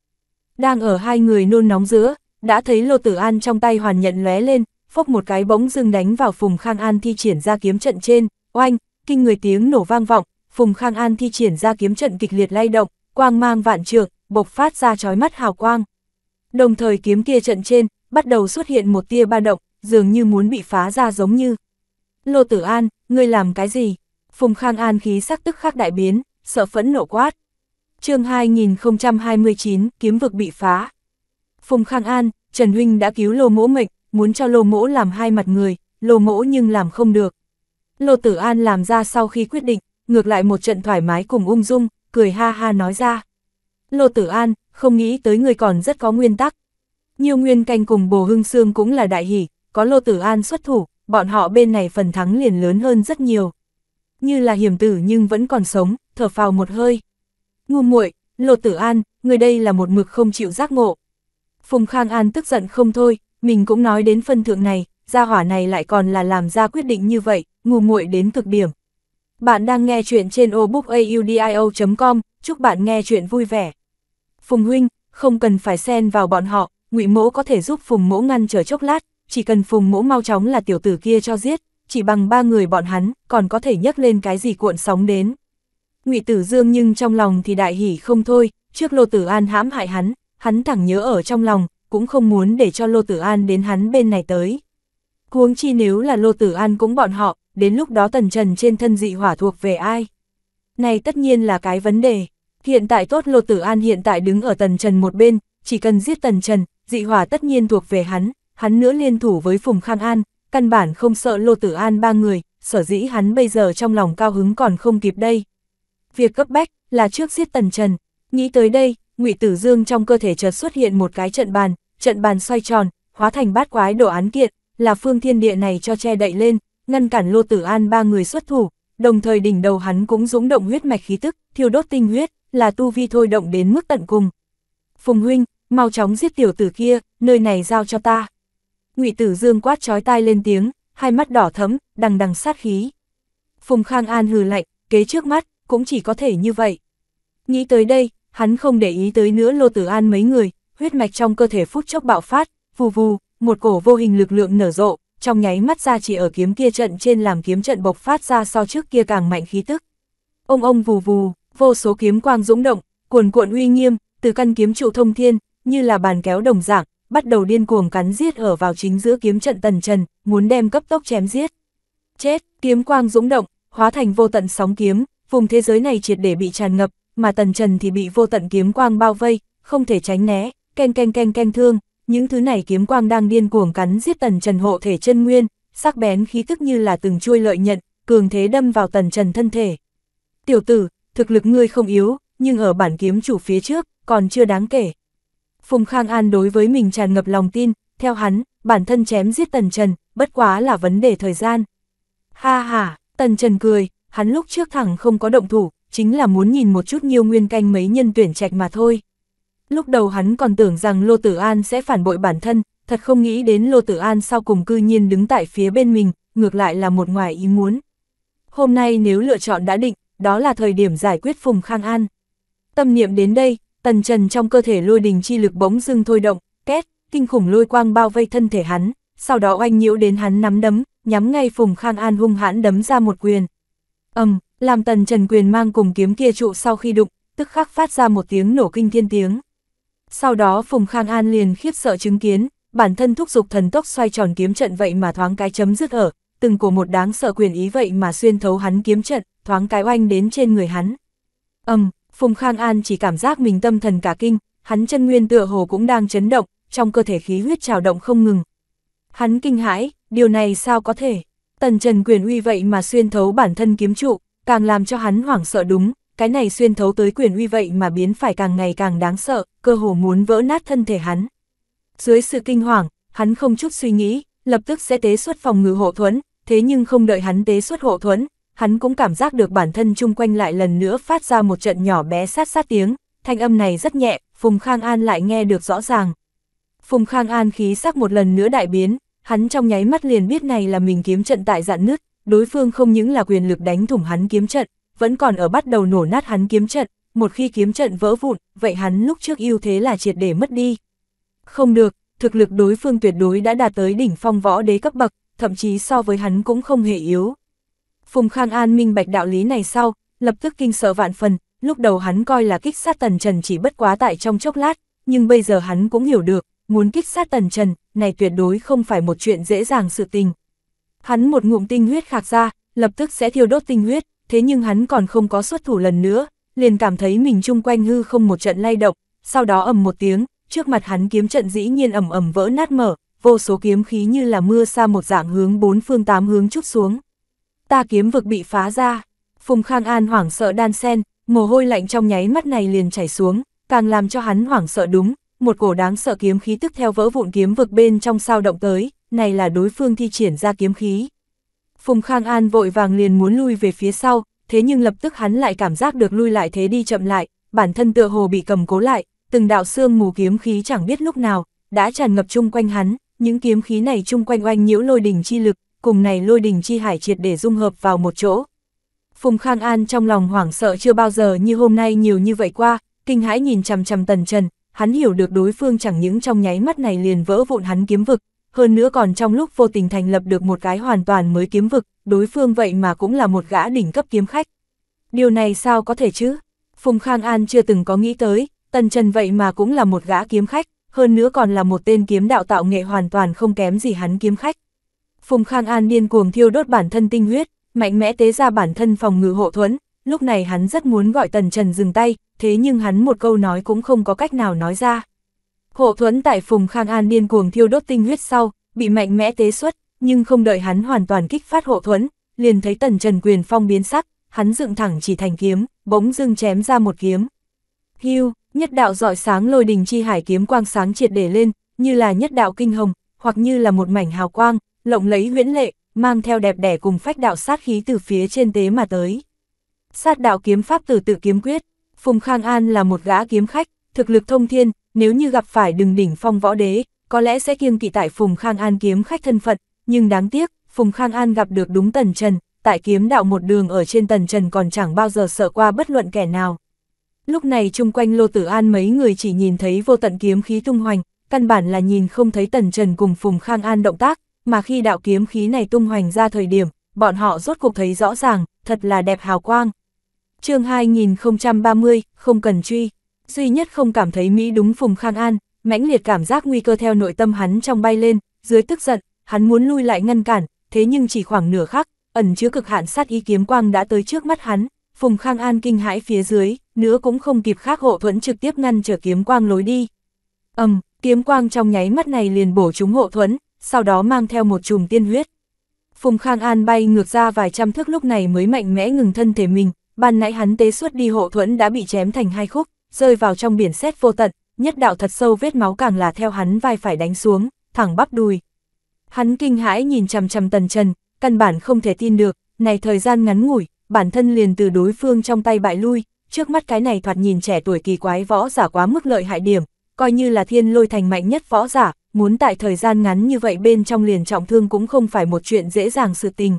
Đang ở hai người nôn nóng giữa, đã thấy Lô Tử An trong tay hoàn nhận lóe lên, phốc một cái bỗng dưng đánh vào Phùng Khang An thi triển ra kiếm trận trên, oanh, kinh người tiếng nổ vang vọng, Phùng Khang An thi triển ra kiếm trận kịch liệt lay động, quang mang vạn trượng, bộc phát ra chói mắt hào quang. Đồng thời kiếm kia trận trên, bắt đầu xuất hiện một tia ba động, dường như muốn bị phá ra giống như. Lô Tử An, ngươi làm cái gì? Phùng Khang An khí sắc tức khắc đại biến, sợ phẫn nộ quát. chương 2029, kiếm vực bị phá. Phùng Khang An, Trần Huynh đã cứu lô mỗ mệnh, muốn cho lô mỗ làm hai mặt người, lô mỗ nhưng làm không được. Lô Tử An làm ra sau khi quyết định, ngược lại một trận thoải mái cùng ung dung, cười ha ha nói ra. Lô Tử An, không nghĩ tới người còn rất có nguyên tắc. Nhiều nguyên canh cùng bồ hưng xương cũng là đại hỷ, có Lô Tử An xuất thủ, bọn họ bên này phần thắng liền lớn hơn rất nhiều. Như là hiểm tử nhưng vẫn còn sống, thở phào một hơi. Ngu muội, Lô Tử An, người đây là một mực không chịu giác ngộ. Phùng Khang An tức giận không thôi, mình cũng nói đến phân thượng này, gia hỏa này lại còn là làm ra quyết định như vậy, ngu muội đến cực điểm. Bạn đang nghe chuyện trên obookaudio.com, chúc bạn nghe chuyện vui vẻ. Phùng huynh, không cần phải xen vào bọn họ, ngụy mỗ có thể giúp Phùng mỗ ngăn trở chốc lát, chỉ cần Phùng mỗ mau chóng là tiểu tử kia cho giết, chỉ bằng ba người bọn hắn, còn có thể nhấc lên cái gì cuộn sóng đến. Ngụy Tử Dương nhưng trong lòng thì đại hỉ không thôi, trước Lô Tử An hãm hại hắn, hắn thẳng nhớ ở trong lòng, cũng không muốn để cho Lô Tử An đến hắn bên này tới. Huống chi nếu là Lô Tử An cũng bọn họ, đến lúc đó tần trần trên thân dị hỏa thuộc về ai? Này tất nhiên là cái vấn đề. Hiện tại tốt Lô Tử An hiện tại đứng ở tần trần một bên, chỉ cần giết tần trần, dị hỏa tất nhiên thuộc về hắn, hắn nữa liên thủ với Phùng Khang An, căn bản không sợ Lô Tử An ba người, sở dĩ hắn bây giờ trong lòng cao hứng còn không kịp đây. Việc cấp bách là trước giết tần trần, nghĩ tới đây, ngụy Tử Dương trong cơ thể chợt xuất hiện một cái trận bàn, trận bàn xoay tròn, hóa thành bát quái đồ án kiện, là phương thiên địa này cho che đậy lên, ngăn cản Lô Tử An ba người xuất thủ, đồng thời đỉnh đầu hắn cũng dũng động huyết mạch khí tức, thiêu đốt tinh huyết, là tu vi thôi động đến mức tận cùng. Phùng huynh, mau chóng giết tiểu tử kia, nơi này giao cho ta. Ngụy Tử Dương quát chói tai lên tiếng, hai mắt đỏ thẫm, đằng đằng sát khí. Phùng Khang An hừ lạnh, kế trước mắt, cũng chỉ có thể như vậy. Nghĩ tới đây, hắn không để ý tới nữa Lô Tử An mấy người, huyết mạch trong cơ thể phút chốc bạo phát, vù vù, một cổ vô hình lực lượng nở rộ, trong nháy mắt ra chỉ ở kiếm kia trận trên làm kiếm trận bộc phát ra so trước kia càng mạnh khí tức. Ông ông vù vù, vô số kiếm quang dũng động, cuồn cuộn uy nghiêm, từ căn kiếm trụ thông thiên, như là bàn kéo đồng dạng, bắt đầu điên cuồng cắn giết ở vào chính giữa kiếm trận tần trần, muốn đem cấp tốc chém giết. Chết, kiếm quang dũng động, hóa thành vô tận sóng kiếm, vùng thế giới này triệt để bị tràn ngập, mà tần trần thì bị vô tận kiếm quang bao vây, không thể tránh né, ken ken ken ken thương, những thứ này kiếm quang đang điên cuồng cắn giết tần trần hộ thể chân nguyên, sắc bén khí tức như là từng chuôi lợi nhận, cường thế đâm vào tần trần thân thể. Tiểu tử, thực lực ngươi không yếu, nhưng ở bản kiếm chủ phía trước, còn chưa đáng kể. Phùng Khang An đối với mình tràn ngập lòng tin, theo hắn, bản thân chém giết tần trần, bất quá là vấn đề thời gian. Ha ha, tần trần cười, hắn lúc trước thẳng không có động thủ, chính là muốn nhìn một chút nhiều nguyên canh mấy nhân tuyển trạch mà thôi lúc đầu hắn còn tưởng rằng Lô Tử An sẽ phản bội bản thân, thật không nghĩ đến Lô Tử An sau cùng cư nhiên đứng tại phía bên mình, ngược lại là một ngoài ý muốn. Hôm nay nếu lựa chọn đã định, đó là thời điểm giải quyết Phùng Khang An. Tâm niệm đến đây, tần trần trong cơ thể lôi đình chi lực bỗng dưng thôi động, két, kinh khủng lôi quang bao vây thân thể hắn, sau đó oanh nhiễu đến hắn nắm đấm, nhắm ngay Phùng Khang An hung hãn đấm ra một quyền. ầm, làm tần trần quyền mang cùng kiếm kia trụ sau khi đụng, tức khắc phát ra một tiếng nổ kinh thiên tiếng. Sau đó Phùng Khang An liền khiếp sợ chứng kiến, bản thân thúc dục thần tốc xoay tròn kiếm trận vậy mà thoáng cái chấm dứt ở, từng của một đáng sợ quyền ý vậy mà xuyên thấu hắn kiếm trận, thoáng cái oanh đến trên người hắn. Ầm, um, Phùng Khang An chỉ cảm giác mình tâm thần cả kinh, hắn chân nguyên tựa hồ cũng đang chấn động, trong cơ thể khí huyết trào động không ngừng. Hắn kinh hãi, điều này sao có thể? Tần Trần quyền uy vậy mà xuyên thấu bản thân kiếm trụ, càng làm cho hắn hoảng sợ đúng, cái này xuyên thấu tới quyền uy vậy mà biến phải càng ngày càng đáng sợ, cơ hồ muốn vỡ nát thân thể hắn. Dưới sự kinh hoàng, hắn không chút suy nghĩ, lập tức sẽ tế xuất phòng ngự hộ thuẫn, thế nhưng không đợi hắn tế xuất hộ thuẫn, hắn cũng cảm giác được bản thân chung quanh lại lần nữa phát ra một trận nhỏ bé sát sát tiếng, thanh âm này rất nhẹ, Phùng Khang An lại nghe được rõ ràng. Phùng Khang An khí sắc một lần nữa đại biến, hắn trong nháy mắt liền biết này là mình kiếm trận tại dạn nứt, đối phương không những là quyền lực đánh thủng hắn kiếm trận, vẫn còn ở bắt đầu nổ nát hắn kiếm trận, một khi kiếm trận vỡ vụn, vậy hắn lúc trước ưu thế là triệt để mất đi. Không được, thực lực đối phương tuyệt đối đã đạt tới đỉnh phong võ đế cấp bậc, thậm chí so với hắn cũng không hề yếu. Phùng Khang An minh bạch đạo lý này sau, lập tức kinh sợ vạn phần, lúc đầu hắn coi là kích sát tần trần chỉ bất quá tại trong chốc lát, nhưng bây giờ hắn cũng hiểu được, muốn kích sát tần trần, này tuyệt đối không phải một chuyện dễ dàng sự tình. Hắn một ngụm tinh huyết khạc ra, lập tức sẽ thiêu đốt tinh huyết, thế nhưng hắn còn không có xuất thủ lần nữa, liền cảm thấy mình chung quanh hư không một trận lay động, sau đó ầm một tiếng, trước mặt hắn kiếm trận dĩ nhiên ầm ầm vỡ nát mở, vô số kiếm khí như là mưa sa một dạng hướng bốn phương tám hướng chút xuống. Ta kiếm vực bị phá ra, Phùng Khang An hoảng sợ đan sen, mồ hôi lạnh trong nháy mắt này liền chảy xuống, càng làm cho hắn hoảng sợ đúng, một cổ đáng sợ kiếm khí tức theo vỡ vụn kiếm vực bên trong sao động tới, này là đối phương thi triển ra kiếm khí. Phùng Khang An vội vàng liền muốn lui về phía sau, thế nhưng lập tức hắn lại cảm giác được lui lại thế đi chậm lại, bản thân tựa hồ bị cầm cố lại, từng đạo xương mù kiếm khí chẳng biết lúc nào, đã tràn ngập chung quanh hắn, những kiếm khí này chung quanh oanh nhiễu lôi đình chi lực, cùng này lôi đình chi hải triệt để dung hợp vào một chỗ. Phùng Khang An trong lòng hoảng sợ chưa bao giờ như hôm nay nhiều như vậy qua, kinh hãi nhìn chằm chằm tần trần, hắn hiểu được đối phương chẳng những trong nháy mắt này liền vỡ vụn hắn kiếm vực, hơn nữa còn trong lúc vô tình thành lập được một cái hoàn toàn mới kiếm vực, đối phương vậy mà cũng là một gã đỉnh cấp kiếm khách. Điều này sao có thể chứ? Phùng Khang An chưa từng có nghĩ tới, Tần Trần vậy mà cũng là một gã kiếm khách, hơn nữa còn là một tên kiếm đạo tạo nghệ hoàn toàn không kém gì hắn kiếm khách. Phùng Khang An điên cuồng thiêu đốt bản thân tinh huyết, mạnh mẽ tế ra bản thân phòng ngự hộ thuẫn, lúc này hắn rất muốn gọi Tần Trần dừng tay, thế nhưng hắn một câu nói cũng không có cách nào nói ra. Hộ thuẫn tại Phùng Khang An điên cuồng thiêu đốt tinh huyết sau, bị mạnh mẽ tế xuất, nhưng không đợi hắn hoàn toàn kích phát hộ thuẫn, liền thấy tần trần quyền phong biến sắc, hắn dựng thẳng chỉ thành kiếm, bỗng dưng chém ra một kiếm. Hưu, nhất đạo dọi sáng lôi đình chi hải kiếm quang sáng triệt để lên, như là nhất đạo kinh hồng, hoặc như là một mảnh hào quang, lộng lấy huyễn lệ, mang theo đẹp đẻ cùng phách đạo sát khí từ phía trên tế mà tới. Sát đạo kiếm pháp từ tự kiếm quyết, Phùng Khang An là một gã kiếm khách, thực lực thông thiên, nếu như gặp phải đừng đỉnh phong võ đế, có lẽ sẽ kiêng kỵ tại Phùng Khang An kiếm khách thân phận, nhưng đáng tiếc, Phùng Khang An gặp được đúng Tần Trần, tại kiếm đạo một đường ở trên Tần Trần còn chẳng bao giờ sợ qua bất luận kẻ nào. Lúc này chung quanh Lô Tử An mấy người chỉ nhìn thấy vô tận kiếm khí tung hoành, căn bản là nhìn không thấy Tần Trần cùng Phùng Khang An động tác, mà khi đạo kiếm khí này tung hoành ra thời điểm, bọn họ rốt cuộc thấy rõ ràng, thật là đẹp hào quang. chương 2030, không cần truy duy nhất không cảm thấy Mỹ đúng Phùng Khang An, mãnh liệt cảm giác nguy cơ theo nội tâm hắn trong bay lên, dưới tức giận, hắn muốn lui lại ngăn cản, thế nhưng chỉ khoảng nửa khắc, ẩn chứa cực hạn sát ý kiếm quang đã tới trước mắt hắn, Phùng Khang An kinh hãi phía dưới, nữa cũng không kịp khác hộ thuẫn trực tiếp ngăn trở kiếm quang lối đi. Ầm, um, kiếm quang trong nháy mắt này liền bổ trúng hộ thuẫn, sau đó mang theo một chùm tiên huyết. Phùng Khang An bay ngược ra vài trăm thước lúc này mới mạnh mẽ ngừng thân thể mình, ban nãy hắn tế xuất đi hộ thuẫn đã bị chém thành hai khúc rơi vào trong biển xét vô tận, nhất đạo thật sâu vết máu càng là theo hắn vai phải đánh xuống, thẳng bắp đùi. Hắn kinh hãi nhìn chằm chằm Tần Trần, căn bản không thể tin được, này thời gian ngắn ngủi, bản thân liền từ đối phương trong tay bại lui, trước mắt cái này thoạt nhìn trẻ tuổi kỳ quái võ giả quá mức lợi hại điểm, coi như là thiên lôi thành mạnh nhất võ giả, muốn tại thời gian ngắn như vậy bên trong liền trọng thương cũng không phải một chuyện dễ dàng sự tình.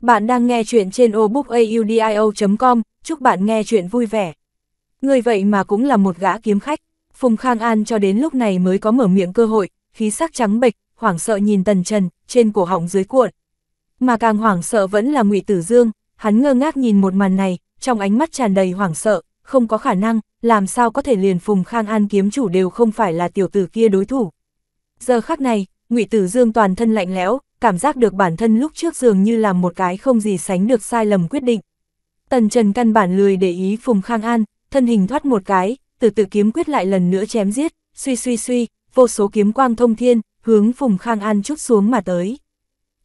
Bạn đang nghe chuyện trên obookaudio.com, chúc bạn nghe chuyện vui vẻ. Người vậy mà cũng là một gã kiếm khách. Phùng Khang An cho đến lúc này mới có mở miệng cơ hội, khí sắc trắng bệch, hoảng sợ nhìn Tần Trần, trên cổ họng dưới cuộn. Mà càng hoảng sợ vẫn là Ngụy Tử Dương, hắn ngơ ngác nhìn một màn này, trong ánh mắt tràn đầy hoảng sợ, không có khả năng, làm sao có thể liền Phùng Khang An kiếm chủ đều không phải là tiểu tử kia đối thủ. Giờ khắc này, Ngụy Tử Dương toàn thân lạnh lẽo, cảm giác được bản thân lúc trước dường như làm một cái không gì sánh được sai lầm quyết định. Tần Trần căn bản lười để ý Phùng Khang An, thân hình thoát một cái, từ từ kiếm quyết lại lần nữa chém giết, suy suy suy, vô số kiếm quang thông thiên, hướng Phùng Khang An chút xuống mà tới.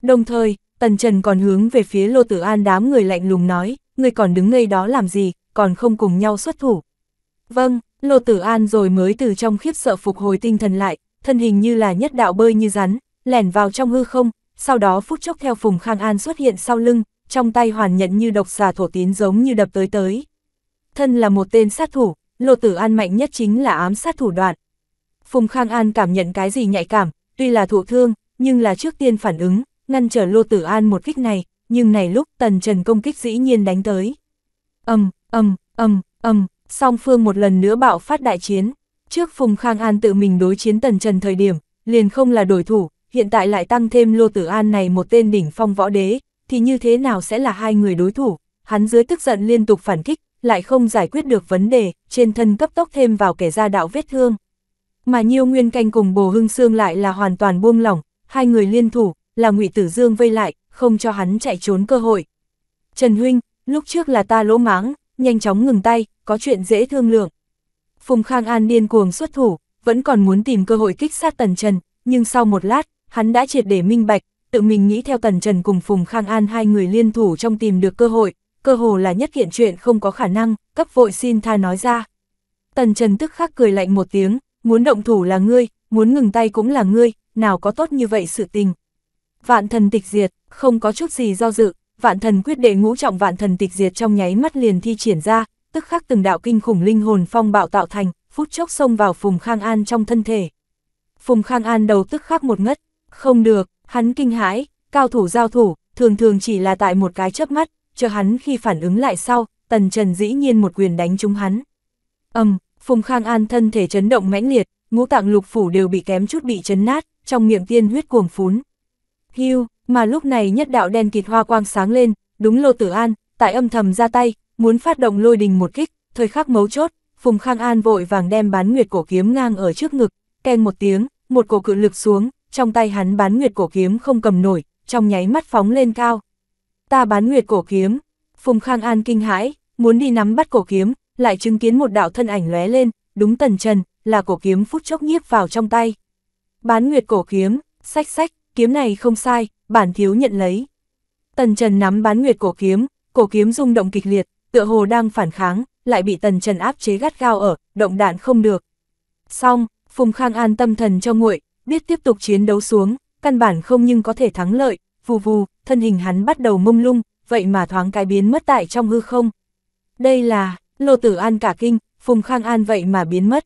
Đồng thời, Tần Trần còn hướng về phía Lô Tử An đám người lạnh lùng nói, người còn đứng ngây đó làm gì, còn không cùng nhau xuất thủ. Vâng, Lô Tử An rồi mới từ trong khiếp sợ phục hồi tinh thần lại, thân hình như là nhất đạo bơi như rắn, lẻn vào trong hư không, sau đó phút chốc theo Phùng Khang An xuất hiện sau lưng, trong tay hoàn nhận như độc xà thổ tín giống như đập tới tới thân là một tên sát thủ, lô Tử An mạnh nhất chính là ám sát thủ đoạn. Phùng Khang An cảm nhận cái gì nhạy cảm, tuy là thụ thương, nhưng là trước tiên phản ứng, ngăn trở Lô Tử An một kích này, nhưng này lúc Tần Trần công kích dĩ nhiên đánh tới. Âm, âm, âm, âm, song phương một lần nữa bạo phát đại chiến. Trước Phùng Khang An tự mình đối chiến Tần Trần thời điểm, liền không là đối thủ, hiện tại lại tăng thêm Lô Tử An này một tên đỉnh phong võ đế, thì như thế nào sẽ là hai người đối thủ? Hắn dưới tức giận liên tục phản kích, lại không giải quyết được vấn đề, trên thân cấp tốc thêm vào kẻ ra đạo vết thương. Mà Nhiêu Nguyên Canh cùng Bồ Hưng Sương lại là hoàn toàn buông lỏng, hai người liên thủ, là ngụy Tử Dương vây lại, không cho hắn chạy trốn cơ hội. Trần Huynh, lúc trước là ta lỗ máng, nhanh chóng ngừng tay, có chuyện dễ thương lượng. Phùng Khang An điên cuồng xuất thủ, vẫn còn muốn tìm cơ hội kích sát Tần Trần, nhưng sau một lát, hắn đã triệt để minh bạch, tự mình nghĩ theo Tần Trần cùng Phùng Khang An hai người liên thủ trong tìm được cơ hội, cơ hồ là nhất kiện chuyện không có khả năng, cấp vội xin tha nói ra. Tần Trần tức khắc cười lạnh một tiếng, muốn động thủ là ngươi, muốn ngừng tay cũng là ngươi, nào có tốt như vậy sự tình. Vạn thần tịch diệt, không có chút gì do dự, vạn thần quyết đệ ngũ trọng vạn thần tịch diệt trong nháy mắt liền thi triển ra, tức khắc từng đạo kinh khủng linh hồn phong bạo tạo thành, phút chốc xông vào Phùng Khang An trong thân thể. Phùng Khang An đầu tức khắc một ngất, không được, hắn kinh hãi, cao thủ giao thủ, thường thường chỉ là tại một cái chớp mắt, cho hắn khi phản ứng lại sau, tần trần dĩ nhiên một quyền đánh trúng hắn. âm Phùng Khang An thân thể chấn động mãnh liệt, ngũ tạng lục phủ đều bị kém chút bị chấn nát, trong miệng tiên huyết cuồng phún. Hưu, mà lúc này nhất đạo đen kịt hoa quang sáng lên, đúng Lô Tử An, tại âm thầm ra tay, muốn phát động lôi đình một kích, thời khắc mấu chốt, Phùng Khang An vội vàng đem bán nguyệt cổ kiếm ngang ở trước ngực, keng một tiếng, một cổ cự lực xuống, trong tay hắn bán nguyệt cổ kiếm không cầm nổi, trong nháy mắt phóng lên cao, ta bán nguyệt cổ kiếm. Phùng Khang An kinh hãi, muốn đi nắm bắt cổ kiếm, lại chứng kiến một đạo thân ảnh lóe lên, đúng tần trần, là cổ kiếm phút chốc nhiếp vào trong tay. Bán nguyệt cổ kiếm, sách sách, kiếm này không sai, bản thiếu nhận lấy. Tần trần nắm bán nguyệt cổ kiếm, cổ kiếm rung động kịch liệt, tựa hồ đang phản kháng, lại bị tần trần áp chế gắt gao ở, động đạn không được. Xong, Phùng Khang An tâm thần cho nguội, biết tiếp tục chiến đấu xuống, căn bản không nhưng có thể thắng lợi, vù vù, thân hình hắn bắt đầu mông lung, vậy mà thoáng cái biến mất tại trong hư không. Đây là, Lô Tử An cả kinh, Phùng Khang An vậy mà biến mất.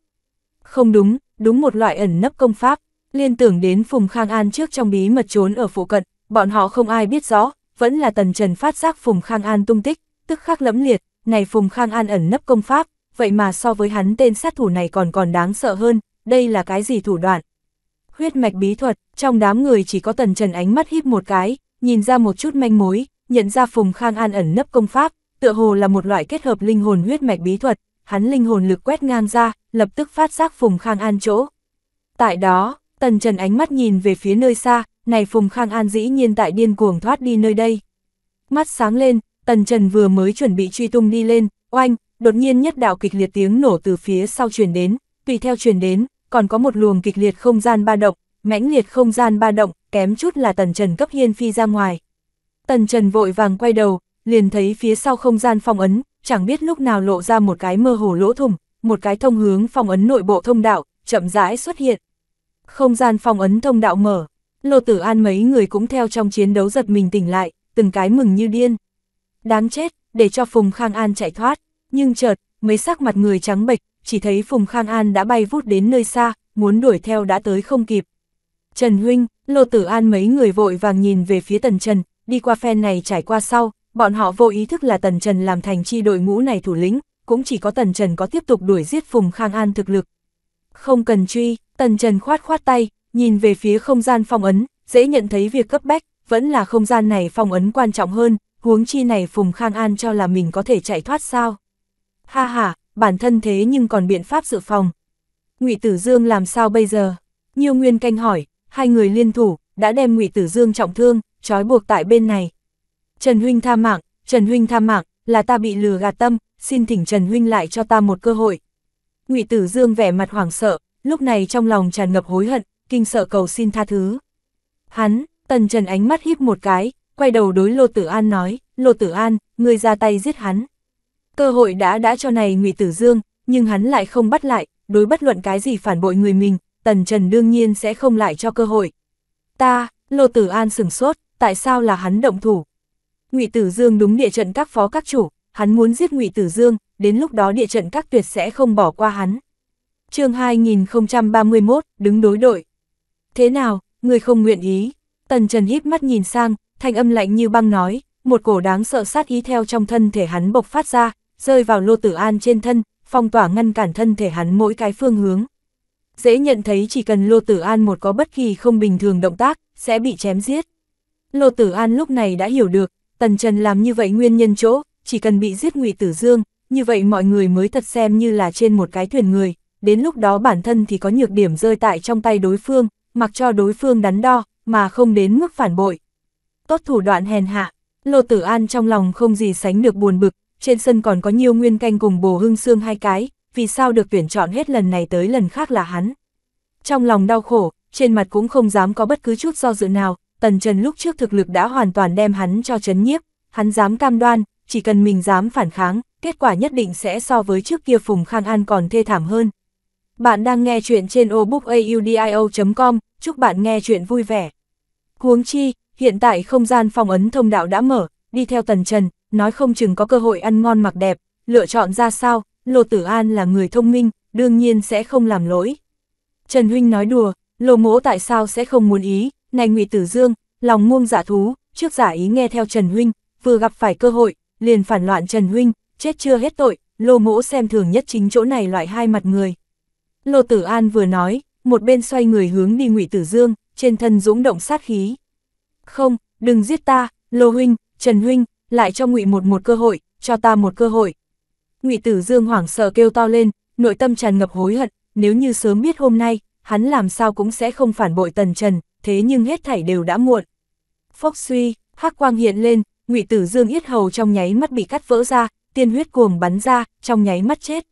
Không đúng, đúng một loại ẩn nấp công pháp, liên tưởng đến Phùng Khang An trước trong bí mật trốn ở phụ cận, bọn họ không ai biết rõ, vẫn là Tần Trần phát giác Phùng Khang An tung tích, tức khắc lẫm liệt, này Phùng Khang An ẩn nấp công pháp, vậy mà so với hắn tên sát thủ này còn còn đáng sợ hơn, đây là cái gì thủ đoạn? Huyết mạch bí thuật, trong đám người chỉ có Tần Trần ánh mắt híp một cái, nhìn ra một chút manh mối, nhận ra Phùng Khang An ẩn nấp công pháp, tựa hồ là một loại kết hợp linh hồn huyết mạch bí thuật, hắn linh hồn lực quét ngang ra, lập tức phát giác Phùng Khang An chỗ. Tại đó, Tần Trần ánh mắt nhìn về phía nơi xa, này Phùng Khang An dĩ nhiên tại điên cuồng thoát đi nơi đây. Mắt sáng lên, Tần Trần vừa mới chuẩn bị truy tung đi lên, oanh, đột nhiên nhất đạo kịch liệt tiếng nổ từ phía sau truyền đến, tùy theo truyền đến, còn có một luồng kịch liệt không gian ba động, mãnh liệt không gian ba động, kém chút là tần trần cấp hiên phi ra ngoài. Tần trần vội vàng quay đầu, liền thấy phía sau không gian phong ấn, chẳng biết lúc nào lộ ra một cái mơ hồ lỗ thủng, một cái thông hướng phong ấn nội bộ thông đạo, chậm rãi xuất hiện. Không gian phong ấn thông đạo mở, Lô Tử An mấy người cũng theo trong chiến đấu giật mình tỉnh lại, từng cái mừng như điên. Đáng chết, để cho Phùng Khang An chạy thoát, nhưng chợt, mấy sắc mặt người trắng bệch, chỉ thấy Phùng Khang An đã bay vút đến nơi xa, muốn đuổi theo đã tới không kịp. Trần Huynh, Lô Tử An mấy người vội vàng nhìn về phía Tần Trần, đi qua phen này trải qua sau, bọn họ vô ý thức là Tần Trần làm thành chi đội ngũ này thủ lĩnh, cũng chỉ có Tần Trần có tiếp tục đuổi giết Phùng Khang An thực lực. Không cần truy, Tần Trần khoát khoát tay, nhìn về phía không gian phong ấn, dễ nhận thấy việc cấp bách, vẫn là không gian này phong ấn quan trọng hơn, huống chi này Phùng Khang An cho là mình có thể chạy thoát sao. Ha ha, bản thân thế nhưng còn biện pháp dự phòng. ngụy Tử Dương làm sao bây giờ? Nhiều Nguyên canh hỏi, hai người liên thủ, đã đem ngụy Tử Dương trọng thương, trói buộc tại bên này. Trần Huynh tha mạng, Trần Huynh tha mạng, là ta bị lừa gạt tâm, xin thỉnh Trần Huynh lại cho ta một cơ hội. ngụy Tử Dương vẻ mặt hoảng sợ, lúc này trong lòng tràn ngập hối hận, kinh sợ cầu xin tha thứ. Hắn, Tần Trần ánh mắt híp một cái, quay đầu đối Lô Tử An nói, Lô Tử An, ngươi ra tay giết hắn. Cơ hội đã đã cho này ngụy Tử Dương, nhưng hắn lại không bắt lại, đối bất luận cái gì phản bội người mình, Tần Trần đương nhiên sẽ không lại cho cơ hội. Ta, Lô Tử An sừng sốt, tại sao là hắn động thủ? Ngụy Tử Dương đúng địa trận các phó các chủ, hắn muốn giết Ngụy Tử Dương, đến lúc đó địa trận các tuyệt sẽ không bỏ qua hắn. chương 2031, đứng đối đội. Thế nào, người không nguyện ý? Tần Trần híp mắt nhìn sang, thanh âm lạnh như băng nói, một cổ đáng sợ sát ý theo trong thân thể hắn bộc phát ra, rơi vào Lô Tử An trên thân, phong tỏa ngăn cản thân thể hắn mỗi cái phương hướng dễ nhận thấy chỉ cần Lô Tử An một có bất kỳ không bình thường động tác, sẽ bị chém giết. Lô Tử An lúc này đã hiểu được, Tần Trần làm như vậy nguyên nhân chỗ, chỉ cần bị giết ngụy Tử Dương, như vậy mọi người mới thật xem như là trên một cái thuyền người, đến lúc đó bản thân thì có nhược điểm rơi tại trong tay đối phương, mặc cho đối phương đắn đo, mà không đến mức phản bội. Tốt thủ đoạn hèn hạ, Lô Tử An trong lòng không gì sánh được buồn bực, trên sân còn có nhiều nguyên canh cùng bồ hưng xương hai cái, vì sao được tuyển chọn hết lần này tới lần khác là hắn. Trong lòng đau khổ, trên mặt cũng không dám có bất cứ chút do dự nào, Tần Trần lúc trước thực lực đã hoàn toàn đem hắn cho chấn nhiếp, hắn dám cam đoan, chỉ cần mình dám phản kháng, kết quả nhất định sẽ so với trước kia Phùng Khang An còn thê thảm hơn. Bạn đang nghe chuyện trên obookaudio.com, chúc bạn nghe chuyện vui vẻ. Huống chi, hiện tại không gian phong ấn thông đạo đã mở, đi theo Tần Trần, nói không chừng có cơ hội ăn ngon mặc đẹp, lựa chọn ra sao, Lô Tử An là người thông minh, đương nhiên sẽ không làm lỗi. Trần Huynh nói đùa, Lô Mỗ tại sao sẽ không muốn ý, này ngụy Tử Dương, lòng muông giả dạ thú, trước giả ý nghe theo Trần Huynh, vừa gặp phải cơ hội, liền phản loạn Trần Huynh, chết chưa hết tội, Lô Mỗ xem thường nhất chính chỗ này loại hai mặt người. Lô Tử An vừa nói, một bên xoay người hướng đi ngụy Tử Dương, trên thân dũng động sát khí. Không, đừng giết ta, Lô Huynh, Trần Huynh, lại cho ngụy một một cơ hội, cho ta một cơ hội, Ngụy Tử Dương hoảng sợ kêu to lên, nội tâm tràn ngập hối hận, nếu như sớm biết hôm nay, hắn làm sao cũng sẽ không phản bội Tần Trần, thế nhưng hết thảy đều đã muộn. Phốc suy, hắc quang hiện lên, Ngụy Tử Dương yết hầu trong nháy mắt bị cắt vỡ ra, tiên huyết cuồng bắn ra, trong nháy mắt chết.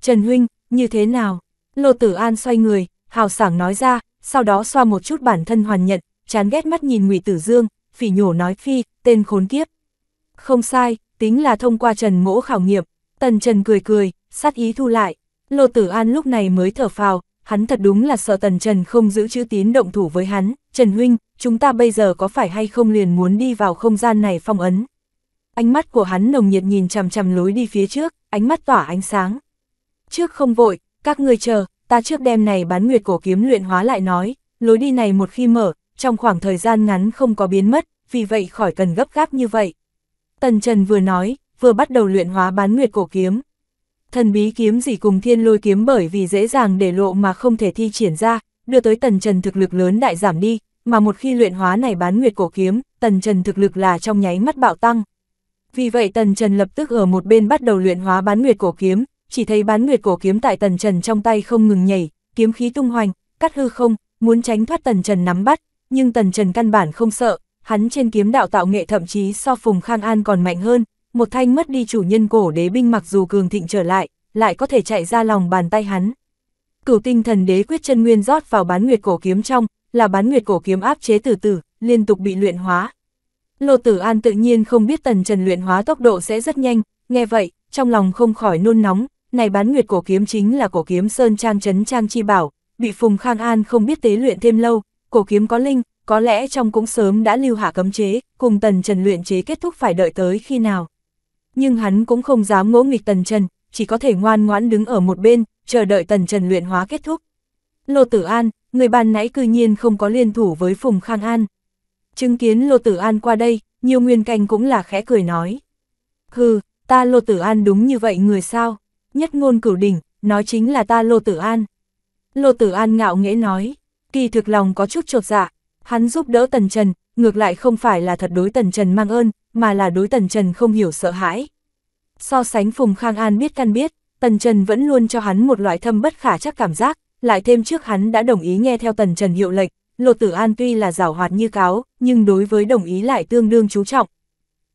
Trần huynh, như thế nào? Lô Tử An xoay người, hào sảng nói ra, sau đó xoa một chút bản thân hoàn nhận, chán ghét mắt nhìn Ngụy Tử Dương, phỉ nhổ nói phi, tên khốn kiếp. Không sai, tính là thông qua Trần Mỗ khảo nghiệm, Tần Trần cười cười, sát ý thu lại, Lô Tử An lúc này mới thở phào, hắn thật đúng là sợ Tần Trần không giữ chữ tín động thủ với hắn, Trần Huynh, chúng ta bây giờ có phải hay không liền muốn đi vào không gian này phong ấn. Ánh mắt của hắn nồng nhiệt nhìn chằm chằm lối đi phía trước, ánh mắt tỏa ánh sáng. Trước không vội, các ngươi chờ, ta trước đêm này bán nguyệt cổ kiếm luyện hóa lại nói, lối đi này một khi mở, trong khoảng thời gian ngắn không có biến mất, vì vậy khỏi cần gấp gáp như vậy. Tần Trần vừa nói, vừa bắt đầu luyện hóa bán nguyệt cổ kiếm. Thần bí kiếm gì cùng thiên lôi kiếm bởi vì dễ dàng để lộ mà không thể thi triển ra, đưa tới tần trần thực lực lớn đại giảm đi, mà một khi luyện hóa này bán nguyệt cổ kiếm, tần trần thực lực là trong nháy mắt bạo tăng. Vì vậy tần trần lập tức ở một bên bắt đầu luyện hóa bán nguyệt cổ kiếm, chỉ thấy bán nguyệt cổ kiếm tại tần trần trong tay không ngừng nhảy, kiếm khí tung hoành, cắt hư không, muốn tránh thoát tần trần nắm bắt, nhưng tần trần căn bản không sợ, hắn trên kiếm đạo tạo nghệ thậm chí so Phùng Khang An còn mạnh hơn, một thanh mất đi chủ nhân cổ đế binh mặc dù cường thịnh trở lại, lại có thể chạy ra lòng bàn tay hắn. Cửu tinh thần đế quyết chân nguyên rót vào bán nguyệt cổ kiếm trong, là bán nguyệt cổ kiếm áp chế từ từ, liên tục bị luyện hóa. Lô Tử An tự nhiên không biết tần trần luyện hóa tốc độ sẽ rất nhanh, nghe vậy, trong lòng không khỏi nôn nóng, này bán nguyệt cổ kiếm chính là cổ kiếm Sơn Trang Trấn Trang Chi Bảo, bị Phùng Khang An không biết tế luyện thêm lâu, cổ kiếm có linh, có lẽ trong cũng sớm đã lưu hạ cấm chế, cùng tần trần luyện chế kết thúc phải đợi tới khi nào nhưng hắn cũng không dám ngỗ nghịch Tần Trần, chỉ có thể ngoan ngoãn đứng ở một bên, chờ đợi Tần Trần luyện hóa kết thúc. Lô Tử An, người ban nãy cư nhiên không có liên thủ với Phùng Khang An. Chứng kiến Lô Tử An qua đây, nhiều nguyên canh cũng là khẽ cười nói. Hừ, ta Lô Tử An đúng như vậy người sao? Nhất ngôn cửu đỉnh, nói chính là ta Lô Tử An. Lô Tử An ngạo nghễ nói, kỳ thực lòng có chút trột dạ, hắn giúp đỡ Tần Trần, ngược lại không phải là thật đối Tần Trần mang ơn, mà là đối Tần Trần không hiểu sợ hãi. So sánh Phùng Khang An biết căn biết, Tần Trần vẫn luôn cho hắn một loại thâm bất khả chắc cảm giác, lại thêm trước hắn đã đồng ý nghe theo Tần Trần hiệu lệnh, Lộ Tử An tuy là giảo hoạt như cáo, nhưng đối với đồng ý lại tương đương chú trọng.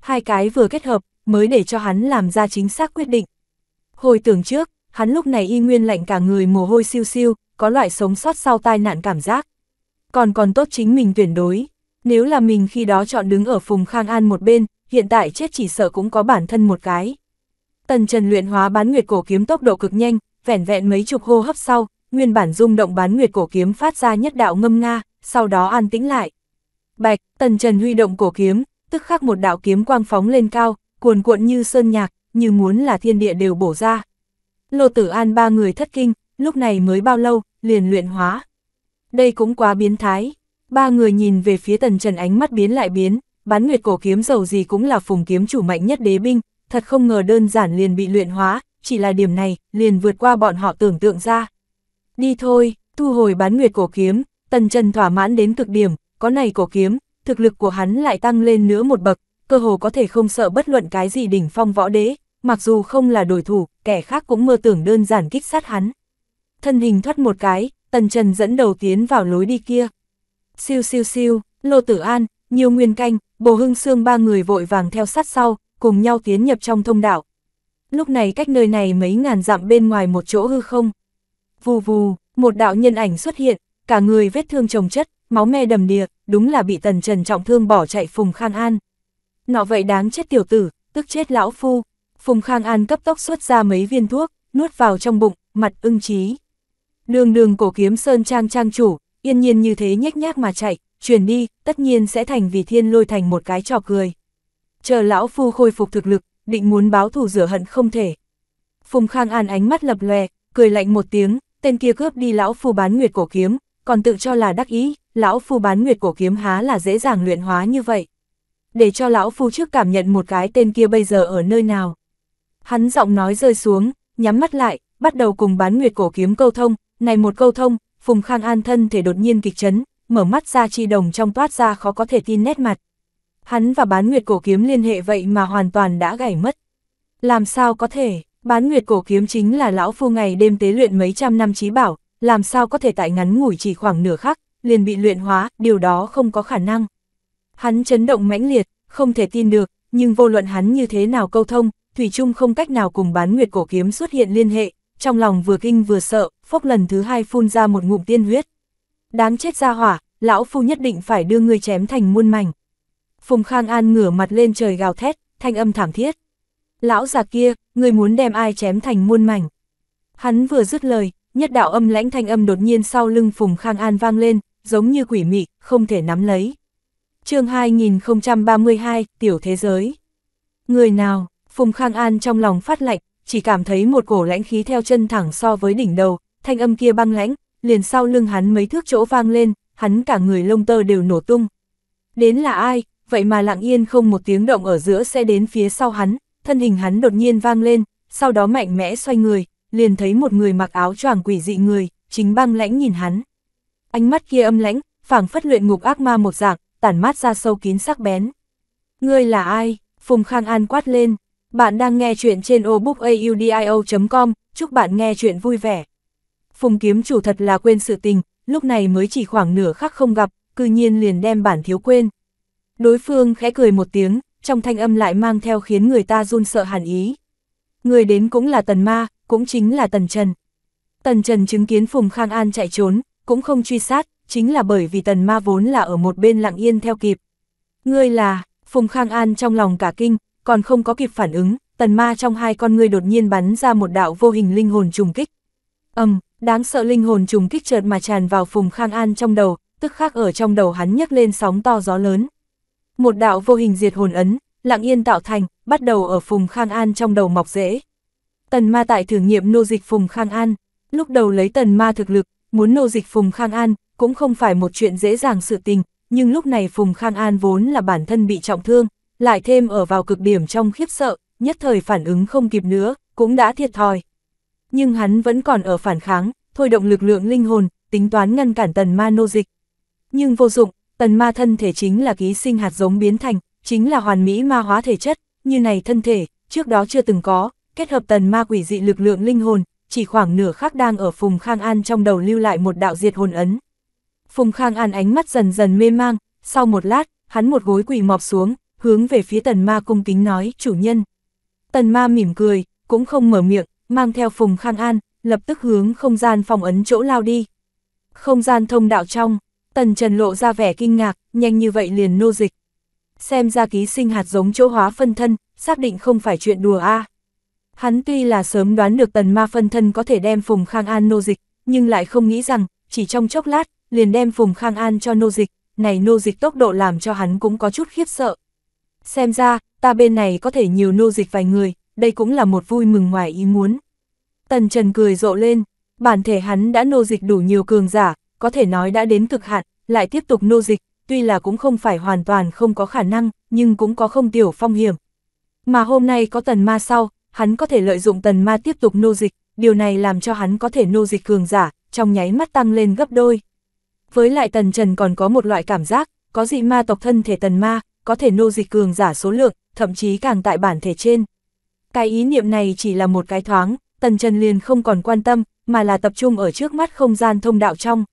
Hai cái vừa kết hợp, mới để cho hắn làm ra chính xác quyết định. Hồi tưởng trước, hắn lúc này y nguyên lạnh cả người mồ hôi siêu siêu, có loại sống sót sau tai nạn cảm giác. Còn còn tốt chính mình tuyển đối, nếu là mình khi đó chọn đứng ở Phùng Khang An một bên, hiện tại chết chỉ sợ cũng có bản thân một cái. Tần Trần luyện hóa bán nguyệt cổ kiếm tốc độ cực nhanh, vẻn vẹn mấy chục hô hấp sau, nguyên bản rung động bán nguyệt cổ kiếm phát ra nhất đạo ngâm nga, sau đó an tĩnh lại. Bạch, Tần Trần huy động cổ kiếm, tức khắc một đạo kiếm quang phóng lên cao, cuồn cuộn như sơn nhạc, như muốn là thiên địa đều bổ ra. Lô Tử An ba người thất kinh, lúc này mới bao lâu, liền luyện hóa. Đây cũng quá biến thái. Ba người nhìn về phía Tần Trần ánh mắt biến lại biến, bán nguyệt cổ kiếm dầu gì cũng là phùng kiếm chủ mạnh nhất đế binh, thật không ngờ đơn giản liền bị luyện hóa, chỉ là điểm này, liền vượt qua bọn họ tưởng tượng ra. Đi thôi, thu hồi bán nguyệt cổ kiếm, tần trần thỏa mãn đến cực điểm, có này cổ kiếm, thực lực của hắn lại tăng lên nữa một bậc, cơ hồ có thể không sợ bất luận cái gì đỉnh phong võ đế, mặc dù không là đối thủ, kẻ khác cũng mơ tưởng đơn giản kích sát hắn. Thân hình thoát một cái, tần trần dẫn đầu tiến vào lối đi kia. Siêu siêu siêu, Lô Tử An, nhiều nguyên canh, bồ hưng xương ba người vội vàng theo sát sau, cùng nhau tiến nhập trong thông đạo. Lúc này cách nơi này mấy ngàn dặm bên ngoài một chỗ hư không. Vù vù, một đạo nhân ảnh xuất hiện, cả người vết thương trồng chất, máu me đầm đìa, đúng là bị tần trần trọng thương bỏ chạy Phùng Khang An. Nọ vậy đáng chết tiểu tử, tức chết lão phu. Phùng Khang An cấp tốc xuất ra mấy viên thuốc, nuốt vào trong bụng, mặt ưng trí. Đường đường cổ kiếm sơn trang trang chủ, yên nhiên như thế nhếch nhác mà chạy, truyền đi, tất nhiên sẽ thành vì thiên lôi thành một cái trò cười. Chờ lão phu khôi phục thực lực, định muốn báo thù rửa hận không thể. Phùng Khang An ánh mắt lập lòe, cười lạnh một tiếng, tên kia cướp đi lão phu bán nguyệt cổ kiếm, còn tự cho là đắc ý, lão phu bán nguyệt cổ kiếm há là dễ dàng luyện hóa như vậy. Để cho lão phu trước cảm nhận một cái tên kia bây giờ ở nơi nào. Hắn giọng nói rơi xuống, nhắm mắt lại, bắt đầu cùng bán nguyệt cổ kiếm câu thông, này một câu thông, Phùng Khang An thân thể đột nhiên kịch chấn, mở mắt ra chi đồng trong toát ra khó có thể tin nét mặt. Hắn và bán nguyệt cổ kiếm liên hệ vậy mà hoàn toàn đã gãy mất. Làm sao có thể, bán nguyệt cổ kiếm chính là lão phu ngày đêm tế luyện mấy trăm năm trí bảo, làm sao có thể tại ngắn ngủi chỉ khoảng nửa khắc, liền bị luyện hóa, điều đó không có khả năng. Hắn chấn động mãnh liệt, không thể tin được, nhưng vô luận hắn như thế nào câu thông, Thủy Trung không cách nào cùng bán nguyệt cổ kiếm xuất hiện liên hệ, trong lòng vừa kinh vừa sợ, phốc lần thứ hai phun ra một ngụm tiên huyết. Đáng chết ra hỏa, lão phu nhất định phải đưa ngươi chém thành muôn mảnh. Phùng Khang An ngửa mặt lên trời gào thét, thanh âm thảm thiết. Lão già kia, ngươi muốn đem ai chém thành muôn mảnh. Hắn vừa dứt lời, nhất đạo âm lãnh thanh âm đột nhiên sau lưng Phùng Khang An vang lên, giống như quỷ mị, không thể nắm lấy. chương 2032, Tiểu Thế Giới. Người nào, Phùng Khang An trong lòng phát lạnh, chỉ cảm thấy một cổ lãnh khí theo chân thẳng so với đỉnh đầu, thanh âm kia băng lãnh, liền sau lưng hắn mấy thước chỗ vang lên, hắn cả người lông tơ đều nổ tung. Đến là ai, vậy mà lặng yên không một tiếng động ở giữa xe đến phía sau hắn, thân hình hắn đột nhiên vang lên, sau đó mạnh mẽ xoay người, liền thấy một người mặc áo choàng quỷ dị người, chính băng lãnh nhìn hắn. Ánh mắt kia âm lãnh, phảng phất luyện ngục ác ma một dạng, tản mát ra sâu kín sắc bén. Ngươi là ai? Phùng Khang An quát lên. Bạn đang nghe chuyện trên obookaudio.com, chúc bạn nghe chuyện vui vẻ. Phùng kiếm chủ thật là quên sự tình, lúc này mới chỉ khoảng nửa khắc không gặp, cư nhiên liền đem bản thiếu quên. Đối phương khẽ cười một tiếng, trong thanh âm lại mang theo khiến người ta run sợ hàn ý. Người đến cũng là Tần Ma, cũng chính là Tần Trần. Tần Trần chứng kiến Phùng Khang An chạy trốn, cũng không truy sát, chính là bởi vì Tần Ma vốn là ở một bên lặng yên theo kịp. Ngươi là, Phùng Khang An trong lòng cả kinh, còn không có kịp phản ứng, Tần Ma trong hai con ngươi đột nhiên bắn ra một đạo vô hình linh hồn trùng kích. âm Đáng sợ linh hồn trùng kích chợt mà tràn vào Phùng Khang An trong đầu, tức khắc ở trong đầu hắn nhấc lên sóng to gió lớn. Một đạo vô hình diệt hồn ấn, lặng yên tạo thành, bắt đầu ở Phùng Khang An trong đầu mọc rễ. Tần ma tại thử nghiệm nô dịch Phùng Khang An, lúc đầu lấy tần ma thực lực, muốn nô dịch Phùng Khang An, cũng không phải một chuyện dễ dàng sự tình, nhưng lúc này Phùng Khang An vốn là bản thân bị trọng thương, lại thêm ở vào cực điểm trong khiếp sợ, nhất thời phản ứng không kịp nữa, cũng đã thiệt thòi nhưng hắn vẫn còn ở phản kháng, thôi động lực lượng linh hồn, tính toán ngăn cản tần ma nô dịch. Nhưng vô dụng, tần ma thân thể chính là ký sinh hạt giống biến thành, chính là hoàn mỹ ma hóa thể chất, như này thân thể, trước đó chưa từng có, kết hợp tần ma quỷ dị lực lượng linh hồn, chỉ khoảng nửa khắc đang ở Phùng Khang An trong đầu lưu lại một đạo diệt hồn ấn. Phùng Khang An ánh mắt dần dần mê mang, sau một lát, hắn một gối quỳ mọp xuống, hướng về phía tần ma cung kính nói, chủ nhân. Tần ma mỉm cười, cũng không mở miệng, mang theo Phùng Khang An, lập tức hướng không gian phòng ấn chỗ lao đi. Không gian thông đạo trong, Tần Trần lộ ra vẻ kinh ngạc, nhanh như vậy liền nô dịch. Xem ra ký sinh hạt giống chỗ hóa phân thân, xác định không phải chuyện đùa a. Hắn tuy là sớm đoán được tần ma phân thân có thể đem Phùng Khang An nô dịch, nhưng lại không nghĩ rằng, chỉ trong chốc lát, liền đem Phùng Khang An cho nô dịch, này nô dịch tốc độ làm cho hắn cũng có chút khiếp sợ. Xem ra, ta bên này có thể nhiều nô dịch vài người, đây cũng là một vui mừng ngoài ý muốn. Tần Trần cười rộ lên, bản thể hắn đã nô dịch đủ nhiều cường giả, có thể nói đã đến cực hạn, lại tiếp tục nô dịch, tuy là cũng không phải hoàn toàn không có khả năng, nhưng cũng có không tiểu phong hiểm. Mà hôm nay có tần ma sau, hắn có thể lợi dụng tần ma tiếp tục nô dịch, điều này làm cho hắn có thể nô dịch cường giả, trong nháy mắt tăng lên gấp đôi. Với lại tần trần còn có một loại cảm giác, có dị ma tộc thân thể tần ma, có thể nô dịch cường giả số lượng, thậm chí càng tại bản thể trên. Cái ý niệm này chỉ là một cái thoáng, Tần Trần liền không còn quan tâm, mà là tập trung ở trước mắt không gian thông đạo trong.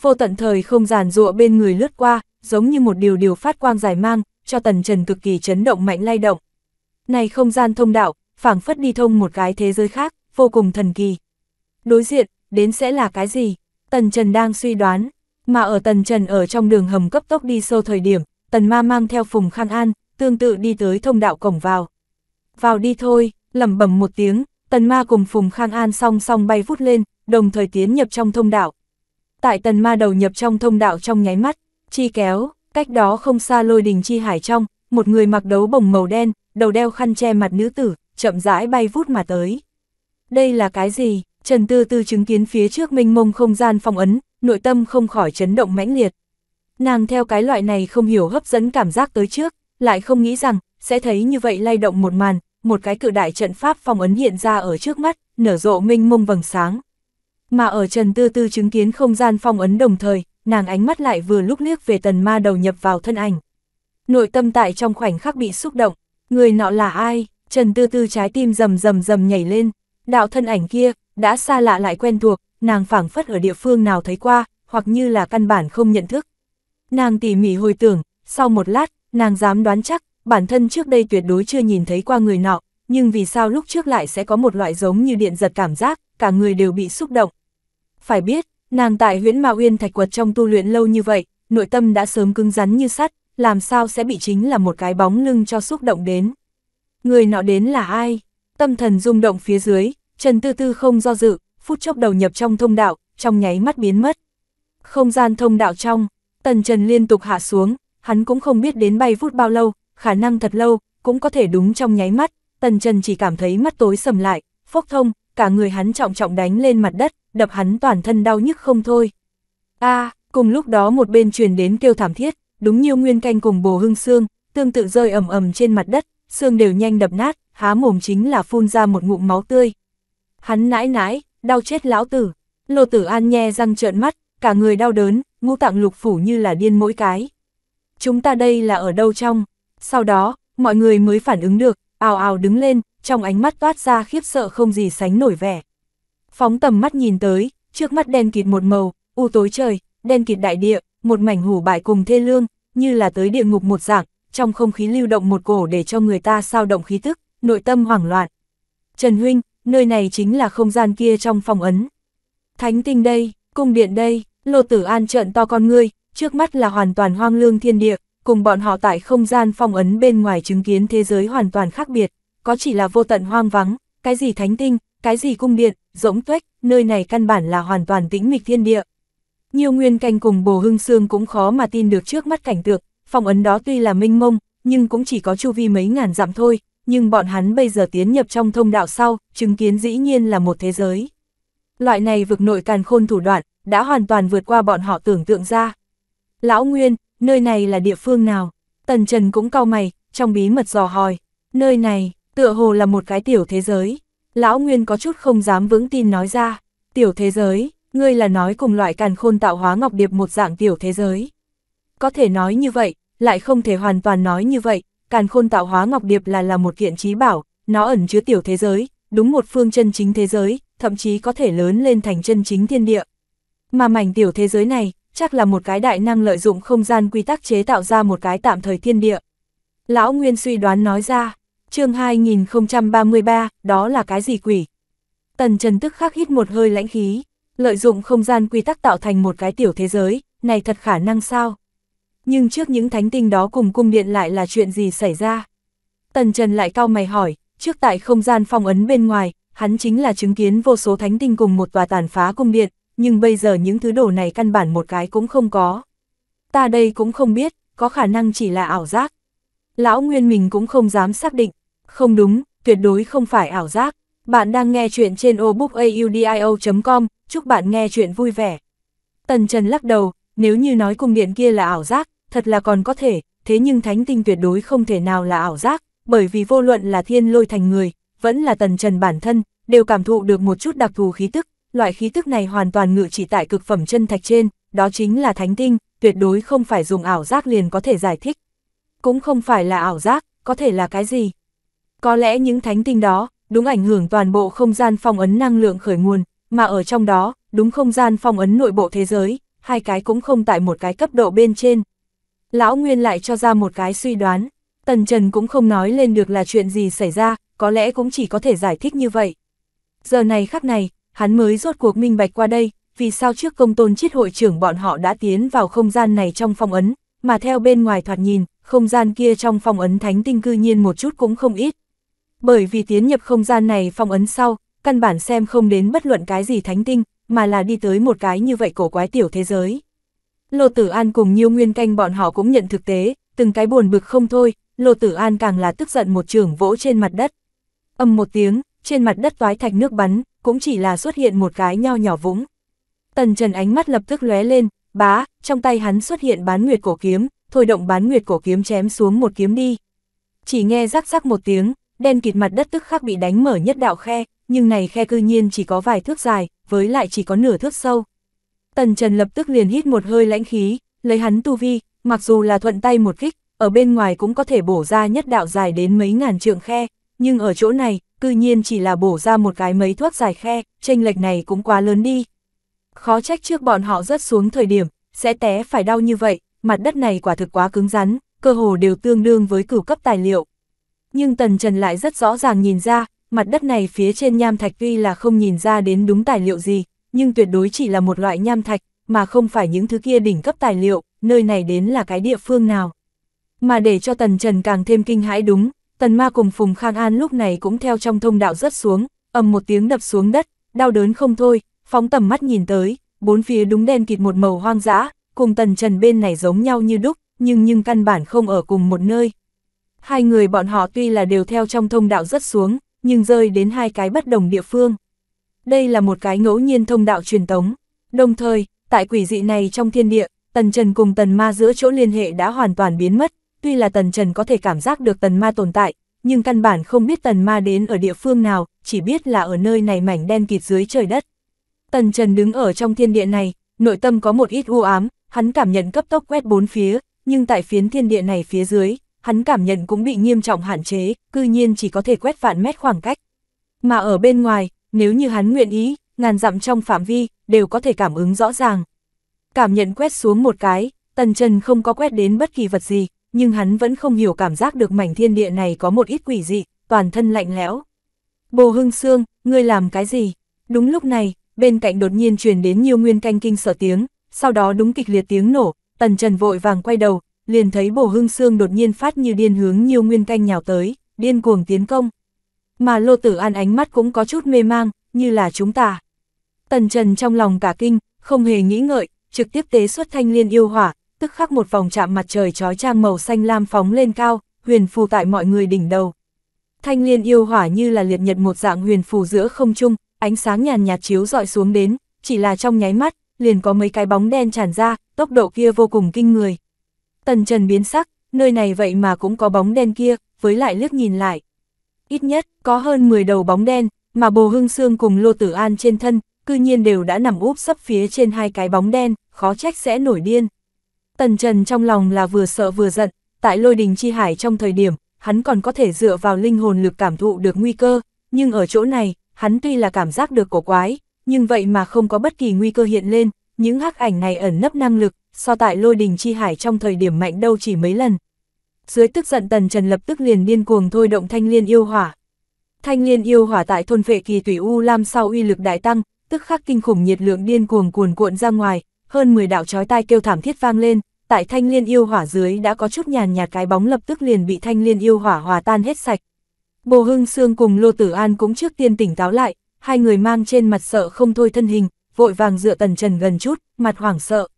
Vô tận thời không giàn rụa bên người lướt qua, giống như một điều điều phát quang dài mang, cho Tần Trần cực kỳ chấn động mạnh lay động. Này không gian thông đạo, phảng phất đi thông một cái thế giới khác, vô cùng thần kỳ. Đối diện, đến sẽ là cái gì? Tần Trần đang suy đoán, mà ở Tần Trần ở trong đường hầm cấp tốc đi sâu thời điểm, Tần Ma mang theo Phùng Khang An, tương tự đi tới thông đạo cổng vào. Vào đi thôi, lẩm bẩm một tiếng, Tần Ma cùng Phùng Khang An song song bay vút lên, đồng thời tiến nhập trong thông đạo. Tại Tần Ma đầu nhập trong thông đạo trong nháy mắt, chi kéo, cách đó không xa lôi đình chi hải trong, một người mặc đấu bồng màu đen, đầu đeo khăn che mặt nữ tử, chậm rãi bay vút mà tới. Đây là cái gì? Trần Tư Tư chứng kiến phía trước minh mông không gian phong ấn, nội tâm không khỏi chấn động mãnh liệt. Nàng theo cái loại này không hiểu hấp dẫn cảm giác tới trước, lại không nghĩ rằng, sẽ thấy như vậy lay động một màn, một cái cự đại trận pháp phong ấn hiện ra ở trước mắt, nở rộ minh mông vầng sáng. Mà ở Trần Tư Tư chứng kiến không gian phong ấn đồng thời, nàng ánh mắt lại vừa lúc liếc về tần ma đầu nhập vào thân ảnh. Nội tâm tại trong khoảnh khắc bị xúc động, người nọ là ai, Trần Tư Tư trái tim rầm rầm rầm nhảy lên, đạo thân ảnh kia, đã xa lạ lại quen thuộc, nàng phảng phất ở địa phương nào thấy qua, hoặc như là căn bản không nhận thức. Nàng tỉ mỉ hồi tưởng, sau một lát, nàng dám đoán chắc, bản thân trước đây tuyệt đối chưa nhìn thấy qua người nọ, nhưng vì sao lúc trước lại sẽ có một loại giống như điện giật cảm giác, cả người đều bị xúc động. Phải biết, nàng tại huyễn Ma Uyên Thạch Quật trong tu luyện lâu như vậy, nội tâm đã sớm cứng rắn như sắt, làm sao sẽ bị chính là một cái bóng lưng cho xúc động đến. Người nọ đến là ai? Tâm thần rung động phía dưới, Trần Tư Tư không do dự, phút chốc đầu nhập trong thông đạo, trong nháy mắt biến mất. Không gian thông đạo trong, Tần Trần liên tục hạ xuống, hắn cũng không biết đến bay phút bao lâu, khả năng thật lâu, cũng có thể đúng trong nháy mắt, Tần Trần chỉ cảm thấy mắt tối sầm lại, phốc thông, cả người hắn trọng trọng đánh lên mặt đất, đập hắn toàn thân đau nhức không thôi. a cùng lúc đó một bên truyền đến kêu thảm thiết, đúng như nguyên canh cùng bồ hưng xương, tương tự rơi ầm ầm trên mặt đất, xương đều nhanh đập nát, há mồm chính là phun ra một ngụm máu tươi. Hắn nãi nãi, đau chết lão tử, lô tử an nhe răng trợn mắt, cả người đau đớn, ngũ tạng lục phủ như là điên mỗi cái. Chúng ta đây là ở đâu trong? Sau đó, mọi người mới phản ứng được, ào ào đứng lên, trong ánh mắt toát ra khiếp sợ không gì sánh nổi vẻ. Phóng tầm mắt nhìn tới, trước mắt đen kịt một màu, u tối trời, đen kịt đại địa, một mảnh hủ bại cùng thê lương, như là tới địa ngục một dạng, trong không khí lưu động một cổ để cho người ta sao động khí tức, nội tâm hoảng loạn. Trần Huynh, nơi này chính là không gian kia trong phòng ấn. Thánh tinh đây, cung điện đây, Lô Tử An trợn to con ngươi, trước mắt là hoàn toàn hoang lương thiên địa, cùng bọn họ tại không gian phong ấn bên ngoài chứng kiến thế giới hoàn toàn khác biệt, có chỉ là vô tận hoang vắng, cái gì thánh tinh, cái gì cung điện, rỗng tuếch, nơi này căn bản là hoàn toàn tĩnh mịch thiên địa. Nhiều nguyên canh cùng bồ hưng xương cũng khó mà tin được trước mắt cảnh tượng, phong ấn đó tuy là minh mông, nhưng cũng chỉ có chu vi mấy ngàn dặm thôi, nhưng bọn hắn bây giờ tiến nhập trong thông đạo sau, chứng kiến dĩ nhiên là một thế giới. Loại này vực nội càn khôn thủ đoạn, đã hoàn toàn vượt qua bọn họ tưởng tượng ra. Lão Nguyên, nơi này là địa phương nào? Tần Trần cũng cau mày, trong bí mật dò hỏi, nơi này, tựa hồ là một cái tiểu thế giới. Lão Nguyên có chút không dám vững tin nói ra, tiểu thế giới, ngươi là nói cùng loại càn khôn tạo hóa ngọc điệp một dạng tiểu thế giới. Có thể nói như vậy, lại không thể hoàn toàn nói như vậy, càn khôn tạo hóa ngọc điệp là là một kiện trí bảo, nó ẩn chứa tiểu thế giới, đúng một phương chân chính thế giới, thậm chí có thể lớn lên thành chân chính thiên địa. Mà mảnh tiểu thế giới này, chắc là một cái đại năng lợi dụng không gian quy tắc chế tạo ra một cái tạm thời thiên địa. Lão Nguyên suy đoán nói ra, chương 2033, đó là cái gì quỷ? Tần Trần tức khắc hít một hơi lãnh khí, lợi dụng không gian quy tắc tạo thành một cái tiểu thế giới, này thật khả năng sao? Nhưng trước những thánh tinh đó cùng cung điện lại là chuyện gì xảy ra? Tần Trần lại cao mày hỏi, trước tại không gian phong ấn bên ngoài, hắn chính là chứng kiến vô số thánh tinh cùng một tòa tàn phá cung điện, nhưng bây giờ những thứ đồ này căn bản một cái cũng không có. Ta đây cũng không biết, có khả năng chỉ là ảo giác. Lão Nguyên mình cũng không dám xác định. Không đúng, tuyệt đối không phải ảo giác. Bạn đang nghe chuyện trên obookaudio.com, chúc bạn nghe chuyện vui vẻ. Tần Trần lắc đầu, nếu như nói cung điện kia là ảo giác, thật là còn có thể, thế nhưng thánh tinh tuyệt đối không thể nào là ảo giác, bởi vì vô luận là thiên lôi thành người, vẫn là Tần Trần bản thân, đều cảm thụ được một chút đặc thù khí tức, loại khí tức này hoàn toàn ngự chỉ tại cực phẩm chân thạch trên, đó chính là thánh tinh, tuyệt đối không phải dùng ảo giác liền có thể giải thích. Cũng không phải là ảo giác, có thể là cái gì. Có lẽ những thánh tinh đó, đúng ảnh hưởng toàn bộ không gian phong ấn năng lượng khởi nguồn, mà ở trong đó, đúng không gian phong ấn nội bộ thế giới, hai cái cũng không tại một cái cấp độ bên trên. Lão Nguyên lại cho ra một cái suy đoán, Tần Trần cũng không nói lên được là chuyện gì xảy ra, có lẽ cũng chỉ có thể giải thích như vậy. Giờ này khắc này, hắn mới rốt cuộc minh bạch qua đây, vì sao trước công tôn chiết hội trưởng bọn họ đã tiến vào không gian này trong phong ấn, mà theo bên ngoài thoạt nhìn, không gian kia trong phong ấn thánh tinh cư nhiên một chút cũng không ít. Bởi vì tiến nhập không gian này phong ấn sau, căn bản xem không đến bất luận cái gì thánh tinh, mà là đi tới một cái như vậy cổ quái tiểu thế giới. Lô Tử An cùng Nhiêu Nguyên Canh bọn họ cũng nhận thực tế, từng cái buồn bực không thôi, Lô Tử An càng là tức giận một trường vỗ trên mặt đất. Âm một tiếng, trên mặt đất toái thạch nước bắn, cũng chỉ là xuất hiện một cái nho nhỏ vũng. Tần Trần ánh mắt lập tức lóe lên, bá, trong tay hắn xuất hiện bán nguyệt cổ kiếm, thôi động bán nguyệt cổ kiếm chém xuống một kiếm đi. Chỉ nghe rắc rắc một tiếng, đen kịt mặt đất tức khắc bị đánh mở nhất đạo khe, nhưng này khe cư nhiên chỉ có vài thước dài, với lại chỉ có nửa thước sâu. Tần Trần lập tức liền hít một hơi lãnh khí, lấy hắn tu vi, mặc dù là thuận tay một kích, ở bên ngoài cũng có thể bổ ra nhất đạo dài đến mấy ngàn trượng khe, nhưng ở chỗ này, cư nhiên chỉ là bổ ra một cái mấy thuốc dài khe, tranh lệch này cũng quá lớn đi. Khó trách trước bọn họ rớt xuống thời điểm, sẽ té phải đau như vậy, mặt đất này quả thực quá cứng rắn, cơ hồ đều tương đương với cửu cấp tài liệu. Nhưng Tần Trần lại rất rõ ràng nhìn ra, mặt đất này phía trên nham thạch tuy là không nhìn ra đến đúng tài liệu gì, nhưng tuyệt đối chỉ là một loại nham thạch, mà không phải những thứ kia đỉnh cấp tài liệu, nơi này đến là cái địa phương nào. Mà để cho Tần Trần càng thêm kinh hãi đúng, Tần ma cùng Phùng Khang An lúc này cũng theo trong thông đạo rớt xuống, ầm một tiếng đập xuống đất, đau đớn không thôi, phóng tầm mắt nhìn tới, bốn phía đúng đen kịt một màu hoang dã, cùng tần trần bên này giống nhau như đúc, nhưng nhưng căn bản không ở cùng một nơi. Hai người bọn họ tuy là đều theo trong thông đạo rớt xuống, nhưng rơi đến hai cái bất đồng địa phương. Đây là một cái ngẫu nhiên thông đạo truyền tống, đồng thời, tại quỷ dị này trong thiên địa, tần trần cùng tần ma giữa chỗ liên hệ đã hoàn toàn biến mất, tuy là tần trần có thể cảm giác được tần ma tồn tại, nhưng căn bản không biết tần ma đến ở địa phương nào, chỉ biết là ở nơi này mảnh đen kịt dưới trời đất. Tần trần đứng ở trong thiên địa này, nội tâm có một ít u ám, hắn cảm nhận cấp tốc quét bốn phía, nhưng tại phiến thiên địa này phía dưới, hắn cảm nhận cũng bị nghiêm trọng hạn chế, cư nhiên chỉ có thể quét vạn mét khoảng cách. Mà ở bên ngoài, nếu như hắn nguyện ý, ngàn dặm trong phạm vi, đều có thể cảm ứng rõ ràng. Cảm nhận quét xuống một cái, tần trần không có quét đến bất kỳ vật gì, nhưng hắn vẫn không hiểu cảm giác được mảnh thiên địa này có một ít quỷ dị, toàn thân lạnh lẽo. Bồ Hưng Sương, ngươi làm cái gì? Đúng lúc này, bên cạnh đột nhiên truyền đến nhiều nguyên canh kinh sở tiếng, sau đó đúng kịch liệt tiếng nổ, Tần Trần vội vàng quay đầu, liền thấy Bồ Hưng Sương đột nhiên phát như điên hướng nhiều nguyên canh nhào tới, điên cuồng tiến công. Mà Lô Tử An ánh mắt cũng có chút mê mang, như là chúng ta. Tần Trần trong lòng cả kinh, không hề nghĩ ngợi, trực tiếp tế xuất thanh liên yêu hỏa, tức khắc một vòng chạm mặt trời trói trang màu xanh lam phóng lên cao, huyền phù tại mọi người đỉnh đầu. Thanh liên yêu hỏa như là liệt nhật một dạng huyền phù giữa không trung, ánh sáng nhàn nhạt chiếu dọi xuống đến, chỉ là trong nháy mắt, liền có mấy cái bóng đen tràn ra, tốc độ kia vô cùng kinh người. Tần Trần biến sắc, nơi này vậy mà cũng có bóng đen kia, với lại liếc nhìn lại. Ít nhất, có hơn 10 đầu bóng đen, mà bồ hưng xương cùng lô tử an trên thân, cư nhiên đều đã nằm úp sắp phía trên hai cái bóng đen, khó trách sẽ nổi điên. Tần Trần trong lòng là vừa sợ vừa giận, tại lôi đình chi hải trong thời điểm, hắn còn có thể dựa vào linh hồn lực cảm thụ được nguy cơ, nhưng ở chỗ này, hắn tuy là cảm giác được cổ quái, nhưng vậy mà không có bất kỳ nguy cơ hiện lên, những hắc ảnh này ẩn nấp năng lực, so tại lôi đình chi hải trong thời điểm mạnh đâu chỉ mấy lần. Dưới tức giận Tần Trần lập tức liền điên cuồng thôi động thanh liên yêu hỏa. Thanh liên yêu hỏa tại thôn vệ kỳ tùy u lam sau uy lực đại tăng, tức khắc kinh khủng nhiệt lượng điên cuồng cuồn cuộn ra ngoài, hơn 10 đạo chói tai kêu thảm thiết vang lên, tại thanh liên yêu hỏa dưới đã có chút nhàn nhạt cái bóng lập tức liền bị thanh liên yêu hỏa hòa tan hết sạch. Bồ Hưng Sương cùng Lô Tử An cũng trước tiên tỉnh táo lại, hai người mang trên mặt sợ không thôi thân hình, vội vàng dựa tần trần gần chút, mặt hoảng sợ.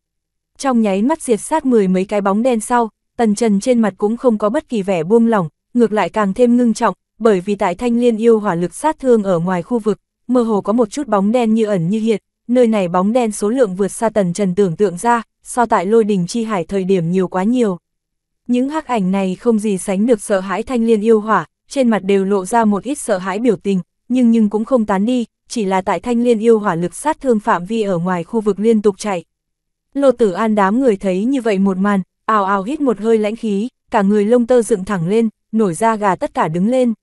Trong nháy mắt diệt sát mười mấy cái bóng đen sau, tần trần trên mặt cũng không có bất kỳ vẻ buông lỏng, ngược lại càng thêm ngưng trọng, bởi vì tại thanh liên yêu hỏa lực sát thương ở ngoài khu vực, mơ hồ có một chút bóng đen như ẩn như hiện, nơi này bóng đen số lượng vượt xa tần trần tưởng tượng ra, so tại lôi đình chi hải thời điểm nhiều quá nhiều. Những hắc ảnh này không gì sánh được sợ hãi thanh liên yêu hỏa, trên mặt đều lộ ra một ít sợ hãi biểu tình, nhưng nhưng cũng không tán đi, chỉ là tại thanh liên yêu hỏa lực sát thương phạm vi ở ngoài khu vực liên tục chạy. Lô tử an đám người thấy như vậy một màn, ào ào hít một hơi lãnh khí, cả người lông tơ dựng thẳng lên, nổi ra gà tất cả đứng lên.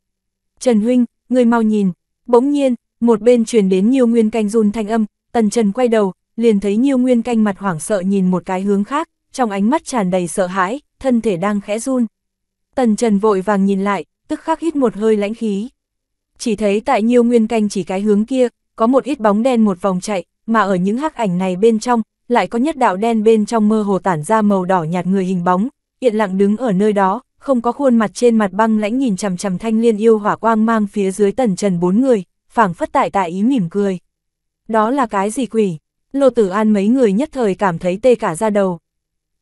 Trần Huynh, người mau nhìn, bỗng nhiên, một bên truyền đến nhiều nguyên canh run thanh âm, Tần Trần quay đầu, liền thấy Nhiêu Nguyên canh mặt hoảng sợ nhìn một cái hướng khác, trong ánh mắt tràn đầy sợ hãi, thân thể đang khẽ run. Tần Trần vội vàng nhìn lại, tức khắc hít một hơi lãnh khí. Chỉ thấy tại Nhiêu Nguyên canh chỉ cái hướng kia, có một ít bóng đen một vòng chạy, mà ở những hắc ảnh này bên trong, lại có nhất đạo đen bên trong mơ hồ tản ra màu đỏ nhạt người hình bóng, hiện lặng đứng ở nơi đó, không có khuôn mặt trên mặt băng lãnh nhìn chằm chằm thanh liên yêu hỏa quang mang phía dưới tần trần bốn người, phảng phất tại tại ý mỉm cười. Đó là cái gì quỷ? Lô Tử An mấy người nhất thời cảm thấy tê cả ra đầu.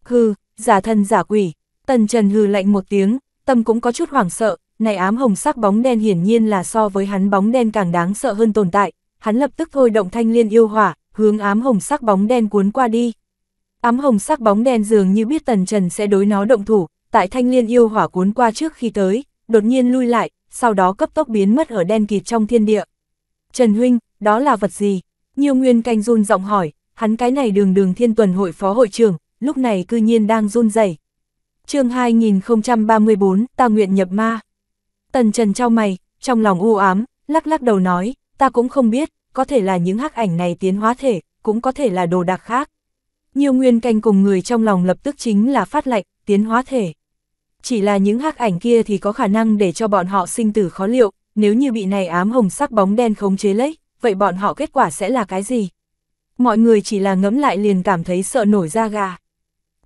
Hư, giả thân giả quỷ, Tần Trần hừ lạnh một tiếng, tâm cũng có chút hoảng sợ, này ám hồng sắc bóng đen hiển nhiên là so với hắn bóng đen càng đáng sợ hơn tồn tại, hắn lập tức thôi động thanh liên yêu hỏa, hướng ám hồng sắc bóng đen cuốn qua đi. Ám hồng sắc bóng đen dường như biết Tần Trần sẽ đối nó động thủ, tại thanh liên yêu hỏa cuốn qua trước khi tới, đột nhiên lui lại, sau đó cấp tốc biến mất ở đen kịt trong thiên địa. Trần Huynh, đó là vật gì? Nhiều Nguyên Canh run giọng hỏi, hắn cái này đường đường thiên tuần hội phó hội trưởng, lúc này cư nhiên đang run rẩy. chương 2034, ta nguyện nhập ma. Tần Trần trao mày, trong lòng u ám, lắc lắc đầu nói, ta cũng không biết, có thể là những hắc ảnh này tiến hóa thể, cũng có thể là đồ đặc khác. Nhiều Nguyên Canh cùng người trong lòng lập tức chính là phát lạnh, tiến hóa thể. Chỉ là những hắc ảnh kia thì có khả năng để cho bọn họ sinh tử khó liệu, nếu như bị này ám hồng sắc bóng đen khống chế lấy, vậy bọn họ kết quả sẽ là cái gì? Mọi người chỉ là ngẫm lại liền cảm thấy sợ nổi da gà.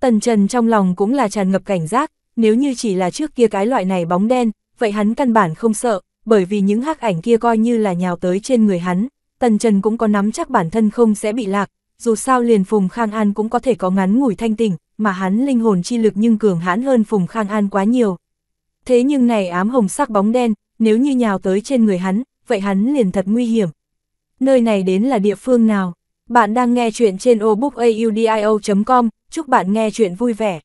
Tần Trần trong lòng cũng là tràn ngập cảnh giác, nếu như chỉ là trước kia cái loại này bóng đen, vậy hắn căn bản không sợ, bởi vì những hắc ảnh kia coi như là nhào tới trên người hắn, Tần Trần cũng có nắm chắc bản thân không sẽ bị lạc, dù sao liền Phùng Khang An cũng có thể có ngắn ngủi thanh tỉnh, mà hắn linh hồn chi lực nhưng cường hãn hơn Phùng Khang An quá nhiều. Thế nhưng này ám hồng sắc bóng đen, nếu như nhào tới trên người hắn, vậy hắn liền thật nguy hiểm, nơi này đến là địa phương nào? Bạn đang nghe chuyện trên obookaudio.com, chúc bạn nghe chuyện vui vẻ.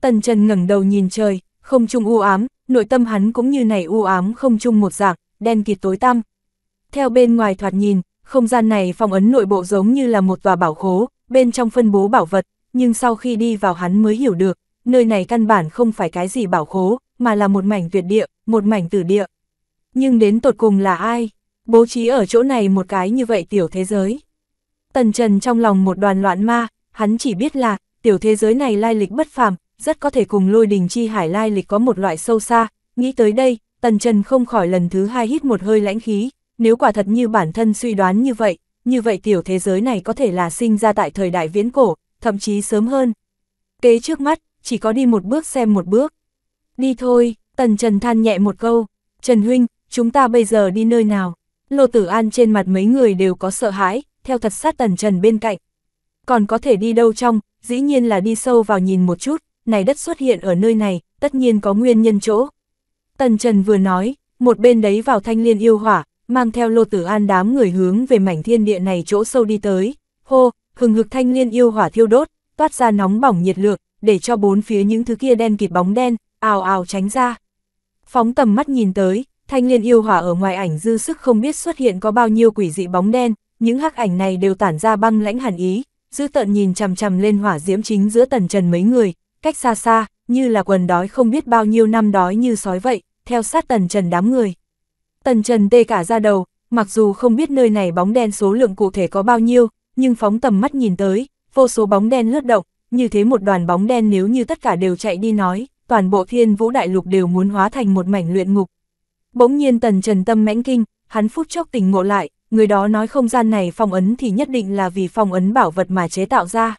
Tần Trần ngẩng đầu nhìn trời, không trung u ám, nội tâm hắn cũng như này u ám không chung một dạng, đen kịt tối tăm. Theo bên ngoài thoạt nhìn, không gian này phong ấn nội bộ giống như là một tòa bảo khố, bên trong phân bố bảo vật, nhưng sau khi đi vào hắn mới hiểu được, nơi này căn bản không phải cái gì bảo khố, mà là một mảnh tuyệt địa, một mảnh tử địa. Nhưng đến tột cùng là ai? bố trí ở chỗ này một cái như vậy tiểu thế giới. Tần Trần trong lòng một đoàn loạn ma, hắn chỉ biết là, tiểu thế giới này lai lịch bất phàm, rất có thể cùng lôi đình chi hải lai lịch có một loại sâu xa, nghĩ tới đây, Tần Trần không khỏi lần thứ hai hít một hơi lãnh khí, nếu quả thật như bản thân suy đoán như vậy, như vậy tiểu thế giới này có thể là sinh ra tại thời đại viễn cổ, thậm chí sớm hơn. Kế trước mắt, chỉ có đi một bước xem một bước. Đi thôi, Tần Trần than nhẹ một câu, Trần Huynh, chúng ta bây giờ đi nơi nào? Lô Tử An trên mặt mấy người đều có sợ hãi, theo thật sát tần trần bên cạnh. Còn có thể đi đâu trong, dĩ nhiên là đi sâu vào nhìn một chút, này đất xuất hiện ở nơi này, tất nhiên có nguyên nhân chỗ. Tần Trần vừa nói, một bên đấy vào thanh liên yêu hỏa, mang theo Lô Tử An đám người hướng về mảnh thiên địa này chỗ sâu đi tới. Hô, hừng hực thanh liên yêu hỏa thiêu đốt, toát ra nóng bỏng nhiệt lược, để cho bốn phía những thứ kia đen kịt bóng đen, ào ào tránh ra. Phóng tầm mắt nhìn tới, Thanh liên yêu hỏa ở ngoài ảnh dư sức không biết xuất hiện có bao nhiêu quỷ dị bóng đen, những hắc ảnh này đều tản ra băng lãnh hàn ý, dư tận nhìn chằm chằm lên hỏa diễm chính giữa tần trần mấy người, cách xa xa, như là quần đói không biết bao nhiêu năm đói như sói vậy, theo sát tần trần đám người. Tần trần tê cả ra đầu, mặc dù không biết nơi này bóng đen số lượng cụ thể có bao nhiêu, nhưng phóng tầm mắt nhìn tới, vô số bóng đen lướt động, như thế một đoàn bóng đen nếu như tất cả đều chạy đi nói, toàn bộ thiên vũ đại lục đều muốn hóa thành một mảnh luyện ngục, Bỗng nhiên tần trần tâm mãnh kinh, hắn phút chốc tỉnh ngộ lại, người đó nói không gian này phong ấn thì nhất định là vì phong ấn bảo vật mà chế tạo ra.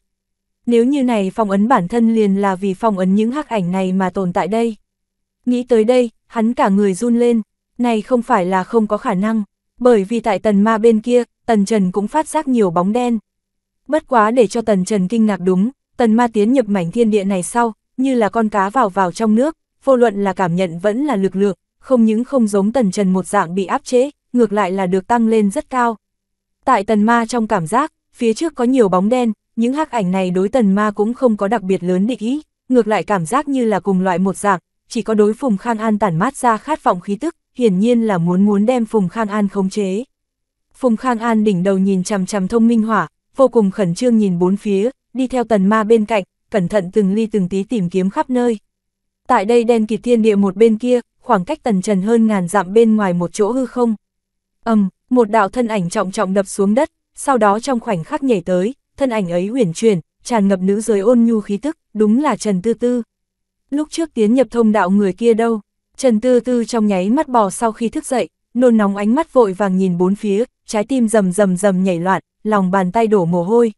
Nếu như này phong ấn bản thân liền là vì phong ấn những hắc ảnh này mà tồn tại đây. Nghĩ tới đây, hắn cả người run lên, này không phải là không có khả năng, bởi vì tại tần ma bên kia, tần trần cũng phát giác nhiều bóng đen. Bất quá để cho tần trần kinh ngạc đúng, tần ma tiến nhập mảnh thiên địa này sau, như là con cá vào vào trong nước, vô luận là cảm nhận vẫn là lực lượng, không những không giống tần trần một dạng bị áp chế, ngược lại là được tăng lên rất cao. Tại tần ma trong cảm giác, phía trước có nhiều bóng đen, những hắc ảnh này đối tần ma cũng không có đặc biệt lớn địch ý, ngược lại cảm giác như là cùng loại một dạng, chỉ có đối Phùng Khang An tản mát ra khát vọng khí tức, hiển nhiên là muốn muốn đem Phùng Khang An khống chế. Phùng Khang An đỉnh đầu nhìn chằm chằm thông minh hỏa, vô cùng khẩn trương nhìn bốn phía, đi theo tần ma bên cạnh, cẩn thận từng ly từng tí tìm kiếm khắp nơi. Tại đây đen kịt thiên địa một bên kia, khoảng cách tần trần hơn ngàn dặm bên ngoài một chỗ hư không. ầm, um, một đạo thân ảnh trọng trọng đập xuống đất, sau đó trong khoảnh khắc nhảy tới, thân ảnh ấy huyền chuyển, tràn ngập nữ giới ôn nhu khí tức, đúng là Trần Tư Tư. Lúc trước tiến nhập thông đạo người kia đâu, Trần Tư Tư trong nháy mắt bò sau khi thức dậy, nôn nóng ánh mắt vội vàng nhìn bốn phía, trái tim rầm rầm rầm nhảy loạn, lòng bàn tay đổ mồ hôi.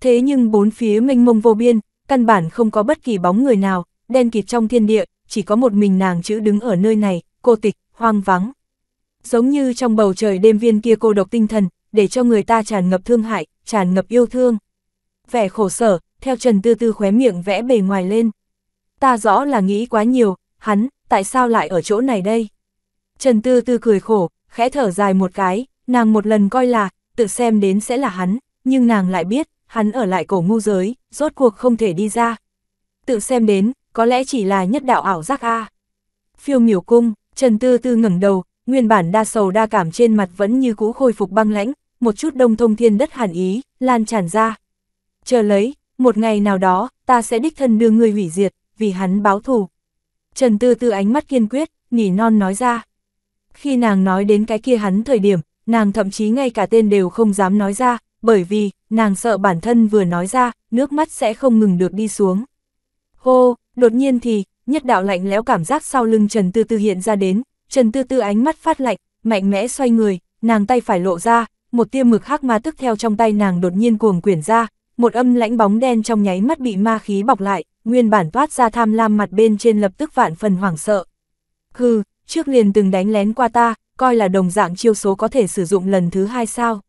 Thế nhưng bốn phía mênh mông vô biên, căn bản không có bất kỳ bóng người nào, đen kịt trong thiên địa, chỉ có một mình nàng chữ đứng ở nơi này, cô tịch, hoang vắng. Giống như trong bầu trời đêm viên kia cô độc tinh thần, để cho người ta tràn ngập thương hại, tràn ngập yêu thương. Vẻ khổ sở, theo Trần Tư Tư khóe miệng vẽ bề ngoài lên. Ta rõ là nghĩ quá nhiều, hắn, tại sao lại ở chỗ này đây? Trần Tư Tư cười khổ, khẽ thở dài một cái, nàng một lần coi là, tự xem đến sẽ là hắn, nhưng nàng lại biết, hắn ở lại cổ ngu giới, rốt cuộc không thể đi ra. Tự xem đến, có lẽ chỉ là nhất đạo ảo giác a. Phiêu miểu cung, Trần Tư Tư ngẩng đầu, nguyên bản đa sầu đa cảm trên mặt vẫn như cũ khôi phục băng lãnh, một chút đông thông thiên đất hàn ý, lan tràn ra. Chờ lấy, một ngày nào đó, ta sẽ đích thân đưa ngươi hủy diệt, vì hắn báo thù. Trần Tư Tư ánh mắt kiên quyết, nỉ non nói ra. Khi nàng nói đến cái kia hắn thời điểm, nàng thậm chí ngay cả tên đều không dám nói ra, bởi vì, nàng sợ bản thân vừa nói ra, nước mắt sẽ không ngừng được đi xuống. Hô, Đột nhiên thì, nhất đạo lạnh lẽo cảm giác sau lưng Trần Tư Tư hiện ra đến, Trần Tư Tư ánh mắt phát lạnh, mạnh mẽ xoay người, nàng tay phải lộ ra, một tia mực hắc ma tức theo trong tay nàng đột nhiên cuồng quyển ra, một âm lãnh bóng đen trong nháy mắt bị ma khí bọc lại, nguyên bản toát ra tham lam mặt bên trên lập tức vạn phần hoảng sợ. Hừ, trước liền từng đánh lén qua ta, coi là đồng dạng chiêu số có thể sử dụng lần thứ hai sao.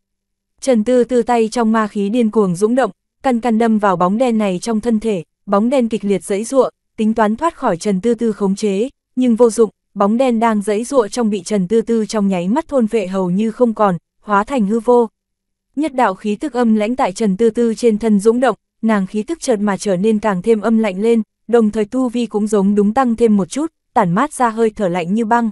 Trần Tư Tư tay trong ma khí điên cuồng dũng động, căn căn đâm vào bóng đen này trong thân thể, bóng đen kịch liệt dẫy dụa, tính toán thoát khỏi Trần Tư Tư khống chế, nhưng vô dụng, bóng đen đang dẫy dụa trong bị Trần Tư Tư trong nháy mắt thôn vệ hầu như không còn, hóa thành hư vô. Nhất đạo khí tức âm lãnh tại Trần Tư Tư trên thân dũng động, nàng khí tức chợt mà trở nên càng thêm âm lạnh lên, đồng thời tu vi cũng giống đúng tăng thêm một chút, tản mát ra hơi thở lạnh như băng.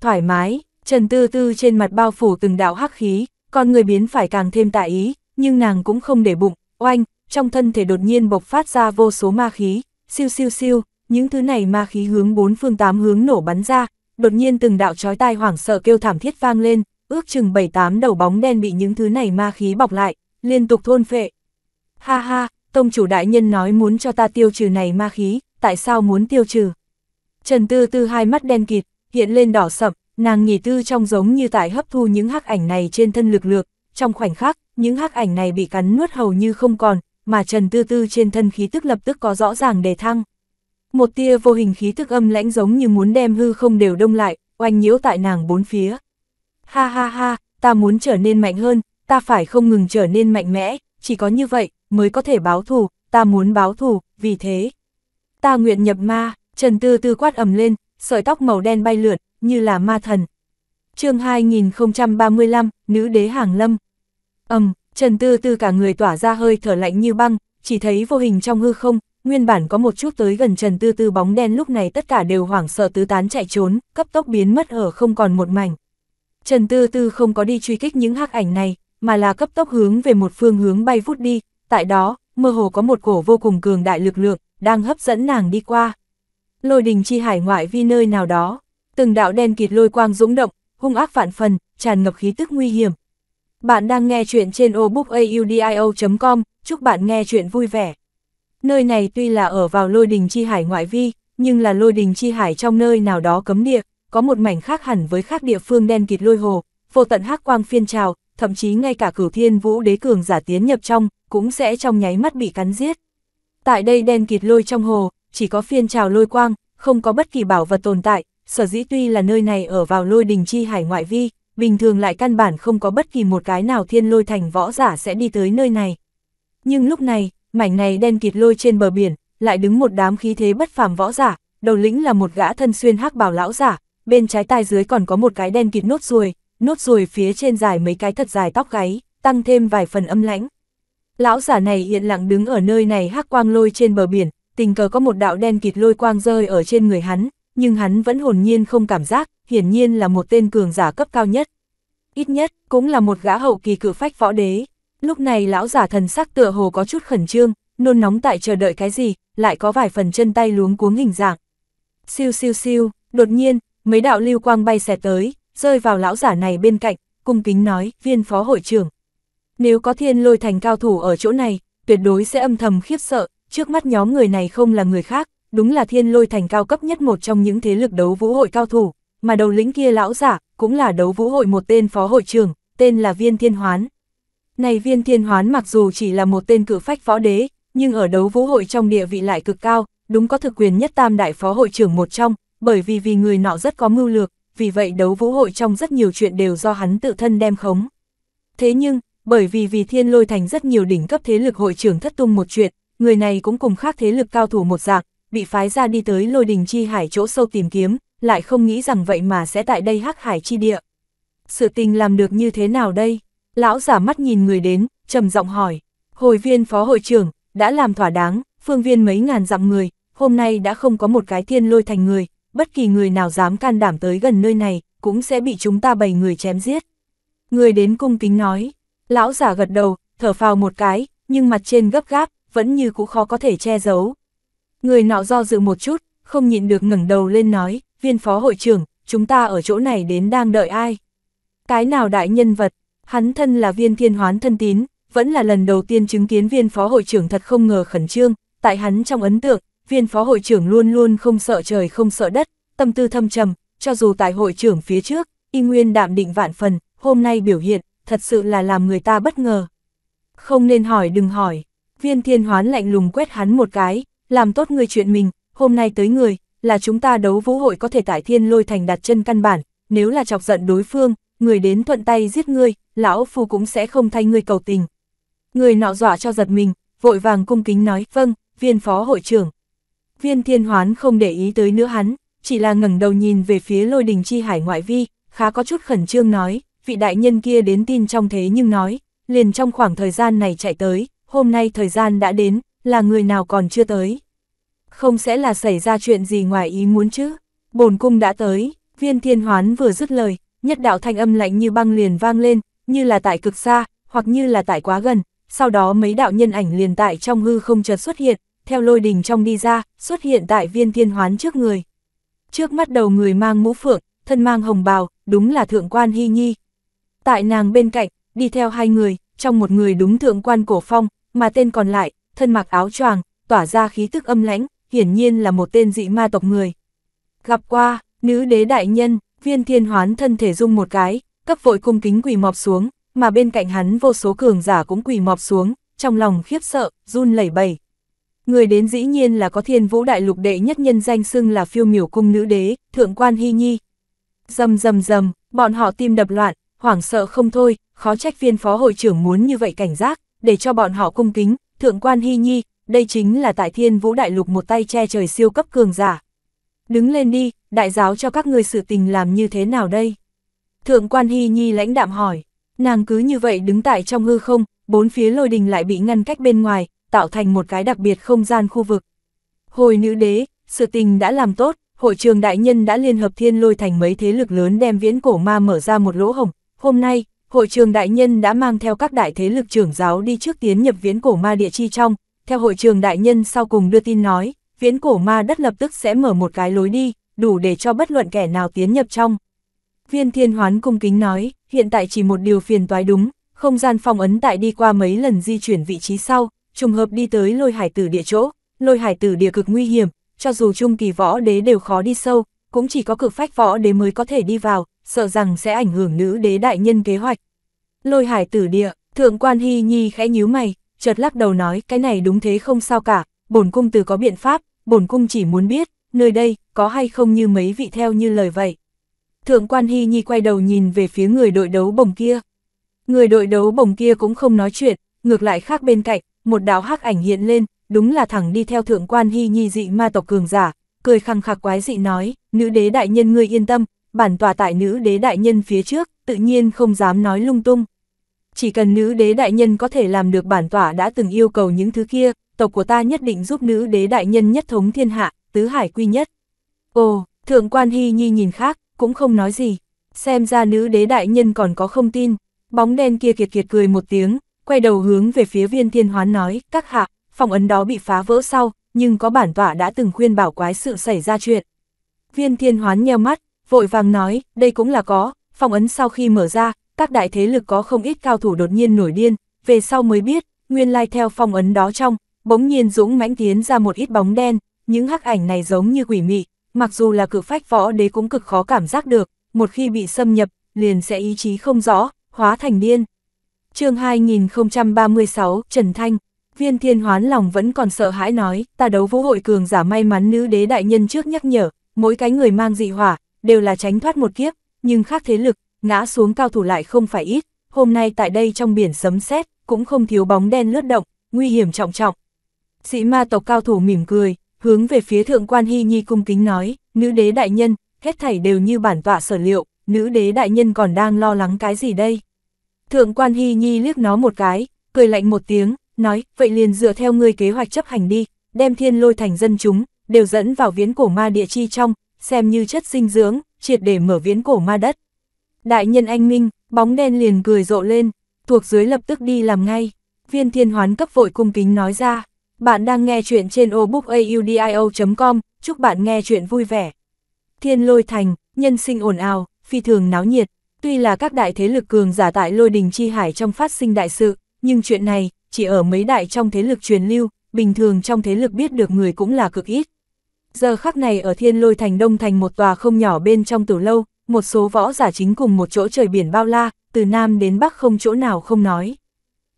Thoải mái, Trần Tư Tư trên mặt bao phủ từng đạo hắc khí, con người biến phải càng thêm tại ý, nhưng nàng cũng không để bụng, oanh, trong thân thể đột nhiên bộc phát ra vô số ma khí, siêu siêu siêu, những thứ này ma khí hướng bốn phương tám hướng nổ bắn ra, đột nhiên từng đạo chói tai hoảng sợ kêu thảm thiết vang lên, ước chừng bảy tám đầu bóng đen bị những thứ này ma khí bọc lại, liên tục thôn phệ. Ha ha, tông chủ đại nhân nói muốn cho ta tiêu trừ này ma khí, tại sao muốn tiêu trừ? Trần Tư Tư hai mắt đen kịt, hiện lên đỏ sậm, nàng nghỉ tư trong giống như tại hấp thu những hắc ảnh này trên thân lực lược, trong khoảnh khắc, những hắc ảnh này bị cắn nuốt hầu như không còn, mà Trần Tư Tư trên thân khí tức lập tức có rõ ràng đề thăng. Một tia vô hình khí tức âm lãnh giống như muốn đem hư không đều đông lại, oanh nhiễu tại nàng bốn phía. Ha ha ha, ta muốn trở nên mạnh hơn, ta phải không ngừng trở nên mạnh mẽ, chỉ có như vậy mới có thể báo thù, ta muốn báo thù, vì thế. Ta nguyện nhập ma, Trần Tư Tư quát ầm lên, sợi tóc màu đen bay lượn, như là ma thần. chương 2035, Nữ đế Hàng Lâm. Ầm, Trần Tư Tư cả người tỏa ra hơi thở lạnh như băng, chỉ thấy vô hình trong hư không, nguyên bản có một chút tới gần Trần Tư Tư bóng đen lúc này tất cả đều hoảng sợ tứ tán chạy trốn, cấp tốc biến mất ở không còn một mảnh. Trần Tư Tư không có đi truy kích những hắc ảnh này, mà là cấp tốc hướng về một phương hướng bay vút đi, tại đó, mơ hồ có một cổ vô cùng cường đại lực lượng, đang hấp dẫn nàng đi qua. Lôi đình chi hải ngoại vi nơi nào đó, từng đạo đen kịt lôi quang dũng động, hung ác phản phần, tràn ngập khí tức nguy hiểm, bạn đang nghe chuyện trên obookaudio.com, chúc bạn nghe chuyện vui vẻ. Nơi này tuy là ở vào lôi đình chi hải ngoại vi, nhưng là lôi đình chi hải trong nơi nào đó cấm địa, có một mảnh khác hẳn với khác địa phương đen kịt lôi hồ, vô tận hắc quang phiên trào, thậm chí ngay cả cửu thiên vũ đế cường giả tiến nhập trong, cũng sẽ trong nháy mắt bị cắn giết. Tại đây đen kịt lôi trong hồ, chỉ có phiên trào lôi quang, không có bất kỳ bảo vật tồn tại, sở dĩ tuy là nơi này ở vào lôi đình chi hải ngoại vi, bình thường lại căn bản không có bất kỳ một cái nào thiên lôi thành võ giả sẽ đi tới nơi này. Nhưng lúc này, mảnh này đen kịt lôi trên bờ biển, lại đứng một đám khí thế bất phàm võ giả, đầu lĩnh là một gã thân xuyên hắc bào lão giả, bên trái tai dưới còn có một cái đen kịt nốt ruồi, nốt ruồi phía trên dài mấy cái thật dài tóc gáy, tăng thêm vài phần âm lãnh. Lão giả này hiện lặng đứng ở nơi này hắc quang lôi trên bờ biển, tình cờ có một đạo đen kịt lôi quang rơi ở trên người hắn, nhưng hắn vẫn hồn nhiên không cảm giác, hiển nhiên là một tên cường giả cấp cao nhất. Ít nhất, cũng là một gã hậu kỳ cử phách võ đế. Lúc này lão giả thần sắc tựa hồ có chút khẩn trương, nôn nóng tại chờ đợi cái gì, lại có vài phần chân tay luống cuống hình dạng. Siêu siêu siêu, đột nhiên, mấy đạo lưu quang bay xẹt tới, rơi vào lão giả này bên cạnh, cung kính nói, viên phó hội trưởng. Nếu có thiên lôi thành cao thủ ở chỗ này, tuyệt đối sẽ âm thầm khiếp sợ, trước mắt nhóm người này không là người khác, đúng là thiên lôi thành cao cấp nhất một trong những thế lực đấu vũ hội cao thủ mà đầu lĩnh kia lão giả, cũng là đấu vũ hội một tên phó hội trưởng, tên là Viên Thiên Hoán. Này Viên Thiên Hoán mặc dù chỉ là một tên cự phách phó đế, nhưng ở đấu vũ hội trong địa vị lại cực cao, đúng có thực quyền nhất tam đại phó hội trưởng một trong, bởi vì vì người nọ rất có mưu lược, vì vậy đấu vũ hội trong rất nhiều chuyện đều do hắn tự thân đem khống. Thế nhưng, bởi vì vì thiên lôi thành rất nhiều đỉnh cấp thế lực hội trưởng thất tung một chuyện, người này cũng cùng khác thế lực cao thủ một dạng, bị phái ra đi tới lôi đình chi hải chỗ sâu tìm kiếm, lại không nghĩ rằng vậy mà sẽ tại đây hắc hải chi địa. Sự tình làm được như thế nào đây? Lão giả mắt nhìn người đến, trầm giọng hỏi. Hồi viên phó hội trưởng, đã làm thỏa đáng, phương viên mấy ngàn dặm người, hôm nay đã không có một cái thiên lôi thành người, bất kỳ người nào dám can đảm tới gần nơi này, cũng sẽ bị chúng ta bày người chém giết. Người đến cung kính nói, lão giả gật đầu, thở phào một cái, nhưng mặt trên gấp gáp, vẫn như cũ khó có thể che giấu. Người nọ do dự một chút, không nhịn được ngẩng đầu lên nói, viên phó hội trưởng, chúng ta ở chỗ này đến đang đợi ai? Cái nào đại nhân vật, hắn thân là viên thiên hoán thân tín, vẫn là lần đầu tiên chứng kiến viên phó hội trưởng thật không ngờ khẩn trương, tại hắn trong ấn tượng, viên phó hội trưởng luôn luôn không sợ trời không sợ đất, tâm tư thâm trầm, cho dù tại hội trưởng phía trước, y nguyên đạm định vạn phần, hôm nay biểu hiện, thật sự là làm người ta bất ngờ. Không nên hỏi đừng hỏi, viên thiên hoán lạnh lùng quét hắn một cái, làm tốt người chuyện mình, hôm nay tới người, là chúng ta đấu vũ hội có thể tại thiên lôi thành đặt chân căn bản, nếu là chọc giận đối phương, người đến thuận tay giết ngươi, lão phu cũng sẽ không thay ngươi cầu tình. Người nọ dọa cho giật mình, vội vàng cung kính nói, vâng, viên phó hội trưởng. Viên thiên hoán không để ý tới nữa hắn, chỉ là ngẩng đầu nhìn về phía lôi đình chi hải ngoại vi, khá có chút khẩn trương nói, vị đại nhân kia đến tin trong thế nhưng nói, liền trong khoảng thời gian này chạy tới, hôm nay thời gian đã đến, là người nào còn chưa tới không sẽ là xảy ra chuyện gì ngoài ý muốn chứ. Bồn cung đã tới, viên thiên hoán vừa dứt lời, nhất đạo thanh âm lạnh như băng liền vang lên, như là tại cực xa, hoặc như là tại quá gần, sau đó mấy đạo nhân ảnh liền tại trong hư không chợt xuất hiện, theo lôi đình trong đi ra, xuất hiện tại viên thiên hoán trước người. Trước mắt đầu người mang mũ phượng, thân mang hồng bào, đúng là thượng quan hy nhi. Tại nàng bên cạnh, đi theo hai người, trong một người đúng thượng quan cổ phong, mà tên còn lại, thân mặc áo choàng, tỏa ra khí tức âm lãnh, hiển nhiên là một tên dị ma tộc người. Gặp qua, nữ đế đại nhân, viên thiên hoán thân thể rung một cái, cấp vội cung kính quỳ mọp xuống, mà bên cạnh hắn vô số cường giả cũng quỳ mọp xuống, trong lòng khiếp sợ, run lẩy bẩy. Người đến dĩ nhiên là có thiên vũ đại lục đệ nhất nhân danh xưng là phiêu miểu cung nữ đế, thượng quan hy nhi. Dầm dầm dầm, bọn họ tim đập loạn, hoảng sợ không thôi, khó trách viên phó hội trưởng muốn như vậy cảnh giác, để cho bọn họ cung kính, thượng quan hy nhi, đây chính là tại thiên vũ đại lục một tay che trời siêu cấp cường giả. Đứng lên đi, đại giáo cho các ngươi sự tình làm như thế nào đây? Thượng quan Hy Nhi lãnh đạm hỏi, nàng cứ như vậy đứng tại trong hư không, bốn phía lôi đình lại bị ngăn cách bên ngoài, tạo thành một cái đặc biệt không gian khu vực. Hồi nữ đế, sự tình đã làm tốt, hội trường đại nhân đã liên hợp thiên lôi thành mấy thế lực lớn đem viễn cổ ma mở ra một lỗ hồng. Hôm nay, hội trường đại nhân đã mang theo các đại thế lực trưởng giáo đi trước tiến nhập viễn cổ ma địa chi trong, theo hội trường đại nhân sau cùng đưa tin nói, viễn cổ ma đất lập tức sẽ mở một cái lối đi, đủ để cho bất luận kẻ nào tiến nhập trong. Viên thiên hoán cung kính nói, hiện tại chỉ một điều phiền toái đúng, không gian phong ấn tại đi qua mấy lần di chuyển vị trí sau, trùng hợp đi tới lôi hải tử địa chỗ, lôi hải tử địa cực nguy hiểm, cho dù trung kỳ võ đế đều khó đi sâu, cũng chỉ có cực phách võ đế mới có thể đi vào, sợ rằng sẽ ảnh hưởng nữ đế đại nhân kế hoạch. Lôi hải tử địa, thượng quan hy nhi khẽ nhíu mày, chợt lắc đầu nói cái này đúng thế không sao cả, bổn cung từ có biện pháp, bổn cung chỉ muốn biết, nơi đây, có hay không như mấy vị theo như lời vậy. Thượng quan Hy Nhi quay đầu nhìn về phía người đội đấu bồng kia. Người đội đấu bồng kia cũng không nói chuyện, ngược lại khác bên cạnh, một đạo hắc ảnh hiện lên, đúng là thẳng đi theo thượng quan Hy Nhi dị ma tộc cường giả, cười khăng khạc quái dị nói, nữ đế đại nhân ngươi yên tâm, bản tòa tại nữ đế đại nhân phía trước, tự nhiên không dám nói lung tung chỉ cần nữ đế đại nhân có thể làm được bản tỏa đã từng yêu cầu những thứ kia, tộc của ta nhất định giúp nữ đế đại nhân nhất thống thiên hạ, tứ hải quy nhất. Ồ, thượng quan hy nhi nhìn khác, cũng không nói gì, xem ra nữ đế đại nhân còn có không tin, bóng đen kia kiệt kiệt cười một tiếng, quay đầu hướng về phía viên thiên hoán nói, các hạ, phòng ấn đó bị phá vỡ sau, nhưng có bản tỏa đã từng khuyên bảo quái sự xảy ra chuyện. Viên thiên hoán nheo mắt, vội vàng nói, đây cũng là có, phòng ấn sau khi mở ra, các đại thế lực có không ít cao thủ đột nhiên nổi điên, về sau mới biết, nguyên lai theo phong ấn đó trong, bỗng nhiên dũng mãnh tiến ra một ít bóng đen, những hắc ảnh này giống như quỷ mị, mặc dù là cử phách võ đế cũng cực khó cảm giác được, một khi bị xâm nhập, liền sẽ ý chí không rõ, hóa thành điên. chương 2036, Trần Thanh, viên thiên hoán lòng vẫn còn sợ hãi nói, ta đấu vũ hội cường giả may mắn nữ đế đại nhân trước nhắc nhở, mỗi cái người mang dị hỏa, đều là tránh thoát một kiếp, nhưng khác thế lực, ngã xuống cao thủ lại không phải ít, hôm nay tại đây trong biển sấm sét cũng không thiếu bóng đen lướt động, nguy hiểm trọng trọng. Sĩ ma tộc cao thủ mỉm cười, hướng về phía thượng quan Hy Nhi cung kính nói, nữ đế đại nhân, hết thảy đều như bản tọa sở liệu, nữ đế đại nhân còn đang lo lắng cái gì đây? Thượng quan Hy Nhi liếc nó một cái, cười lạnh một tiếng, nói, vậy liền dựa theo ngươi kế hoạch chấp hành đi, đem thiên lôi thành dân chúng, đều dẫn vào viễn cổ ma địa chi trong, xem như chất dinh dưỡng, triệt để mở viễn cổ ma đất. Đại nhân anh Minh, bóng đen liền cười rộ lên, thuộc dưới lập tức đi làm ngay. Viên thiên hoán cấp vội cung kính nói ra, bạn đang nghe chuyện trên obookaudio.com, chúc bạn nghe chuyện vui vẻ. Thiên lôi thành, nhân sinh ồn ào, phi thường náo nhiệt, tuy là các đại thế lực cường giả tại lôi đình chi hải trong phát sinh đại sự, nhưng chuyện này, chỉ ở mấy đại trong thế lực truyền lưu, bình thường trong thế lực biết được người cũng là cực ít. Giờ khắc này ở thiên lôi thành đông thành một tòa không nhỏ bên trong tử lâu, một số võ giả chính cùng một chỗ trời biển bao la, từ Nam đến Bắc không chỗ nào không nói.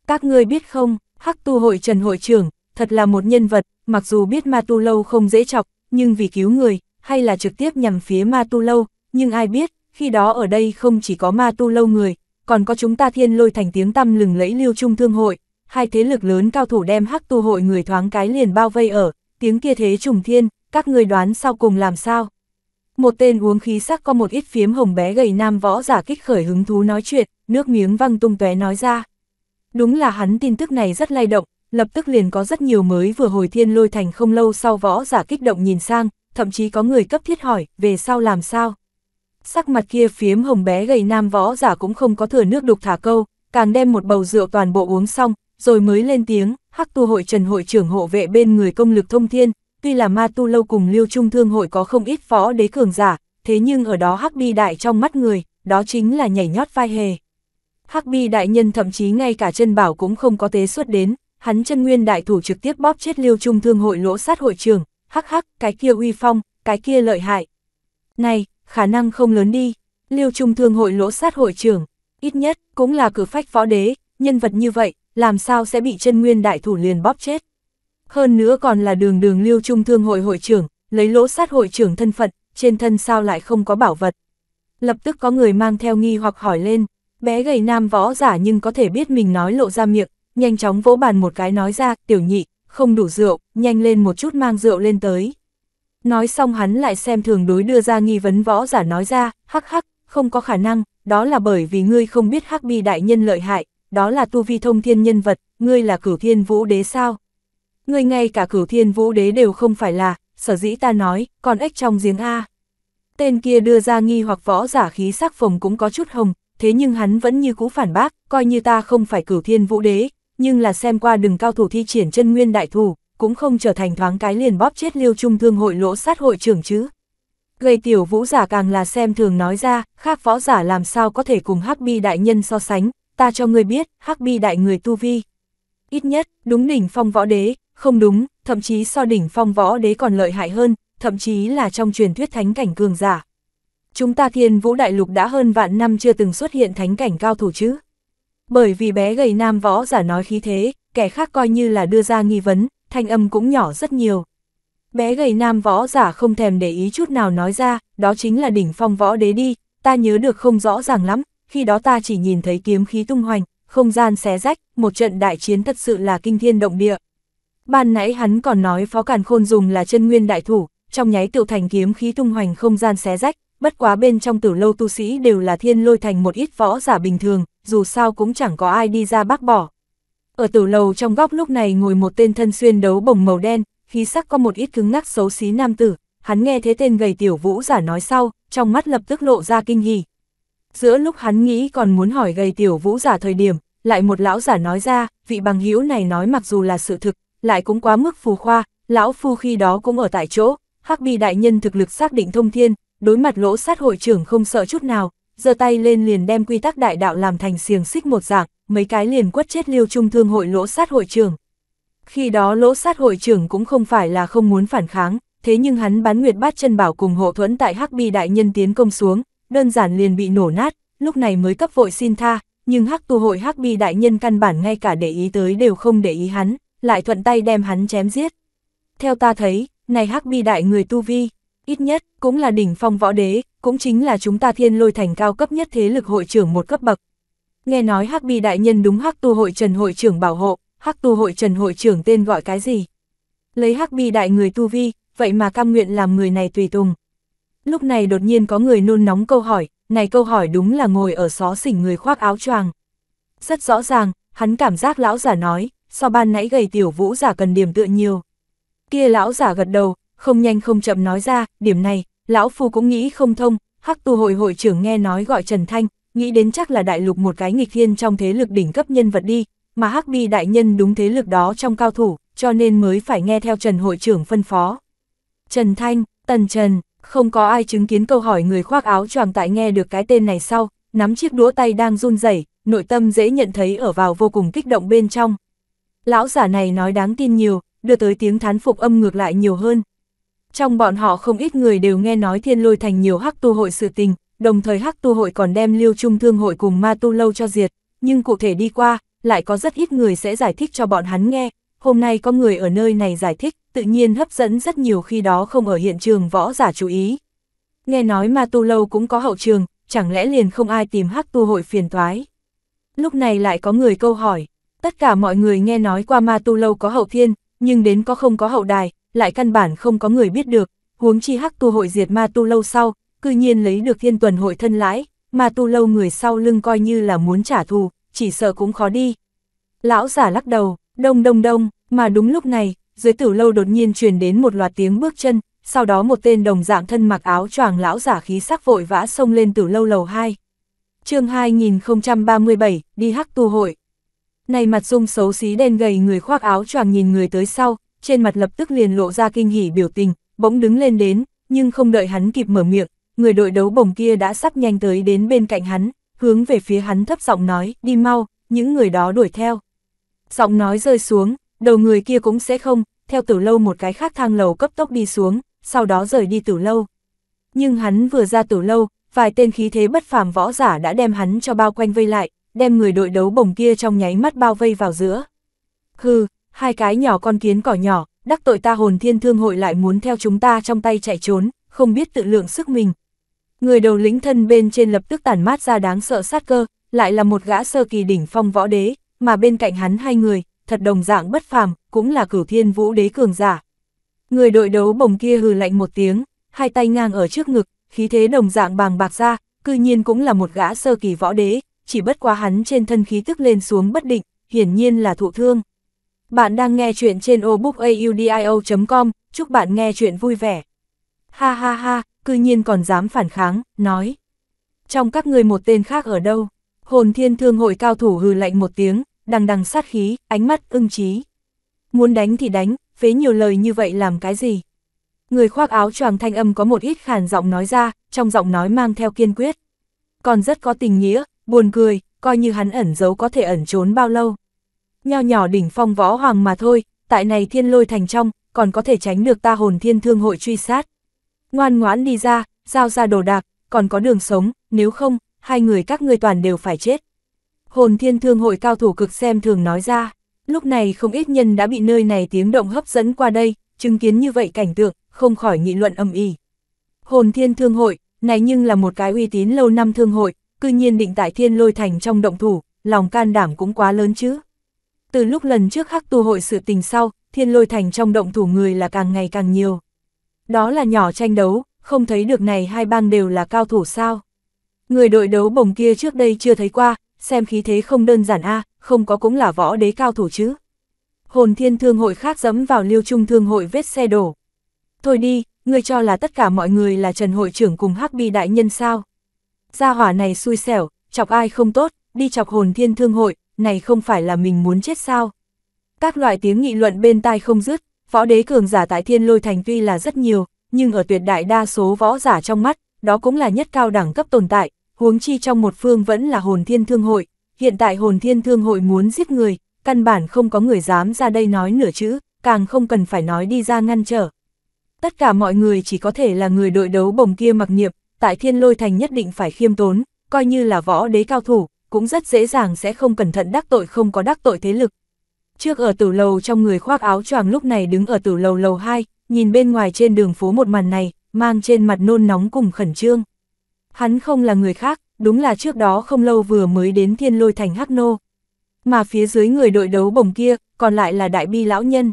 Các ngươi biết không, Hắc Tu hội Trần hội trưởng, thật là một nhân vật, mặc dù biết Ma Tu Lâu không dễ chọc, nhưng vì cứu người, hay là trực tiếp nhằm phía Ma Tu Lâu, nhưng ai biết, khi đó ở đây không chỉ có Ma Tu Lâu người, còn có chúng ta thiên lôi thành tiếng tăm lừng lẫy lưu trung thương hội, hai thế lực lớn cao thủ đem Hắc Tu hội người thoáng cái liền bao vây ở, tiếng kia thế trùng thiên, các người đoán sau cùng làm sao? Một tên uống khí sắc có một ít phiếm hồng bé gầy nam võ giả kích khởi hứng thú nói chuyện, nước miếng văng tung tóe nói ra. Đúng là hắn tin tức này rất lay động, lập tức liền có rất nhiều mới vừa hồi thiên lôi thành không lâu sau võ giả kích động nhìn sang, thậm chí có người cấp thiết hỏi, về sau làm sao. Sắc mặt kia phiếm hồng bé gầy nam võ giả cũng không có thừa nước đục thả câu, càng đem một bầu rượu toàn bộ uống xong, rồi mới lên tiếng, hắc tu hội trần hội trưởng hộ vệ bên người công lực thông thiên, tuy là Ma Tu Lâu cùng Liêu Trung Thương hội có không ít phó đế cường giả, thế nhưng ở đó Hắc Bi Đại trong mắt người, đó chính là nhảy nhót vai hề. Hắc Bi Đại nhân thậm chí ngay cả chân bảo cũng không có tế xuất đến, hắn chân nguyên đại thủ trực tiếp bóp chết Liêu Trung Thương hội lỗ sát hội trưởng. hắc hắc, cái kia uy phong, cái kia lợi hại. Này, khả năng không lớn đi, Liêu Trung Thương hội lỗ sát hội trưởng, ít nhất cũng là cử phách phó đế, nhân vật như vậy, làm sao sẽ bị chân nguyên đại thủ liền bóp chết. Hơn nữa còn là đường đường lưu trung thương hội hội trưởng, lấy lỗ sát hội trưởng thân phận, trên thân sao lại không có bảo vật. Lập tức có người mang theo nghi hoặc hỏi lên, bé gầy nam võ giả nhưng có thể biết mình nói lộ ra miệng, nhanh chóng vỗ bàn một cái nói ra, tiểu nhị, không đủ rượu, nhanh lên một chút mang rượu lên tới. Nói xong hắn lại xem thường đối đưa ra nghi vấn võ giả nói ra, hắc hắc, không có khả năng, đó là bởi vì ngươi không biết hắc bi đại nhân lợi hại, đó là tu vi thông thiên nhân vật, ngươi là cửu thiên vũ đế sao người ngay cả cửu thiên vũ đế đều không phải là, sở dĩ ta nói, còn ếch trong giếng A. Tên kia đưa ra nghi hoặc võ giả khí sắc phồng cũng có chút hồng, thế nhưng hắn vẫn như cũ phản bác, coi như ta không phải cửu thiên vũ đế, nhưng là xem qua đừng cao thủ thi triển chân nguyên đại thủ, cũng không trở thành thoáng cái liền bóp chết liêu trung thương hội lỗ sát hội trưởng chứ. Gây tiểu vũ giả càng là xem thường nói ra, khác võ giả làm sao có thể cùng hắc bi đại nhân so sánh, ta cho người biết, hắc bi đại người tu vi. Ít nhất, đúng đỉnh phong võ đế, không đúng, thậm chí so đỉnh phong võ đế còn lợi hại hơn, thậm chí là trong truyền thuyết thánh cảnh cường giả. Chúng ta thiên vũ đại lục đã hơn vạn năm chưa từng xuất hiện thánh cảnh cao thủ chứ. Bởi vì bé gầy nam võ giả nói khí thế, kẻ khác coi như là đưa ra nghi vấn, thanh âm cũng nhỏ rất nhiều. Bé gầy nam võ giả không thèm để ý chút nào nói ra, đó chính là đỉnh phong võ đế đi, ta nhớ được không rõ ràng lắm, khi đó ta chỉ nhìn thấy kiếm khí tung hoành, không gian xé rách, một trận đại chiến thật sự là kinh thiên động địa. Ban nãy hắn còn nói phó càn khôn dùng là chân nguyên đại thủ, trong nháy tiểu thành kiếm khí tung hoành không gian xé rách, bất quá bên trong tử lâu tu sĩ đều là thiên lôi thành một ít võ giả bình thường, dù sao cũng chẳng có ai đi ra bác bỏ. Ở tử lâu trong góc lúc này ngồi một tên thân xuyên đấu bồng màu đen, khí sắc có một ít cứng ngắc xấu xí nam tử, hắn nghe thế tên gầy tiểu vũ giả nói sau, trong mắt lập tức lộ ra kinh hỉ. Giữa lúc hắn nghĩ còn muốn hỏi gầy tiểu vũ giả thời điểm, lại một lão giả nói ra, vị bằng hữu này nói mặc dù là sự thực, lại cũng quá mức phù khoa, lão phu khi đó cũng ở tại chỗ, Hắc Bi đại nhân thực lực xác định thông thiên, đối mặt lỗ sát hội trưởng không sợ chút nào, giơ tay lên liền đem quy tắc đại đạo làm thành xiềng xích một dạng, mấy cái liền quất chết Liêu Trung Thương hội lỗ sát hội trưởng. Khi đó lỗ sát hội trưởng cũng không phải là không muốn phản kháng, thế nhưng hắn bán nguyệt bát chân bảo cùng hộ thuẫn tại Hắc Bi đại nhân tiến công xuống, đơn giản liền bị nổ nát, lúc này mới cấp vội xin tha, nhưng Hắc tu hội Hắc Bi đại nhân căn bản ngay cả để ý tới đều không để ý hắn lại thuận tay đem hắn chém giết. Theo ta thấy, này hắc bi đại người tu vi, ít nhất cũng là đỉnh phong võ đế, cũng chính là chúng ta thiên lôi thành cao cấp nhất thế lực hội trưởng một cấp bậc. Nghe nói hắc bi đại nhân đúng hắc tu hội trần hội trưởng bảo hộ, hắc tu hội trần hội trưởng tên gọi cái gì? Lấy hắc bi đại người tu vi, vậy mà cam nguyện làm người này tùy tùng. Lúc này đột nhiên có người nôn nóng câu hỏi, này câu hỏi đúng là ngồi ở xó xỉnh người khoác áo choàng. Rất rõ ràng, hắn cảm giác lão giả nói, so ban nãy gầy tiểu vũ giả cần điểm tựa nhiều. Kia lão giả gật đầu, không nhanh không chậm nói ra, điểm này, lão phu cũng nghĩ không thông, hắc tu hội hội trưởng nghe nói gọi Trần Thanh, nghĩ đến chắc là đại lục một cái nghịch thiên trong thế lực đỉnh cấp nhân vật đi, mà hắc bi đại nhân đúng thế lực đó trong cao thủ, cho nên mới phải nghe theo Trần hội trưởng phân phó. Trần Thanh, Tần Trần, không có ai chứng kiến câu hỏi người khoác áo choàng tại nghe được cái tên này sau, nắm chiếc đũa tay đang run rẩy, nội tâm dễ nhận thấy ở vào vô cùng kích động bên trong. Lão giả này nói đáng tin nhiều, đưa tới tiếng thán phục âm ngược lại nhiều hơn. Trong bọn họ không ít người đều nghe nói thiên lôi thành nhiều hắc tu hội sự tình, đồng thời hắc tu hội còn đem lưu trung thương hội cùng ma tu lâu cho diệt, nhưng cụ thể đi qua, lại có rất ít người sẽ giải thích cho bọn hắn nghe. Hôm nay có người ở nơi này giải thích, tự nhiên hấp dẫn rất nhiều khi đó không ở hiện trường võ giả chú ý. Nghe nói ma tu lâu cũng có hậu trường, chẳng lẽ liền không ai tìm hắc tu hội phiền toái. Lúc này lại có người câu hỏi, Tất cả mọi người nghe nói qua Ma Tu Lâu có hậu thiên, nhưng đến có không có hậu đài, lại căn bản không có người biết được, huống chi Hắc Tu hội diệt Ma Tu Lâu sau, cư nhiên lấy được thiên tuần hội thân lãi, Ma Tu Lâu người sau lưng coi như là muốn trả thù, chỉ sợ cũng khó đi. Lão giả lắc đầu, đông đông đông, mà đúng lúc này, dưới tử lâu đột nhiên truyền đến một loạt tiếng bước chân, sau đó một tên đồng dạng thân mặc áo choàng lão giả khí sắc vội vã xông lên tử lâu lầu 2. chương 2037, đi hắc tu hội. Này mặt dung xấu xí đen gầy người khoác áo choàng nhìn người tới sau, trên mặt lập tức liền lộ ra kinh hỉ biểu tình, bỗng đứng lên đến, nhưng không đợi hắn kịp mở miệng, người đội đấu bổng kia đã sắp nhanh tới đến bên cạnh hắn, hướng về phía hắn thấp giọng nói, đi mau, những người đó đuổi theo. Giọng nói rơi xuống, đầu người kia cũng sẽ không, theo tử lâu một cái khác thang lầu cấp tốc đi xuống, sau đó rời đi tử lâu. Nhưng hắn vừa ra tử lâu, vài tên khí thế bất phàm võ giả đã đem hắn cho bao quanh vây lại, đem người đội đấu bổng kia trong nháy mắt bao vây vào giữa. Hừ, hai cái nhỏ con kiến cỏ nhỏ, đắc tội ta hồn thiên thương hội lại muốn theo chúng ta trong tay chạy trốn, không biết tự lượng sức mình. Người đầu lĩnh thân bên trên lập tức tản mát ra đáng sợ sát cơ, lại là một gã sơ kỳ đỉnh phong võ đế, mà bên cạnh hắn hai người, thật đồng dạng bất phàm, cũng là cửu thiên vũ đế cường giả. Người đội đấu bồng kia hừ lạnh một tiếng, hai tay ngang ở trước ngực, khí thế đồng dạng bàng bạc ra, cư nhiên cũng là một gã sơ kỳ võ đế, chỉ bất quá hắn trên thân khí tức lên xuống bất định, hiển nhiên là thụ thương. Bạn đang nghe chuyện trên obookaudio.com, chúc bạn nghe chuyện vui vẻ. Ha ha ha, cư nhiên còn dám phản kháng, nói. Trong các người một tên khác ở đâu? Hồn thiên thương hội cao thủ hừ lạnh một tiếng, đằng đằng sát khí, ánh mắt ưng trí. Muốn đánh thì đánh, phế nhiều lời như vậy làm cái gì? Người khoác áo choàng thanh âm có một ít khàn giọng nói ra, trong giọng nói mang theo kiên quyết. Còn rất có tình nghĩa, buồn cười, coi như hắn ẩn giấu có thể ẩn trốn bao lâu. Nho nhỏ đỉnh phong võ hoàng mà thôi, tại này thiên lôi thành trong, còn có thể tránh được ta hồn thiên thương hội truy sát. Ngoan ngoãn đi ra, giao ra đồ đạc, còn có đường sống, nếu không, hai người các ngươi toàn đều phải chết. Hồn thiên thương hội cao thủ cực xem thường nói ra, lúc này không ít nhân đã bị nơi này tiếng động hấp dẫn qua đây, chứng kiến như vậy cảnh tượng, không khỏi nghị luận âm ỉ. Hồn thiên thương hội, này nhưng là một cái uy tín lâu năm thương hội, cư nhiên định tại thiên lôi thành trong động thủ, lòng can đảm cũng quá lớn chứ. Từ lúc lần trước hắc tu hội sự tình sau, thiên lôi thành trong động thủ người là càng ngày càng nhiều. Đó là nhỏ tranh đấu, không thấy được này hai bang đều là cao thủ sao. Người đội đấu bồng kia trước đây chưa thấy qua, xem khí thế không đơn giản a không có cũng là võ đế cao thủ chứ. Hồn thiên thương hội khác dẫm vào liêu trung thương hội vết xe đổ. Thôi đi, ngươi cho là tất cả mọi người là Trần hội trưởng cùng Hắc Bi đại nhân sao? gia hỏa này xui xẻo, chọc ai không tốt, đi chọc hồn thiên thương hội, này không phải là mình muốn chết sao. Các loại tiếng nghị luận bên tai không dứt, võ đế cường giả tại thiên lôi thành tuy là rất nhiều, nhưng ở tuyệt đại đa số võ giả trong mắt, đó cũng là nhất cao đẳng cấp tồn tại, huống chi trong một phương vẫn là hồn thiên thương hội, hiện tại hồn thiên thương hội muốn giết người, căn bản không có người dám ra đây nói nửa chữ, càng không cần phải nói đi ra ngăn trở. Tất cả mọi người chỉ có thể là người đội đấu bồng kia mặc niệm, tại thiên lôi thành nhất định phải khiêm tốn, coi như là võ đế cao thủ, cũng rất dễ dàng sẽ không cẩn thận đắc tội không có đắc tội thế lực. Trước ở tử lầu trong người khoác áo choàng lúc này đứng ở tử lầu lầu 2, nhìn bên ngoài trên đường phố một màn này, mang trên mặt nôn nóng cùng khẩn trương. Hắn không là người khác, đúng là trước đó không lâu vừa mới đến thiên lôi thành Hắc Nô. Mà phía dưới người đội đấu bồng kia, còn lại là đại bi lão nhân.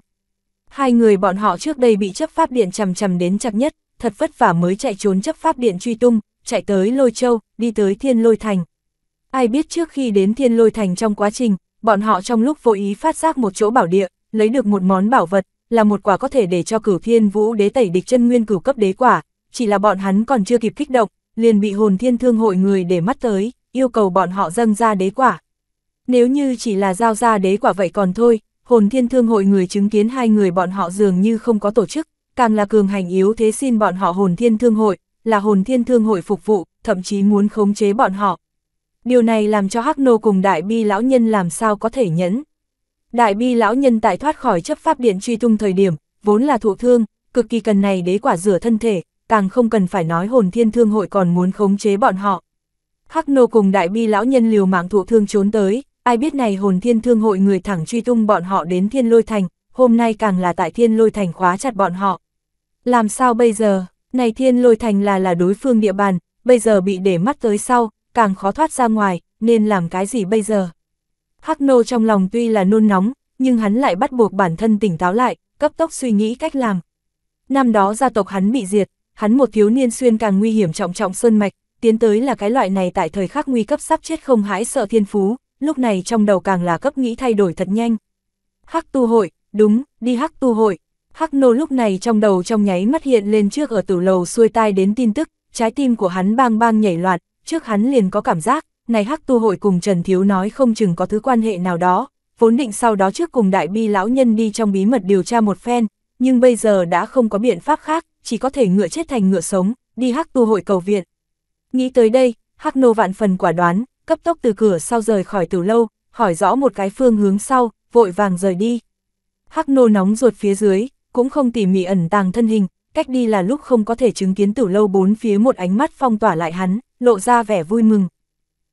Hai người bọn họ trước đây bị chấp pháp điện chằm chằm đến chặt nhất, thật vất vả mới chạy trốn chấp pháp điện truy tung, chạy tới Lôi Châu, đi tới Thiên Lôi Thành. Ai biết trước khi đến Thiên Lôi Thành trong quá trình, bọn họ trong lúc vô ý phát giác một chỗ bảo địa, lấy được một món bảo vật, là một quả có thể để cho cửu thiên vũ đế tẩy địch chân nguyên cửu cấp đế quả, chỉ là bọn hắn còn chưa kịp kích động, liền bị hồn thiên thương hội người để mắt tới, yêu cầu bọn họ dâng ra đế quả. Nếu như chỉ là giao ra đế quả vậy còn thôi, hồn thiên thương hội người chứng kiến hai người bọn họ dường như không có tổ chức, càng là cường hành yếu thế xin bọn họ hồn thiên thương hội, là hồn thiên thương hội phục vụ, thậm chí muốn khống chế bọn họ. Điều này làm cho Hắc Nô cùng Đại Bi Lão Nhân làm sao có thể nhẫn. Đại Bi Lão Nhân tại thoát khỏi chấp pháp điện truy tung thời điểm, vốn là thụ thương, cực kỳ cần này đế quả rửa thân thể, càng không cần phải nói hồn thiên thương hội còn muốn khống chế bọn họ. Hắc Nô cùng Đại Bi Lão Nhân liều mạng thụ thương trốn tới, ai biết này hồn thiên thương hội người thẳng truy tung bọn họ đến thiên lôi thành, hôm nay càng là tại thiên lôi thành khóa chặt bọn họ. Làm sao bây giờ, này thiên lôi thành là là đối phương địa bàn, bây giờ bị để mắt tới sau, càng khó thoát ra ngoài, nên làm cái gì bây giờ? Hắc nô trong lòng tuy là nôn nóng, nhưng hắn lại bắt buộc bản thân tỉnh táo lại, cấp tốc suy nghĩ cách làm. Năm đó gia tộc hắn bị diệt, hắn một thiếu niên xuyên càng nguy hiểm trọng trọng sơn mạch, tiến tới là cái loại này tại thời khắc nguy cấp sắp chết không hãi sợ thiên phú, lúc này trong đầu càng là cấp nghĩ thay đổi thật nhanh. Hắc tu hội, đúng, đi hắc tu hội. Hắc nô lúc này trong đầu trong nháy mắt hiện lên trước ở tử lầu xuôi tai đến tin tức, trái tim của hắn bang bang nhảy loạn, trước hắn liền có cảm giác, này hắc tu hội cùng Trần Thiếu nói không chừng có thứ quan hệ nào đó, vốn định sau đó trước cùng đại bi lão nhân đi trong bí mật điều tra một phen, nhưng bây giờ đã không có biện pháp khác, chỉ có thể ngựa chết thành ngựa sống, đi hắc tu hội cầu viện. Nghĩ tới đây, hắc nô vạn phần quả đoán, cấp tốc từ cửa sau rời khỏi tử lâu, hỏi rõ một cái phương hướng sau, vội vàng rời đi. Hắc nô nóng ruột phía dưới, cũng không tỉ mỉ ẩn tàng thân hình, cách đi là lúc không có thể chứng kiến tử lâu bốn phía một ánh mắt phong tỏa lại hắn, lộ ra vẻ vui mừng.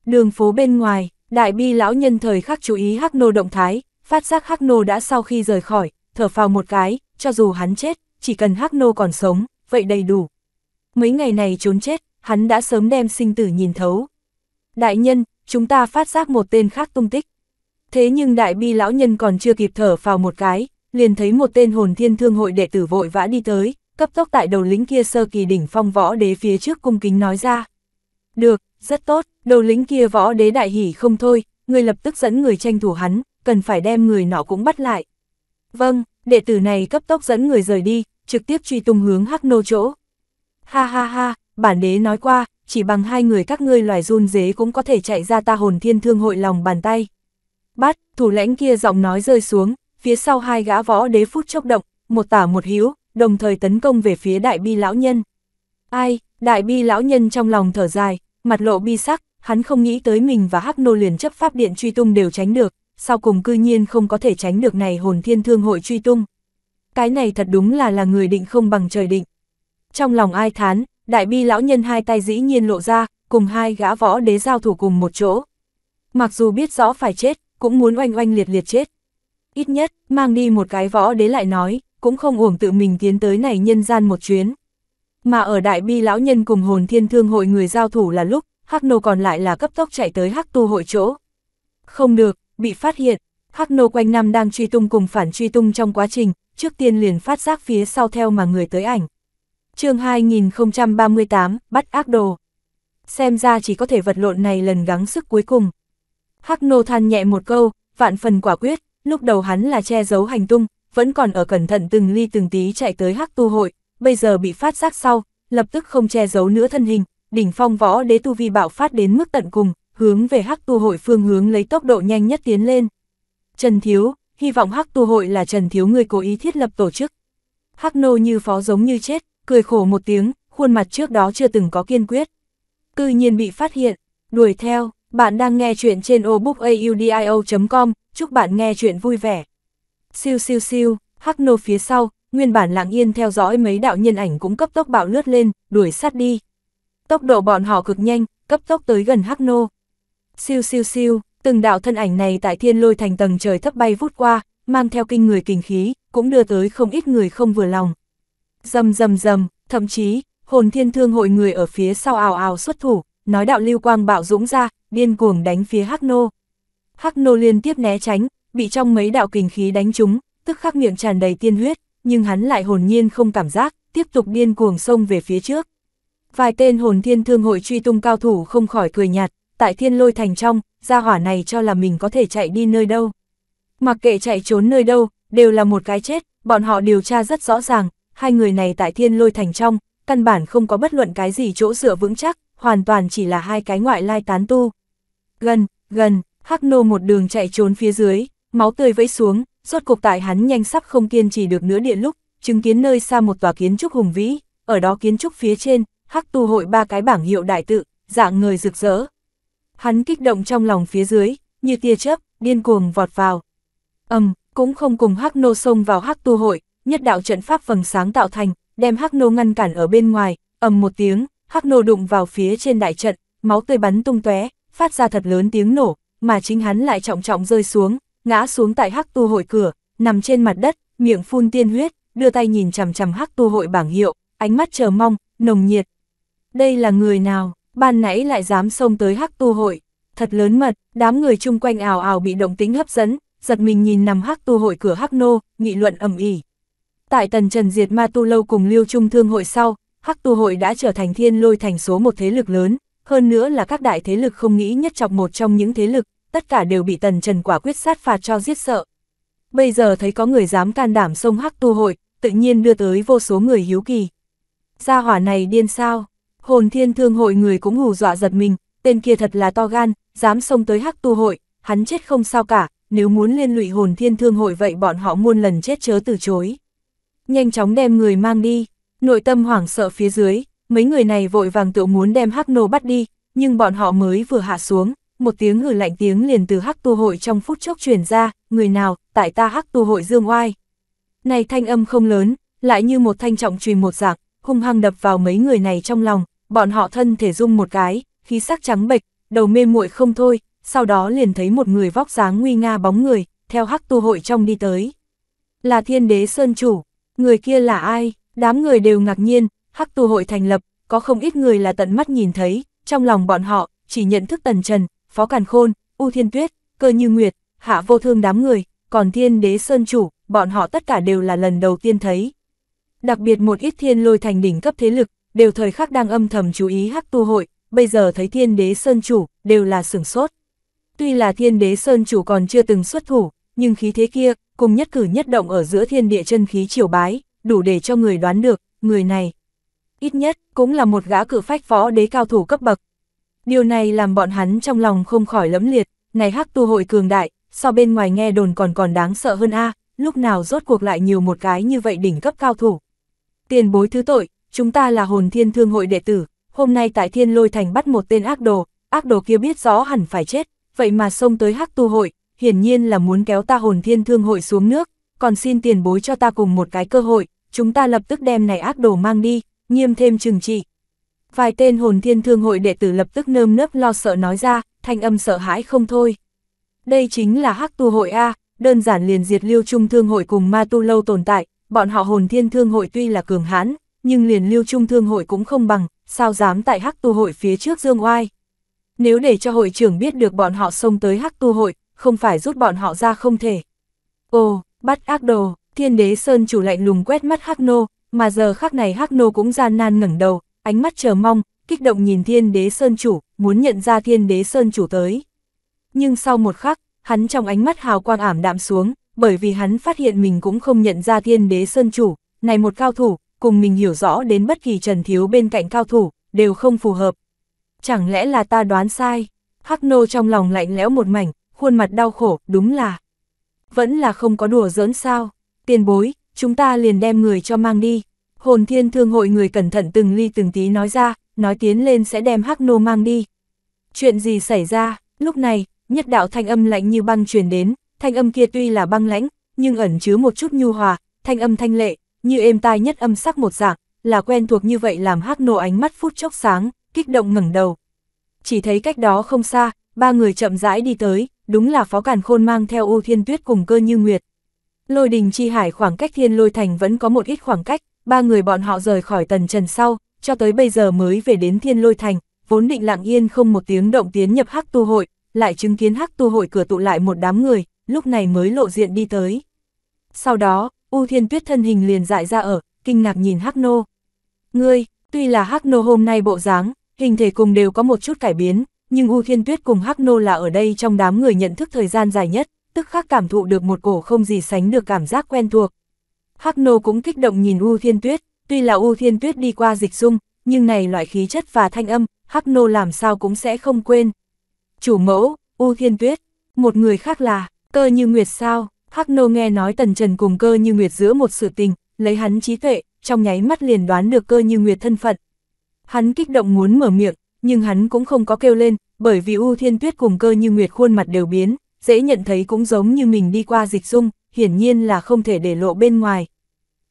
Đường phố bên ngoài, đại bi lão nhân thời khắc chú ý Hắc nô động thái, phát giác Hắc nô đã sau khi rời khỏi, thở phào một cái, cho dù hắn chết, chỉ cần Hắc nô còn sống, vậy đầy đủ. Mấy ngày này trốn chết, hắn đã sớm đem sinh tử nhìn thấu. Đại nhân, chúng ta phát giác một tên khác tung tích. Thế nhưng đại bi lão nhân còn chưa kịp thở vào một cái, liền thấy một tên hồn thiên thương hội đệ tử vội vã đi tới, cấp tốc tại đầu lính kia sơ kỳ đỉnh phong võ đế phía trước cung kính nói ra. Được, rất tốt, đầu lính kia võ đế đại hỉ không thôi, người lập tức dẫn người tranh thủ hắn, cần phải đem người nọ cũng bắt lại. Vâng, đệ tử này cấp tốc dẫn người rời đi, trực tiếp truy tung hướng hắc nô chỗ. Ha ha ha, bản đế nói qua, chỉ bằng hai người các ngươi loài run dế cũng có thể chạy ra ta hồn thiên thương hội lòng bàn tay bát thủ lãnh kia giọng nói rơi xuống, phía sau hai gã võ đế phút chốc động, một tả một hữu đồng thời tấn công về phía đại bi lão nhân. Ai, đại bi lão nhân trong lòng thở dài, mặt lộ bi sắc, hắn không nghĩ tới mình và hắc nô liền chấp pháp điện truy tung đều tránh được, sau cùng cư nhiên không có thể tránh được này hồn thiên thương hội truy tung. Cái này thật đúng là là người định không bằng trời định. Trong lòng ai thán, đại bi lão nhân hai tay dĩ nhiên lộ ra, cùng hai gã võ đế giao thủ cùng một chỗ. Mặc dù biết rõ phải chết, cũng muốn oanh oanh liệt liệt chết. Ít nhất, mang đi một cái võ đế lại nói, cũng không uổng tự mình tiến tới này nhân gian một chuyến. Mà ở đại bi lão nhân cùng hồn thiên thương hội người giao thủ là lúc, Hắc Nô còn lại là cấp tốc chạy tới Hắc Tu hội chỗ. Không được, bị phát hiện, Hắc Nô quanh năm đang truy tung cùng phản truy tung trong quá trình, trước tiên liền phát giác phía sau theo mà người tới ảnh. chương 2038, bắt ác đồ. Xem ra chỉ có thể vật lộn này lần gắng sức cuối cùng. Hắc nô than nhẹ một câu, vạn phần quả quyết, lúc đầu hắn là che giấu hành tung, vẫn còn ở cẩn thận từng ly từng tí chạy tới hắc tu hội, bây giờ bị phát giác sau, lập tức không che giấu nữa thân hình, đỉnh phong võ đế tu vi bạo phát đến mức tận cùng, hướng về hắc tu hội phương hướng lấy tốc độ nhanh nhất tiến lên. Trần Thiếu, hy vọng hắc tu hội là Trần Thiếu người cố ý thiết lập tổ chức. Hắc nô như phó giống như chết, cười khổ một tiếng, khuôn mặt trước đó chưa từng có kiên quyết. Cư nhiên bị phát hiện, đuổi theo, bạn đang nghe chuyện trên obookaudio.com, chúc bạn nghe chuyện vui vẻ. Siêu siêu siêu, Hắc Nô phía sau, nguyên bản lặng yên theo dõi mấy đạo nhân ảnh cũng cấp tốc bạo lướt lên, đuổi sát đi. Tốc độ bọn họ cực nhanh, cấp tốc tới gần Hắc Nô. Siêu siêu siêu, từng đạo thân ảnh này tại thiên lôi thành tầng trời thấp bay vút qua, mang theo kinh người kinh khí, cũng đưa tới không ít người không vừa lòng. Dầm dầm dầm, thậm chí, hồn thiên thương hội người ở phía sau ào ào xuất thủ, nói đạo lưu quang bạo dũng ra, điên cuồng đánh phía Hắc Nô. Hắc Nô liên tiếp né tránh, bị trong mấy đạo kình khí đánh trúng, tức khắc miệng tràn đầy tiên huyết, nhưng hắn lại hồn nhiên không cảm giác, tiếp tục điên cuồng xông về phía trước. Vài tên hồn thiên thương hội truy tung cao thủ không khỏi cười nhạt, tại thiên lôi thành trong, gia hỏa này cho là mình có thể chạy đi nơi đâu. Mặc kệ chạy trốn nơi đâu, đều là một cái chết, bọn họ điều tra rất rõ ràng, hai người này tại thiên lôi thành trong, căn bản không có bất luận cái gì chỗ dựa vững chắc, hoàn toàn chỉ là hai cái ngoại lai tán tu. Gần, gần, Hắc Nô một đường chạy trốn phía dưới, máu tươi vẫy xuống, rốt cục tại hắn nhanh sắp không kiên trì được nữa địa lúc, chứng kiến nơi xa một tòa kiến trúc hùng vĩ, ở đó kiến trúc phía trên, Hắc tu hội ba cái bảng hiệu đại tự, dạng người rực rỡ. Hắn kích động trong lòng phía dưới, như tia chớp, điên cuồng vọt vào. Ầm, cũng không cùng Hắc Nô xông vào Hắc tu hội, nhất đạo trận pháp vầng sáng tạo thành, đem Hắc Nô ngăn cản ở bên ngoài, ầm một tiếng, Hắc nô đụng vào phía trên đại trận, máu tươi bắn tung tóe, phát ra thật lớn tiếng nổ, mà chính hắn lại trọng trọng rơi xuống, ngã xuống tại Hắc tu hội cửa, nằm trên mặt đất, miệng phun tiên huyết, đưa tay nhìn chằm chằm Hắc tu hội bảng hiệu, ánh mắt chờ mong, nồng nhiệt. Đây là người nào, ban nãy lại dám xông tới Hắc tu hội, thật lớn mật, đám người chung quanh ào ào bị động tính hấp dẫn, giật mình nhìn nằm Hắc tu hội cửa Hắc nô, nghị luận ầm ĩ. Tại tần trần diệt ma tu lâu cùng Liêu Trung Thương hội sau, Hắc Tu hội đã trở thành thiên lôi thành số một thế lực lớn, hơn nữa là các đại thế lực không nghĩ nhất chọc một trong những thế lực, tất cả đều bị Tần Trần quả quyết sát phạt cho giết sợ. Bây giờ thấy có người dám can đảm xông Hắc Tu hội, tự nhiên đưa tới vô số người hiếu kỳ. Gia hỏa này điên sao? Hồn Thiên Thương hội người cũng hù dọa giật mình, tên kia thật là to gan, dám xông tới Hắc Tu hội, hắn chết không sao cả, nếu muốn liên lụy Hồn Thiên Thương hội vậy bọn họ muôn lần chết chớ từ chối. Nhanh chóng đem người mang đi, Nội tâm hoảng sợ phía dưới, mấy người này vội vàng tự muốn đem Hắc Nô bắt đi, nhưng bọn họ mới vừa hạ xuống, một tiếng hử lạnh tiếng liền từ Hắc Tu hội trong phút chốc truyền ra, người nào, tại ta Hắc Tu hội dương oai. Này thanh âm không lớn, lại như một thanh trọng chùy một dạng, hung hăng đập vào mấy người này trong lòng, bọn họ thân thể rung một cái, khí sắc trắng bệch, đầu mê muội không thôi, sau đó liền thấy một người vóc dáng nguy nga bóng người, theo Hắc Tu hội trong đi tới. Là Thiên Đế Sơn chủ, người kia là ai? Đám người đều ngạc nhiên, hắc tu hội thành lập, có không ít người là tận mắt nhìn thấy, trong lòng bọn họ, chỉ nhận thức Tần Trần, Phó Càn Khôn, U Thiên Tuyết, Cơ Như Nguyệt, Hạ Vô Thương đám người, còn Thiên Đế Sơn Chủ, bọn họ tất cả đều là lần đầu tiên thấy. Đặc biệt một ít thiên lôi thành đỉnh cấp thế lực, đều thời khắc đang âm thầm chú ý hắc tu hội, bây giờ thấy Thiên Đế Sơn Chủ, đều là sửng sốt. Tuy là Thiên Đế Sơn Chủ còn chưa từng xuất thủ, nhưng khí thế kia, cùng nhất cử nhất động ở giữa thiên địa chân khí triều bái, đủ để cho người đoán được, người này. Ít nhất, cũng là một gã cử phách võ đế cao thủ cấp bậc. Điều này làm bọn hắn trong lòng không khỏi lẫm liệt, này hắc tu hội cường đại, so bên ngoài nghe đồn còn còn đáng sợ hơn a lúc nào rốt cuộc lại nhiều một cái như vậy đỉnh cấp cao thủ. Tiền bối thứ tội, chúng ta là hồn thiên thương hội đệ tử, hôm nay tại thiên lôi thành bắt một tên ác đồ, ác đồ kia biết rõ hẳn phải chết, vậy mà xông tới hắc tu hội, hiển nhiên là muốn kéo ta hồn thiên thương hội xuống nước, còn xin tiền bối cho ta cùng một cái cơ hội, chúng ta lập tức đem này ác đồ mang đi, nghiêm thêm trừng trị. Vài tên hồn thiên thương hội đệ tử lập tức nơm nớp lo sợ nói ra, thanh âm sợ hãi không thôi. Đây chính là hắc tu hội A, đơn giản liền diệt lưu trung thương hội cùng ma tu lâu tồn tại, bọn họ hồn thiên thương hội tuy là cường hãn, nhưng liền lưu trung thương hội cũng không bằng, sao dám tại hắc tu hội phía trước dương oai. Nếu để cho hội trưởng biết được bọn họ xông tới hắc tu hội, không phải rút bọn họ ra không thể. Ồ, bắt ác đồ, Thiên đế Sơn chủ lạnh lùng quét mắt Hắc Nô, mà giờ khắc này Hắc Nô cũng gian nan ngẩng đầu, ánh mắt chờ mong, kích động nhìn Thiên đế Sơn chủ, muốn nhận ra Thiên đế Sơn chủ tới. Nhưng sau một khắc, hắn trong ánh mắt hào quang ảm đạm xuống, bởi vì hắn phát hiện mình cũng không nhận ra Thiên đế Sơn chủ, này một cao thủ, cùng mình hiểu rõ đến bất kỳ Trần Thiếu bên cạnh cao thủ, đều không phù hợp. Chẳng lẽ là ta đoán sai? Hắc Nô trong lòng lạnh lẽo một mảnh, khuôn mặt đau khổ, đúng là. Vẫn là không có đùa giỡn sao? tiền bối, chúng ta liền đem người cho mang đi. Hồn thiên thương hội người cẩn thận từng ly từng tí nói ra, nói tiến lên sẽ đem hắc nô mang đi. Chuyện gì xảy ra, lúc này, nhất đạo thanh âm lạnh như băng truyền đến, thanh âm kia tuy là băng lãnh, nhưng ẩn chứa một chút nhu hòa, thanh âm thanh lệ, như êm tai nhất âm sắc một dạng, là quen thuộc như vậy làm hắc nô ánh mắt phút chốc sáng, kích động ngẩng đầu. Chỉ thấy cách đó không xa, ba người chậm rãi đi tới, đúng là Phó Càn Khôn mang theo U Thiên Tuyết cùng cơ như Nguyệt, Lôi đình chi hải khoảng cách thiên lôi thành vẫn có một ít khoảng cách, ba người bọn họ rời khỏi tần trần sau, cho tới bây giờ mới về đến thiên lôi thành, vốn định lặng yên không một tiếng động tiến nhập hắc tu hội, lại chứng kiến hắc tu hội cửa tụ lại một đám người, lúc này mới lộ diện đi tới. Sau đó, U Thiên Tuyết thân hình liền dại ra ở, kinh ngạc nhìn Hắc Nô. Ngươi, tuy là Hắc Nô hôm nay bộ dáng, hình thể cùng đều có một chút cải biến, nhưng U Thiên Tuyết cùng Hắc Nô là ở đây trong đám người nhận thức thời gian dài nhất, tức khắc cảm thụ được một cổ không gì sánh được cảm giác quen thuộc. Hắc nô cũng kích động nhìn U Thiên Tuyết, tuy là U Thiên Tuyết đi qua dịch dung, nhưng này loại khí chất và thanh âm, Hắc nô làm sao cũng sẽ không quên. Chủ mẫu, U Thiên Tuyết, một người khác là, cơ như Nguyệt sao, Hắc nô nghe nói Tần Trần cùng cơ như Nguyệt giữa một sự tình, lấy hắn trí tuệ, trong nháy mắt liền đoán được cơ như Nguyệt thân phận. Hắn kích động muốn mở miệng, nhưng hắn cũng không có kêu lên, bởi vì U Thiên Tuyết cùng cơ như Nguyệt khuôn mặt đều biến, dễ nhận thấy cũng giống như mình đi qua dịch dung, hiển nhiên là không thể để lộ bên ngoài.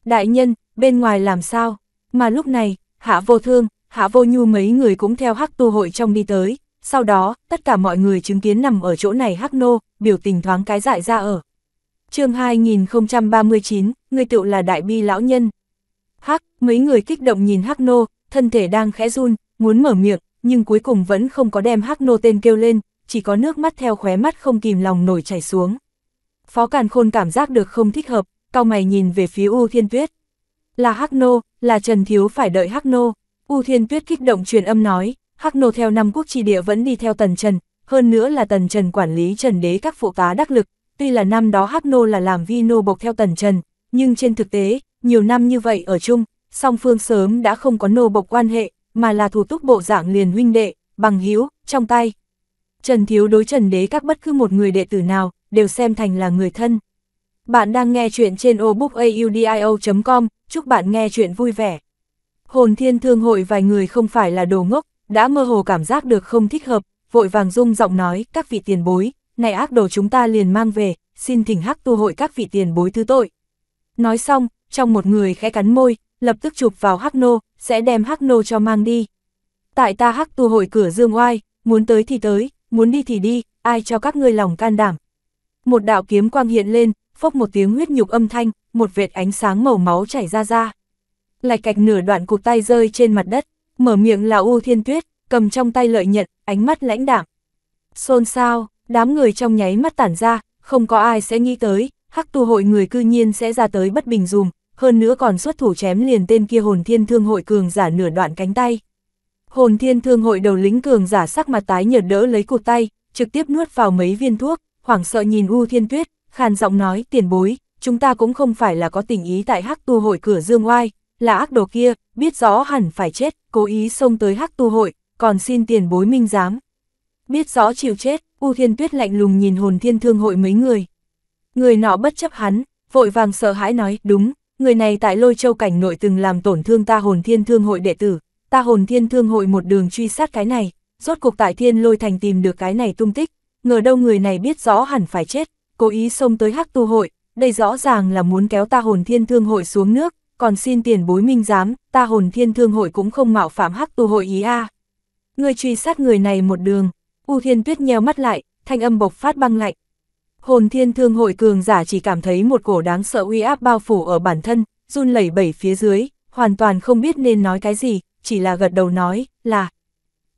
Đại nhân, bên ngoài làm sao? Mà lúc này, Hạ Vô Thương, Hạ Vô Nhu mấy người cũng theo hắc tu hội trong đi tới, sau đó, tất cả mọi người chứng kiến nằm ở chỗ này hắc nô, biểu tình thoáng cái dại ra ở. chương 2039, người tựu là đại bi lão nhân. Hắc, mấy người kích động nhìn hắc nô, thân thể đang khẽ run, muốn mở miệng, nhưng cuối cùng vẫn không có đem hắc nô tên kêu lên, chỉ có nước mắt theo khóe mắt không kìm lòng nổi chảy xuống. Phó Càn Khôn cảm giác được không thích hợp, cao mày nhìn về phía U Thiên Tuyết. Là Hắc Nô, là Trần Thiếu phải đợi Hắc Nô. U Thiên Tuyết kích động truyền âm nói, Hắc Nô theo năm quốc tri địa vẫn đi theo Tần Trần, hơn nữa là Tần Trần quản lý Trần Đế các phụ tá đắc lực. Tuy là năm đó Hắc Nô là làm vi nô bộc theo Tần Trần, nhưng trên thực tế, nhiều năm như vậy ở chung, song phương sớm đã không có nô bộc quan hệ, mà là thủ túc bộ dạng liền huynh đệ, bằng hữu trong tay. Trần Thiếu đối Trần Đế các bất cứ một người đệ tử nào, đều xem thành là người thân. Bạn đang nghe chuyện trên obookaudio.com, chúc bạn nghe chuyện vui vẻ. Hồn thiên thương hội vài người không phải là đồ ngốc, đã mơ hồ cảm giác được không thích hợp, vội vàng rung giọng nói, các vị tiền bối, này ác đồ chúng ta liền mang về, xin thỉnh hắc tu hội các vị tiền bối thứ tội. Nói xong, trong một người khẽ cắn môi, lập tức chụp vào hắc nô, sẽ đem hắc nô cho mang đi. Tại ta hắc tu hội cửa dương oai, muốn tới thì tới, muốn đi thì đi, ai cho các ngươi lòng can đảm. Một đạo kiếm quang hiện lên, phốc một tiếng huyết nhục âm thanh, một vệt ánh sáng màu máu chảy ra ra. Lạch cạch nửa đoạn cục tay rơi trên mặt đất, mở miệng là U Thiên Tuyết, cầm trong tay lợi nhận, ánh mắt lãnh đạm. Xôn xao, đám người trong nháy mắt tản ra, không có ai sẽ nghĩ tới, hắc tu hội người cư nhiên sẽ ra tới bất bình dùm, hơn nữa còn xuất thủ chém liền tên kia hồn thiên thương hội cường giả nửa đoạn cánh tay. Hồn thiên thương hội đầu lính cường giả sắc mặt tái nhợt đỡ lấy cụt tay, trực tiếp nuốt vào mấy viên thuốc, hoảng sợ nhìn U Thiên Tuyết, khàn giọng nói tiền bối, chúng ta cũng không phải là có tình ý tại hắc tu hội cửa dương oai, là ác đồ kia, biết rõ hẳn phải chết, cố ý xông tới hắc tu hội, còn xin tiền bối minh giám. Biết rõ chịu chết, U Thiên Tuyết lạnh lùng nhìn hồn thiên thương hội mấy người. Người nọ bất chấp hắn, vội vàng sợ hãi nói, đúng, người này tại lôi châu cảnh nội từng làm tổn thương ta hồn thiên thương hội đệ tử, ta hồn thiên thương hội một đường truy sát cái này, rốt cuộc tại thiên lôi thành tìm được cái này tung tích, ngờ đâu người này biết rõ hẳn phải chết, cố ý xông tới hắc tu hội, đây rõ ràng là muốn kéo ta hồn thiên thương hội xuống nước, còn xin tiền bối minh giám, ta hồn thiên thương hội cũng không mạo phạm hắc tu hội ý a. Người truy sát người này một đường, U Thiên Tuyết nheo mắt lại, thanh âm bộc phát băng lạnh. Hồn thiên thương hội cường giả chỉ cảm thấy một cổ đáng sợ uy áp bao phủ ở bản thân, run lẩy bẩy phía dưới, hoàn toàn không biết nên nói cái gì, chỉ là gật đầu nói, là.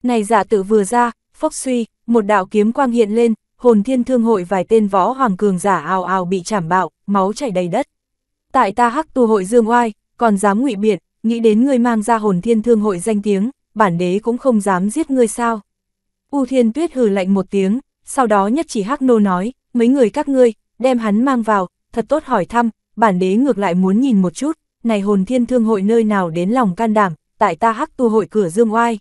Này giả dạ tử vừa ra, phốc suy, một đạo kiếm quang hiện lên, hồn thiên thương hội vài tên võ hoàng cường giả ào ào bị chảm bạo, máu chảy đầy đất. Tại ta hắc tu hội dương oai, còn dám ngụy biện, nghĩ đến ngươi mang ra hồn thiên thương hội danh tiếng, bản đế cũng không dám giết ngươi sao. U thiên tuyết hừ lạnh một tiếng, sau đó nhất chỉ hắc nô nói, mấy người các ngươi, đem hắn mang vào, thật tốt hỏi thăm, bản đế ngược lại muốn nhìn một chút, này hồn thiên thương hội nơi nào đến lòng can đảm, tại ta hắc tu hội cửa dương oai.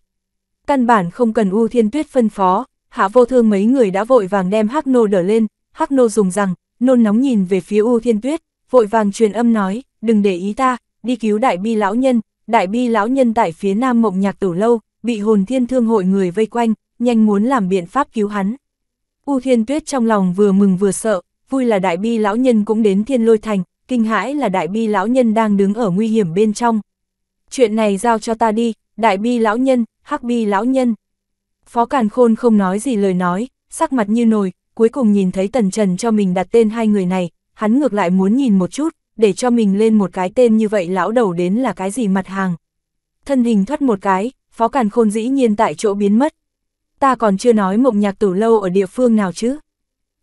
Căn bản không cần U Thiên Tuyết phân phó, hạ vô thương mấy người đã vội vàng đem hắc nô đỡ lên, hắc nô dùng rằng, nôn nóng nhìn về phía U Thiên Tuyết, vội vàng truyền âm nói, đừng để ý ta, đi cứu đại bi lão nhân, đại bi lão nhân tại phía nam mộng nhạc tử lâu, bị hồn thiên thương hội người vây quanh, nhanh muốn làm biện pháp cứu hắn. U Thiên Tuyết trong lòng vừa mừng vừa sợ, vui là đại bi lão nhân cũng đến thiên lôi thành, kinh hãi là đại bi lão nhân đang đứng ở nguy hiểm bên trong chuyện này giao cho ta đi, đại bi lão nhân, hắc bi lão nhân. Phó Càn Khôn không nói gì lời nói, sắc mặt như nồi, cuối cùng nhìn thấy Tần Trần cho mình đặt tên hai người này, hắn ngược lại muốn nhìn một chút, để cho mình lên một cái tên như vậy lão đầu đến là cái gì mặt hàng. Thân hình thoát một cái, Phó Càn Khôn dĩ nhiên tại chỗ biến mất. Ta còn chưa nói mộng nhạc tử lâu ở địa phương nào chứ.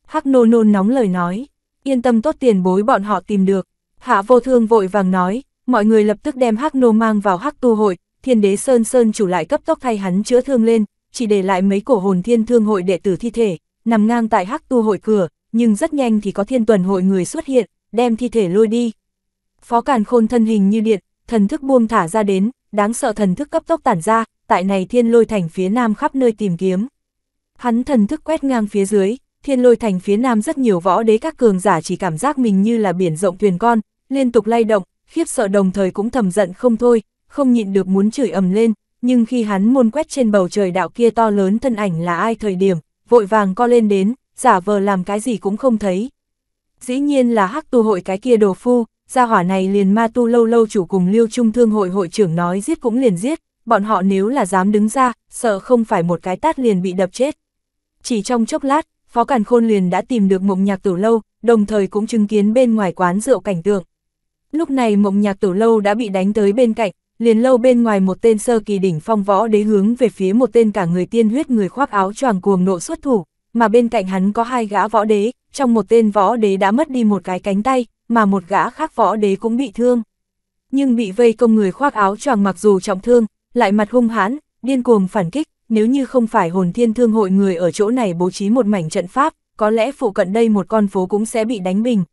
Hắc nô nôn nóng lời nói, yên tâm tốt tiền bối bọn họ tìm được. Hạ vô thương vội vàng nói, mọi người lập tức đem Hắc Nô mang vào Hắc Tu hội, Thiên Đế Sơn Sơn chủ lại cấp tốc thay hắn chữa thương lên, chỉ để lại mấy cổ hồn thiên thương hội đệ tử thi thể, nằm ngang tại Hắc Tu hội cửa, nhưng rất nhanh thì có Thiên Tuần hội người xuất hiện, đem thi thể lôi đi. Phó Càn Khôn thân hình như điện, thần thức buông thả ra đến, đáng sợ thần thức cấp tốc tản ra, tại này Thiên Lôi thành phía nam khắp nơi tìm kiếm. Hắn thần thức quét ngang phía dưới, Thiên Lôi thành phía nam rất nhiều võ đế các cường giả chỉ cảm giác mình như là biển rộng thuyền con, liên tục lay động, khiếp sợ đồng thời cũng thầm giận không thôi, không nhịn được muốn chửi ầm lên, nhưng khi hắn môn quét trên bầu trời đạo kia to lớn thân ảnh là ai thời điểm, vội vàng co lên đến, giả vờ làm cái gì cũng không thấy. Dĩ nhiên là hắc tu hội cái kia đồ phu, gia hỏa này liền ma tu lâu lâu chủ cùng lưu trung thương hội hội trưởng nói giết cũng liền giết, bọn họ nếu là dám đứng ra, sợ không phải một cái tát liền bị đập chết. Chỉ trong chốc lát, Phó Càn Khôn liền đã tìm được mộng nhạc tử lâu, đồng thời cũng chứng kiến bên ngoài quán rượu cảnh tượng. Lúc này mộng nhạc tổ lâu đã bị đánh tới bên cạnh, liền lâu bên ngoài một tên sơ kỳ đỉnh phong võ đế hướng về phía một tên cả người tiên huyết người khoác áo choàng cuồng nộ xuất thủ, mà bên cạnh hắn có hai gã võ đế, trong một tên võ đế đã mất đi một cái cánh tay, mà một gã khác võ đế cũng bị thương. Nhưng bị vây công người khoác áo choàng mặc dù trọng thương, lại mặt hung hãn, điên cuồng phản kích, nếu như không phải hồn thiên thương hội người ở chỗ này bố trí một mảnh trận pháp, có lẽ phụ cận đây một con phố cũng sẽ bị đánh bình.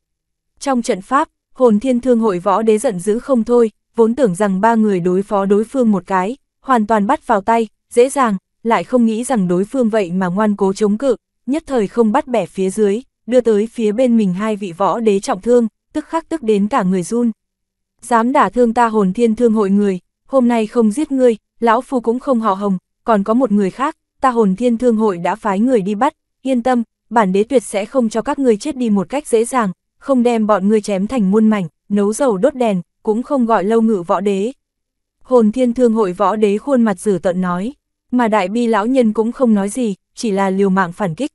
Trong trận pháp, hồn thiên thương hội võ đế giận dữ không thôi, vốn tưởng rằng ba người đối phó đối phương một cái, hoàn toàn bắt vào tay, dễ dàng, lại không nghĩ rằng đối phương vậy mà ngoan cố chống cự, nhất thời không bắt bẻ phía dưới, đưa tới phía bên mình hai vị võ đế trọng thương, tức khắc tức đến cả người run. Dám đả thương ta hồn thiên thương hội người, hôm nay không giết ngươi, lão phu cũng không họ hồng, còn có một người khác, ta hồn thiên thương hội đã phái người đi bắt, yên tâm, bản đế tuyệt sẽ không cho các ngươi chết đi một cách dễ dàng, không đem bọn ngươi chém thành muôn mảnh, nấu dầu đốt đèn, cũng không gọi lâu ngự võ đế. Hồn thiên thương hội võ đế khuôn mặt dử tận nói, mà đại bi lão nhân cũng không nói gì, chỉ là liều mạng phản kích.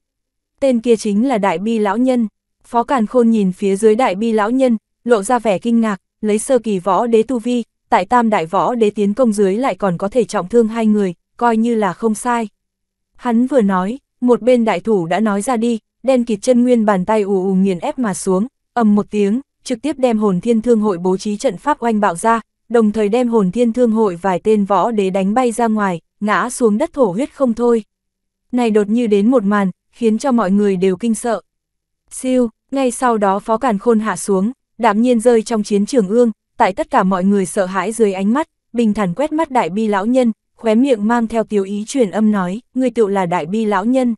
Tên kia chính là đại bi lão nhân, phó càn khôn nhìn phía dưới đại bi lão nhân, lộ ra vẻ kinh ngạc, lấy sơ kỳ võ đế tu vi, tại tam đại võ đế tiến công dưới lại còn có thể trọng thương hai người, coi như là không sai. Hắn vừa nói, một bên đại thủ đã nói ra đi, đen kịt chân nguyên bàn tay ù ù nghiền ép mà xuống, ầm một tiếng, trực tiếp đem hồn thiên thương hội bố trí trận pháp oanh bạo ra, đồng thời đem hồn thiên thương hội vài tên võ đế đánh bay ra ngoài, ngã xuống đất thổ huyết không thôi. Này đột như đến một màn, khiến cho mọi người đều kinh sợ. Siêu, ngay sau đó phó càn khôn hạ xuống, đạm nhiên rơi trong chiến trường ương, tại tất cả mọi người sợ hãi dưới ánh mắt, bình thản quét mắt đại bi lão nhân, khóe miệng mang theo tiểu ý truyền âm nói, người tựu là đại bi lão nhân.